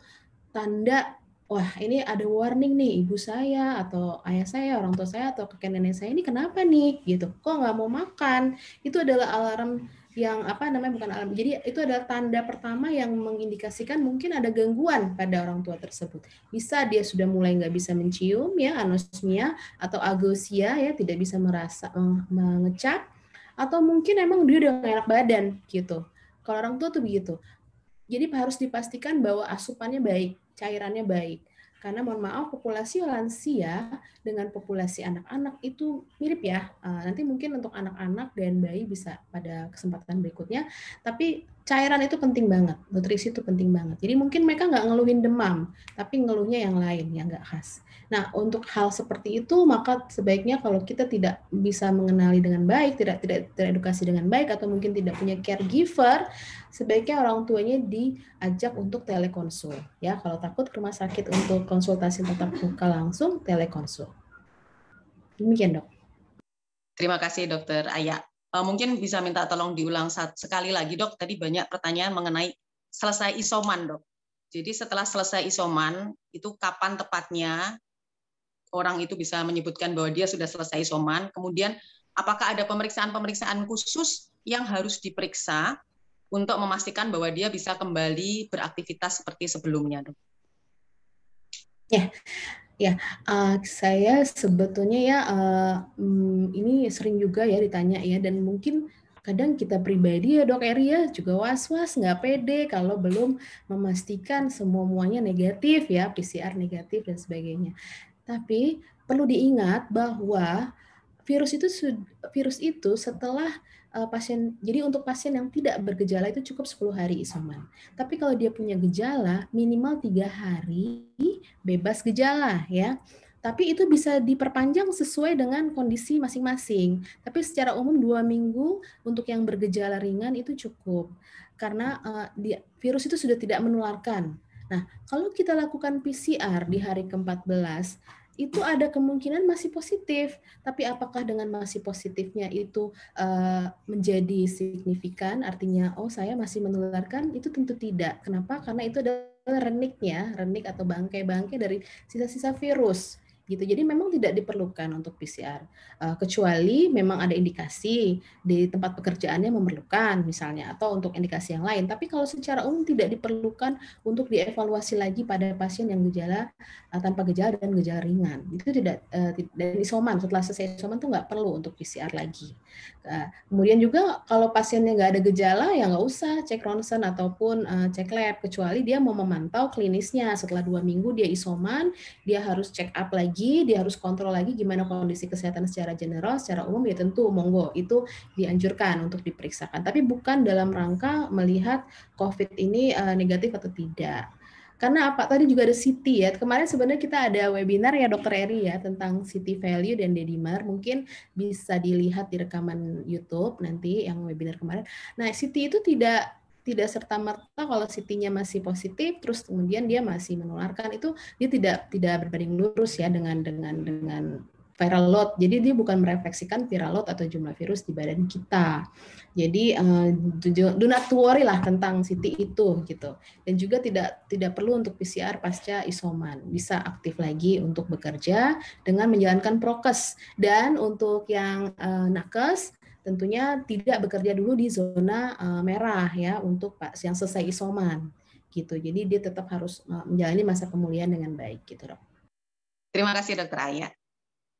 tanda wah ini ada warning nih ibu saya atau ayah saya orang tua saya atau kakek nenek saya ini kenapa nih gitu kok nggak mau makan itu adalah alarm yang apa namanya bukan alam. Jadi itu adalah tanda pertama yang mengindikasikan mungkin ada gangguan pada orang tua tersebut. Bisa dia sudah mulai nggak bisa mencium ya anosmia atau agosia ya tidak bisa merasa eh, mengecap atau mungkin emang dia udah enak badan gitu. Kalau orang tua tuh begitu. Jadi harus dipastikan bahwa asupannya baik, cairannya baik. Karena mohon maaf populasi lansia dengan populasi anak-anak itu mirip ya. Eh, nanti mungkin untuk anak-anak dan bayi bisa pada kesempatan berikutnya. Tapi cairan itu penting banget, nutrisi itu penting banget. Jadi mungkin mereka nggak ngeluhin demam, tapi ngeluhnya yang lain yang nggak khas. Nah untuk hal seperti itu maka sebaiknya kalau kita tidak bisa mengenali dengan baik, tidak tidak teredukasi dengan baik atau mungkin tidak punya caregiver, sebaiknya orang tuanya diajak untuk telekonsul. Ya kalau takut ke rumah sakit untuk konsultasi tetap buka langsung telekonsul. Demikian dok. Terima kasih dokter Ayak. Eh, mungkin bisa minta tolong diulang sekali lagi dok. Tadi banyak pertanyaan mengenai selesai isoman dok. Jadi setelah selesai isoman itu kapan tepatnya orang itu bisa menyebutkan bahwa dia sudah selesai isoman. Kemudian apakah ada pemeriksaan-pemeriksaan khusus yang harus diperiksa untuk memastikan bahwa dia bisa kembali beraktivitas seperti sebelumnya dok? Ya, Ya, uh, saya sebetulnya ya uh, ini sering juga ya ditanya ya dan mungkin kadang kita pribadi ya dok Eri ya juga was-was nggak pede kalau belum memastikan semua muanya negatif ya PCR negatif dan sebagainya. Tapi perlu diingat bahwa virus itu virus itu setelah uh, pasien jadi untuk pasien yang tidak bergejala itu cukup 10 hari isoman. Tapi kalau dia punya gejala minimal tiga hari bebas gejala ya. Tapi itu bisa diperpanjang sesuai dengan kondisi masing-masing. Tapi secara umum dua minggu untuk yang bergejala ringan itu cukup karena uh, dia, virus itu sudah tidak menularkan. Nah, kalau kita lakukan PCR di hari ke-14 itu ada kemungkinan masih positif, tapi apakah dengan masih positifnya itu uh, menjadi signifikan? Artinya, oh saya masih menularkan itu tentu tidak. Kenapa? Karena itu adalah reniknya, renik atau bangkai-bangkai dari sisa-sisa virus gitu. Jadi memang tidak diperlukan untuk PCR uh, eh, kecuali memang ada indikasi di tempat pekerjaannya memerlukan misalnya atau untuk indikasi yang lain. Tapi kalau secara umum tidak diperlukan untuk dievaluasi lagi pada pasien yang gejala uh, tanpa gejala dan gejala ringan. Itu tidak uh, dan isoman setelah selesai isoman tuh nggak perlu untuk PCR lagi. Uh, kemudian juga kalau pasiennya nggak ada gejala ya nggak usah cek ronsen ataupun uh, cek lab kecuali dia mau memantau klinisnya setelah dua minggu dia isoman dia harus check up lagi lagi, dia harus kontrol lagi gimana kondisi kesehatan secara general, secara umum ya tentu monggo itu dianjurkan untuk diperiksakan. Tapi bukan dalam rangka melihat COVID ini eh, negatif atau tidak. Karena apa? Tadi juga ada city ya. Kemarin sebenarnya kita ada webinar ya Dokter Eri ya tentang city value dan dedimer. Mungkin bisa dilihat di rekaman YouTube nanti yang webinar kemarin. Nah, city itu tidak tidak serta-merta kalau CT-nya masih positif terus kemudian dia masih menularkan itu dia tidak tidak berbanding lurus ya dengan dengan dengan viral load. Jadi dia bukan merefleksikan viral load atau jumlah virus di badan kita. Jadi uh, do not worry lah tentang CT itu gitu. Dan juga tidak tidak perlu untuk PCR pasca isoman. Bisa aktif lagi untuk bekerja dengan menjalankan prokes dan untuk yang eh, nakes tentunya tidak bekerja dulu di zona eh, merah ya untuk Pak yang selesai isoman gitu. Jadi dia tetap harus eh, menjalani masa pemulihan dengan baik gitu, Dok. Terima kasih Dokter Aya.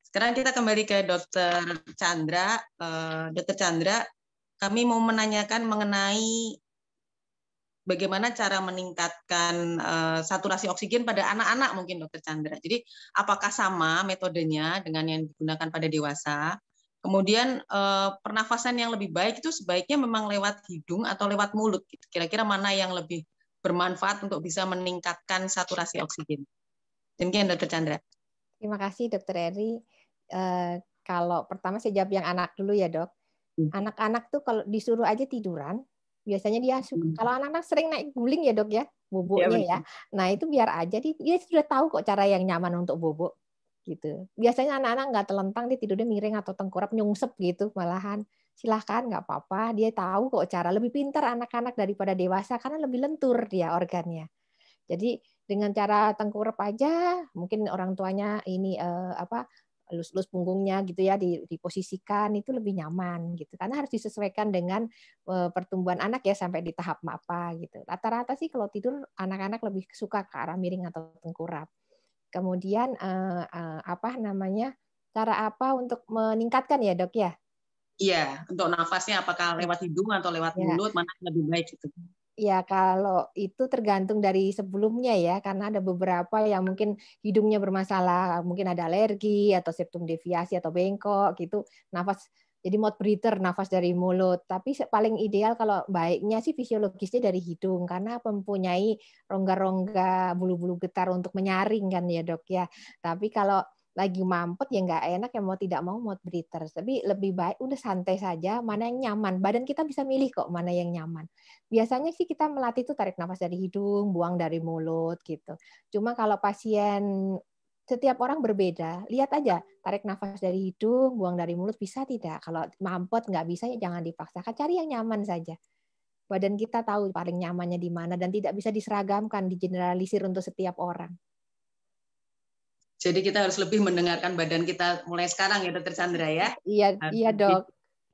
Sekarang kita kembali ke Dokter Chandra. Eh, dokter Chandra, kami mau menanyakan mengenai bagaimana cara meningkatkan uh, saturasi oksigen pada anak-anak mungkin Dokter Chandra. Jadi apakah sama metodenya dengan yang digunakan pada dewasa? Kemudian eh, pernafasan yang lebih baik itu sebaiknya memang lewat hidung atau lewat mulut. Gitu. Kira-kira mana yang lebih bermanfaat untuk bisa meningkatkan saturasi oksigen. Demikian Dokter Chandra. Terima kasih Dokter Eri. Eh, kalau pertama saya jawab yang anak dulu ya dok. Hmm. Anak-anak tuh kalau disuruh aja tiduran, biasanya dia suka. Hmm. Kalau anak-anak sering naik guling ya dok ya, iya, bubuknya ya, ya. Nah itu biar aja dia, sudah tahu kok cara yang nyaman untuk bubuk gitu. Biasanya anak-anak nggak telentang, dia tidurnya miring atau tengkurap nyungsep gitu malahan. Silahkan nggak apa-apa, dia tahu kok cara lebih pintar anak-anak daripada dewasa karena lebih lentur dia organnya. Jadi dengan cara tengkurap aja, mungkin orang tuanya ini eh, apa lus-lus punggungnya gitu ya diposisikan itu lebih nyaman gitu karena harus disesuaikan dengan eh, pertumbuhan anak ya sampai di tahap apa gitu rata-rata sih kalau tidur anak-anak lebih suka ke arah miring atau tengkurap Kemudian uh, uh, apa namanya? Cara apa untuk meningkatkan ya, Dok ya? Iya, untuk nafasnya apakah lewat hidung atau lewat ya. mulut mana lebih baik itu? Ya kalau itu tergantung dari sebelumnya ya, karena ada beberapa yang mungkin hidungnya bermasalah, mungkin ada alergi atau septum deviasi atau bengkok gitu, nafas jadi mouth breather, nafas dari mulut. Tapi paling ideal kalau baiknya sih fisiologisnya dari hidung karena mempunyai rongga-rongga bulu-bulu getar untuk menyaring kan ya dok ya. Tapi kalau lagi mampet ya nggak enak ya mau tidak mau mouth breather. Tapi lebih baik udah santai saja, mana yang nyaman. Badan kita bisa milih kok mana yang nyaman. Biasanya sih kita melatih tuh tarik nafas dari hidung, buang dari mulut gitu. Cuma kalau pasien setiap orang berbeda. Lihat aja, tarik nafas dari hidung, buang dari mulut bisa tidak? Kalau mampet nggak bisa ya jangan dipaksakan, cari yang nyaman saja. Badan kita tahu paling nyamannya di mana dan tidak bisa diseragamkan, digeneralisir untuk setiap orang. Jadi kita harus lebih mendengarkan badan kita mulai sekarang ya Tersandra Chandra ya. Iya, harus iya Dok.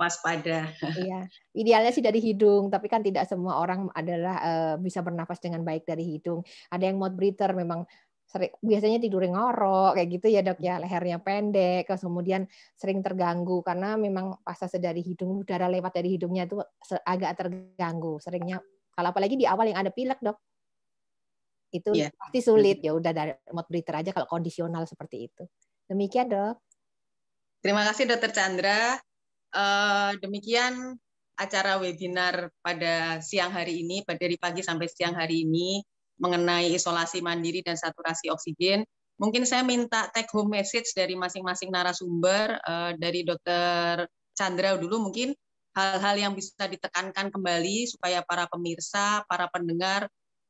Waspada. Iya. Idealnya sih dari hidung, tapi kan tidak semua orang adalah uh, bisa bernafas dengan baik dari hidung. Ada yang mouth breather memang sering, biasanya tidur ngorok kayak gitu ya dok ya lehernya pendek kemudian sering terganggu karena memang pasas dari hidung udara lewat dari hidungnya itu agak terganggu seringnya kalau apalagi di awal yang ada pilek dok itu yeah. pasti sulit ya udah dari mode berita aja kalau kondisional seperti itu demikian dok terima kasih dokter Chandra uh, demikian acara webinar pada siang hari ini dari pagi sampai siang hari ini mengenai isolasi mandiri dan saturasi oksigen. Mungkin saya minta take home message dari masing-masing narasumber eh, dari Dr. Chandra dulu mungkin hal-hal yang bisa ditekankan kembali supaya para pemirsa, para pendengar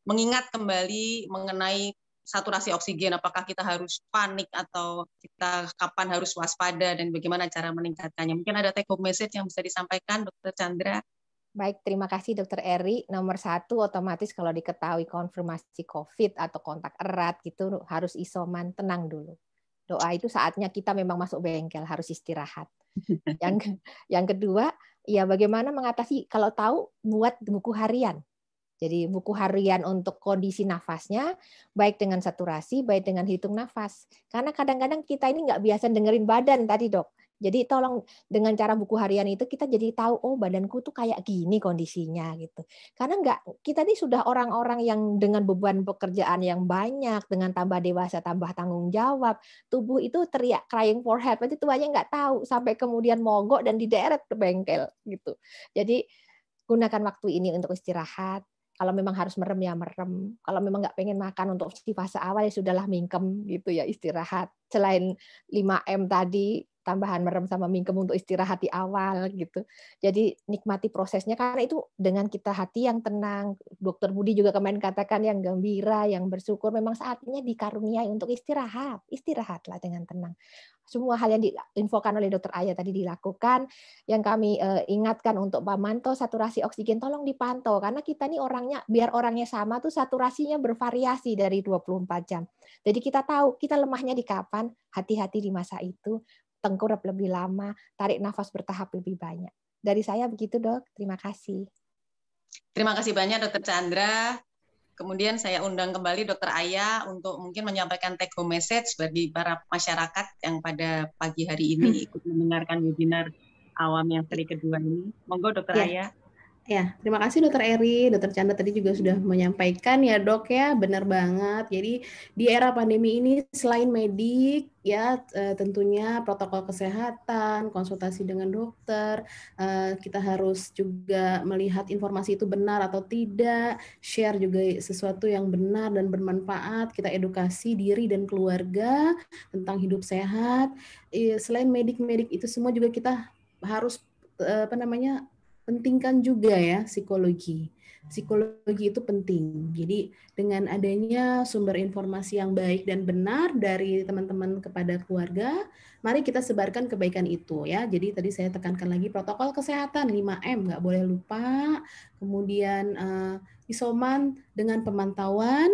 mengingat kembali mengenai saturasi oksigen apakah kita harus panik atau kita kapan harus waspada dan bagaimana cara meningkatkannya. Mungkin ada take home message yang bisa disampaikan Dr. Chandra. Baik, terima kasih Dokter Eri. Nomor satu, otomatis kalau diketahui konfirmasi COVID atau kontak erat gitu harus isoman, tenang dulu. Doa itu saatnya kita memang masuk bengkel, harus istirahat. Yang yang kedua, ya bagaimana mengatasi kalau tahu buat buku harian. Jadi buku harian untuk kondisi nafasnya, baik dengan saturasi, baik dengan hitung nafas. Karena kadang-kadang kita ini nggak biasa dengerin badan tadi dok. Jadi tolong dengan cara buku harian itu kita jadi tahu oh badanku tuh kayak gini kondisinya gitu. Karena nggak kita ini sudah orang-orang yang dengan beban pekerjaan yang banyak, dengan tambah dewasa tambah tanggung jawab, tubuh itu teriak crying for help aja tuanya nggak tahu sampai kemudian mogok dan dideret ke bengkel gitu. Jadi gunakan waktu ini untuk istirahat, kalau memang harus merem ya merem kalau memang nggak pengen makan untuk di fase awal ya sudahlah mingkem gitu ya istirahat selain 5M tadi tambahan merem sama mingkem untuk istirahat di awal gitu. Jadi nikmati prosesnya karena itu dengan kita hati yang tenang. Dokter Budi juga kemarin katakan yang gembira, yang bersyukur memang saatnya dikaruniai untuk istirahat. Istirahatlah dengan tenang. Semua hal yang diinfokan oleh dokter Ayah tadi dilakukan. Yang kami uh, ingatkan untuk pemantau saturasi oksigen tolong dipantau karena kita nih orangnya biar orangnya sama tuh saturasinya bervariasi dari 24 jam. Jadi kita tahu kita lemahnya di kapan, hati-hati di masa itu, tengkurap lebih lama, tarik nafas bertahap lebih banyak. Dari saya begitu dok, terima kasih. Terima kasih banyak dokter Chandra. Kemudian saya undang kembali dokter Aya untuk mungkin menyampaikan take home message bagi para masyarakat yang pada pagi hari ini hmm. ikut mendengarkan webinar awam yang seri kedua ini. Monggo dokter ya. Aya. Ya, terima kasih Dokter Eri, Dokter Chandra tadi juga sudah menyampaikan ya dok ya, benar banget. Jadi di era pandemi ini selain medik ya e, tentunya protokol kesehatan, konsultasi dengan dokter, e, kita harus juga melihat informasi itu benar atau tidak, share juga sesuatu yang benar dan bermanfaat, kita edukasi diri dan keluarga tentang hidup sehat. Selain medik-medik itu semua juga kita harus e, apa namanya pentingkan juga ya psikologi. Psikologi itu penting. Jadi dengan adanya sumber informasi yang baik dan benar dari teman-teman kepada keluarga, mari kita sebarkan kebaikan itu ya. Jadi tadi saya tekankan lagi protokol kesehatan 5M nggak boleh lupa. Kemudian uh, isoman dengan pemantauan,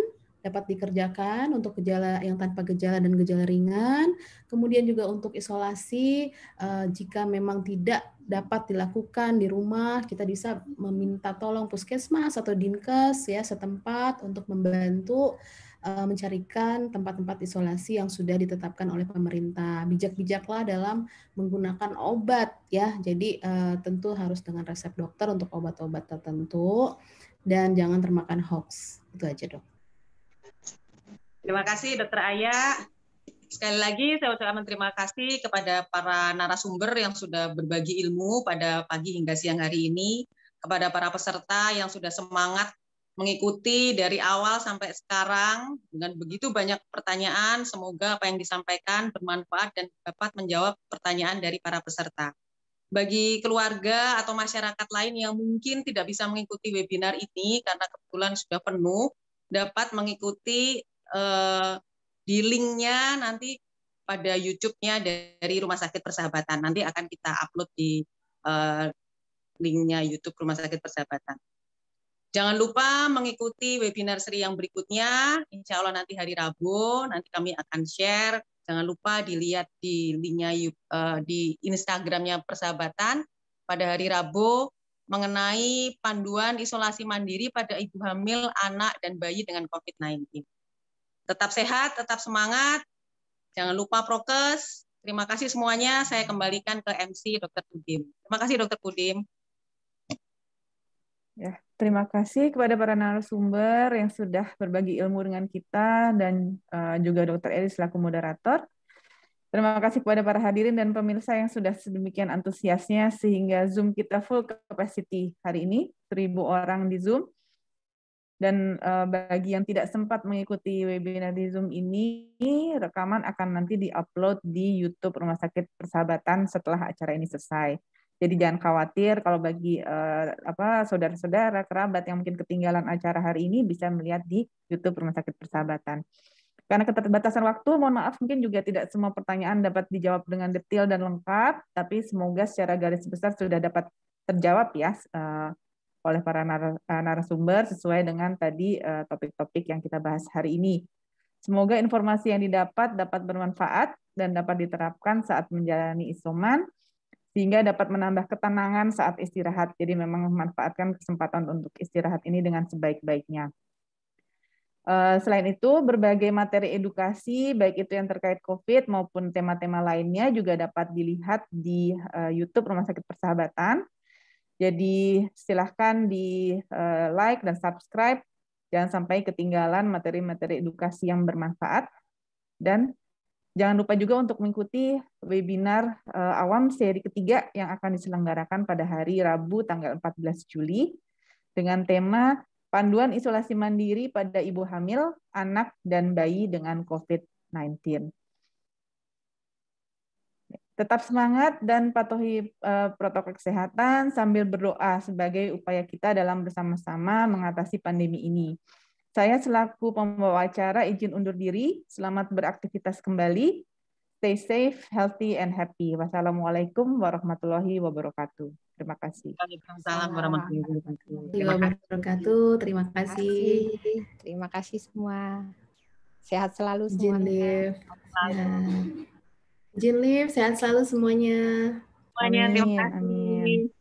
dapat dikerjakan untuk gejala yang tanpa gejala dan gejala ringan. Kemudian juga untuk isolasi eh, jika memang tidak dapat dilakukan di rumah, kita bisa meminta tolong puskesmas atau dinkes ya setempat untuk membantu eh, mencarikan tempat-tempat isolasi yang sudah ditetapkan oleh pemerintah. Bijak-bijaklah dalam menggunakan obat ya. Jadi eh, tentu harus dengan resep dokter untuk obat-obat tertentu dan jangan termakan hoax. Itu aja, Dok. Terima kasih Dokter Aya. Sekali lagi saya ucapkan terima kasih kepada para narasumber yang sudah berbagi ilmu pada pagi hingga siang hari ini, kepada para peserta yang sudah semangat mengikuti dari awal sampai sekarang dengan begitu banyak pertanyaan. Semoga apa yang disampaikan bermanfaat dan dapat menjawab pertanyaan dari para peserta. Bagi keluarga atau masyarakat lain yang mungkin tidak bisa mengikuti webinar ini karena kebetulan sudah penuh, dapat mengikuti Eh, di linknya nanti pada YouTube-nya dari Rumah Sakit Persahabatan. Nanti akan kita upload di eh, linknya YouTube Rumah Sakit Persahabatan. Jangan lupa mengikuti webinar seri yang berikutnya. Insya Allah nanti hari Rabu, nanti kami akan share. Jangan lupa dilihat di linknya uh, di Instagramnya Persahabatan pada hari Rabu mengenai panduan isolasi mandiri pada ibu hamil, anak, dan bayi dengan COVID-19. Tetap sehat, tetap semangat. Jangan lupa prokes. Terima kasih semuanya. Saya kembalikan ke MC Dr. Pudim. Terima kasih Dr. Pudim. Ya, terima kasih kepada para narasumber yang sudah berbagi ilmu dengan kita dan uh, juga Dr. Eli selaku moderator. Terima kasih kepada para hadirin dan pemirsa yang sudah sedemikian antusiasnya sehingga Zoom kita full capacity hari ini, 1000 orang di Zoom. Dan eh, bagi yang tidak sempat mengikuti webinar di Zoom ini, rekaman akan nanti diupload di YouTube Rumah Sakit Persahabatan setelah acara ini selesai. Jadi jangan khawatir kalau bagi eh, apa saudara-saudara kerabat yang mungkin ketinggalan acara hari ini bisa melihat di YouTube Rumah Sakit Persahabatan. Karena keterbatasan waktu, mohon maaf mungkin juga tidak semua pertanyaan dapat dijawab dengan detail dan lengkap, tapi semoga secara garis besar sudah dapat terjawab ya eh, oleh para eh, narasumber sesuai dengan tadi eh, topik-topik yang kita bahas hari ini. Semoga informasi yang didapat dapat bermanfaat dan dapat diterapkan saat menjalani isoman sehingga dapat menambah ketenangan saat istirahat. Jadi memang memanfaatkan kesempatan untuk istirahat ini dengan sebaik-baiknya. Eh, selain itu, berbagai materi edukasi, baik itu yang terkait COVID maupun tema-tema lainnya juga dapat dilihat di YouTube Rumah Sakit Persahabatan jadi silahkan di eh, like dan subscribe. Jangan sampai ketinggalan materi-materi edukasi yang bermanfaat. Dan jangan lupa juga untuk mengikuti webinar eh, awam seri ketiga yang akan diselenggarakan pada hari Rabu tanggal 14 Juli dengan tema Panduan Isolasi Mandiri pada Ibu Hamil, Anak, dan Bayi dengan COVID-19. Tetap semangat dan patuhi eh, protokol kesehatan sambil berdoa sebagai upaya kita dalam bersama-sama mengatasi pandemi ini. Saya selaku pembawa acara izin undur diri. Selamat beraktivitas kembali. Stay safe, healthy, and happy. Wassalamualaikum warahmatullahi wabarakatuh. Terima kasih. Waalaikumsalam warahmatullahi wabarakatuh. Terima kasih. Terima kasih. semua. Sehat selalu semuanya. Izin Liv, sehat selalu semuanya. Semuanya, amin, terima kasih. Amin.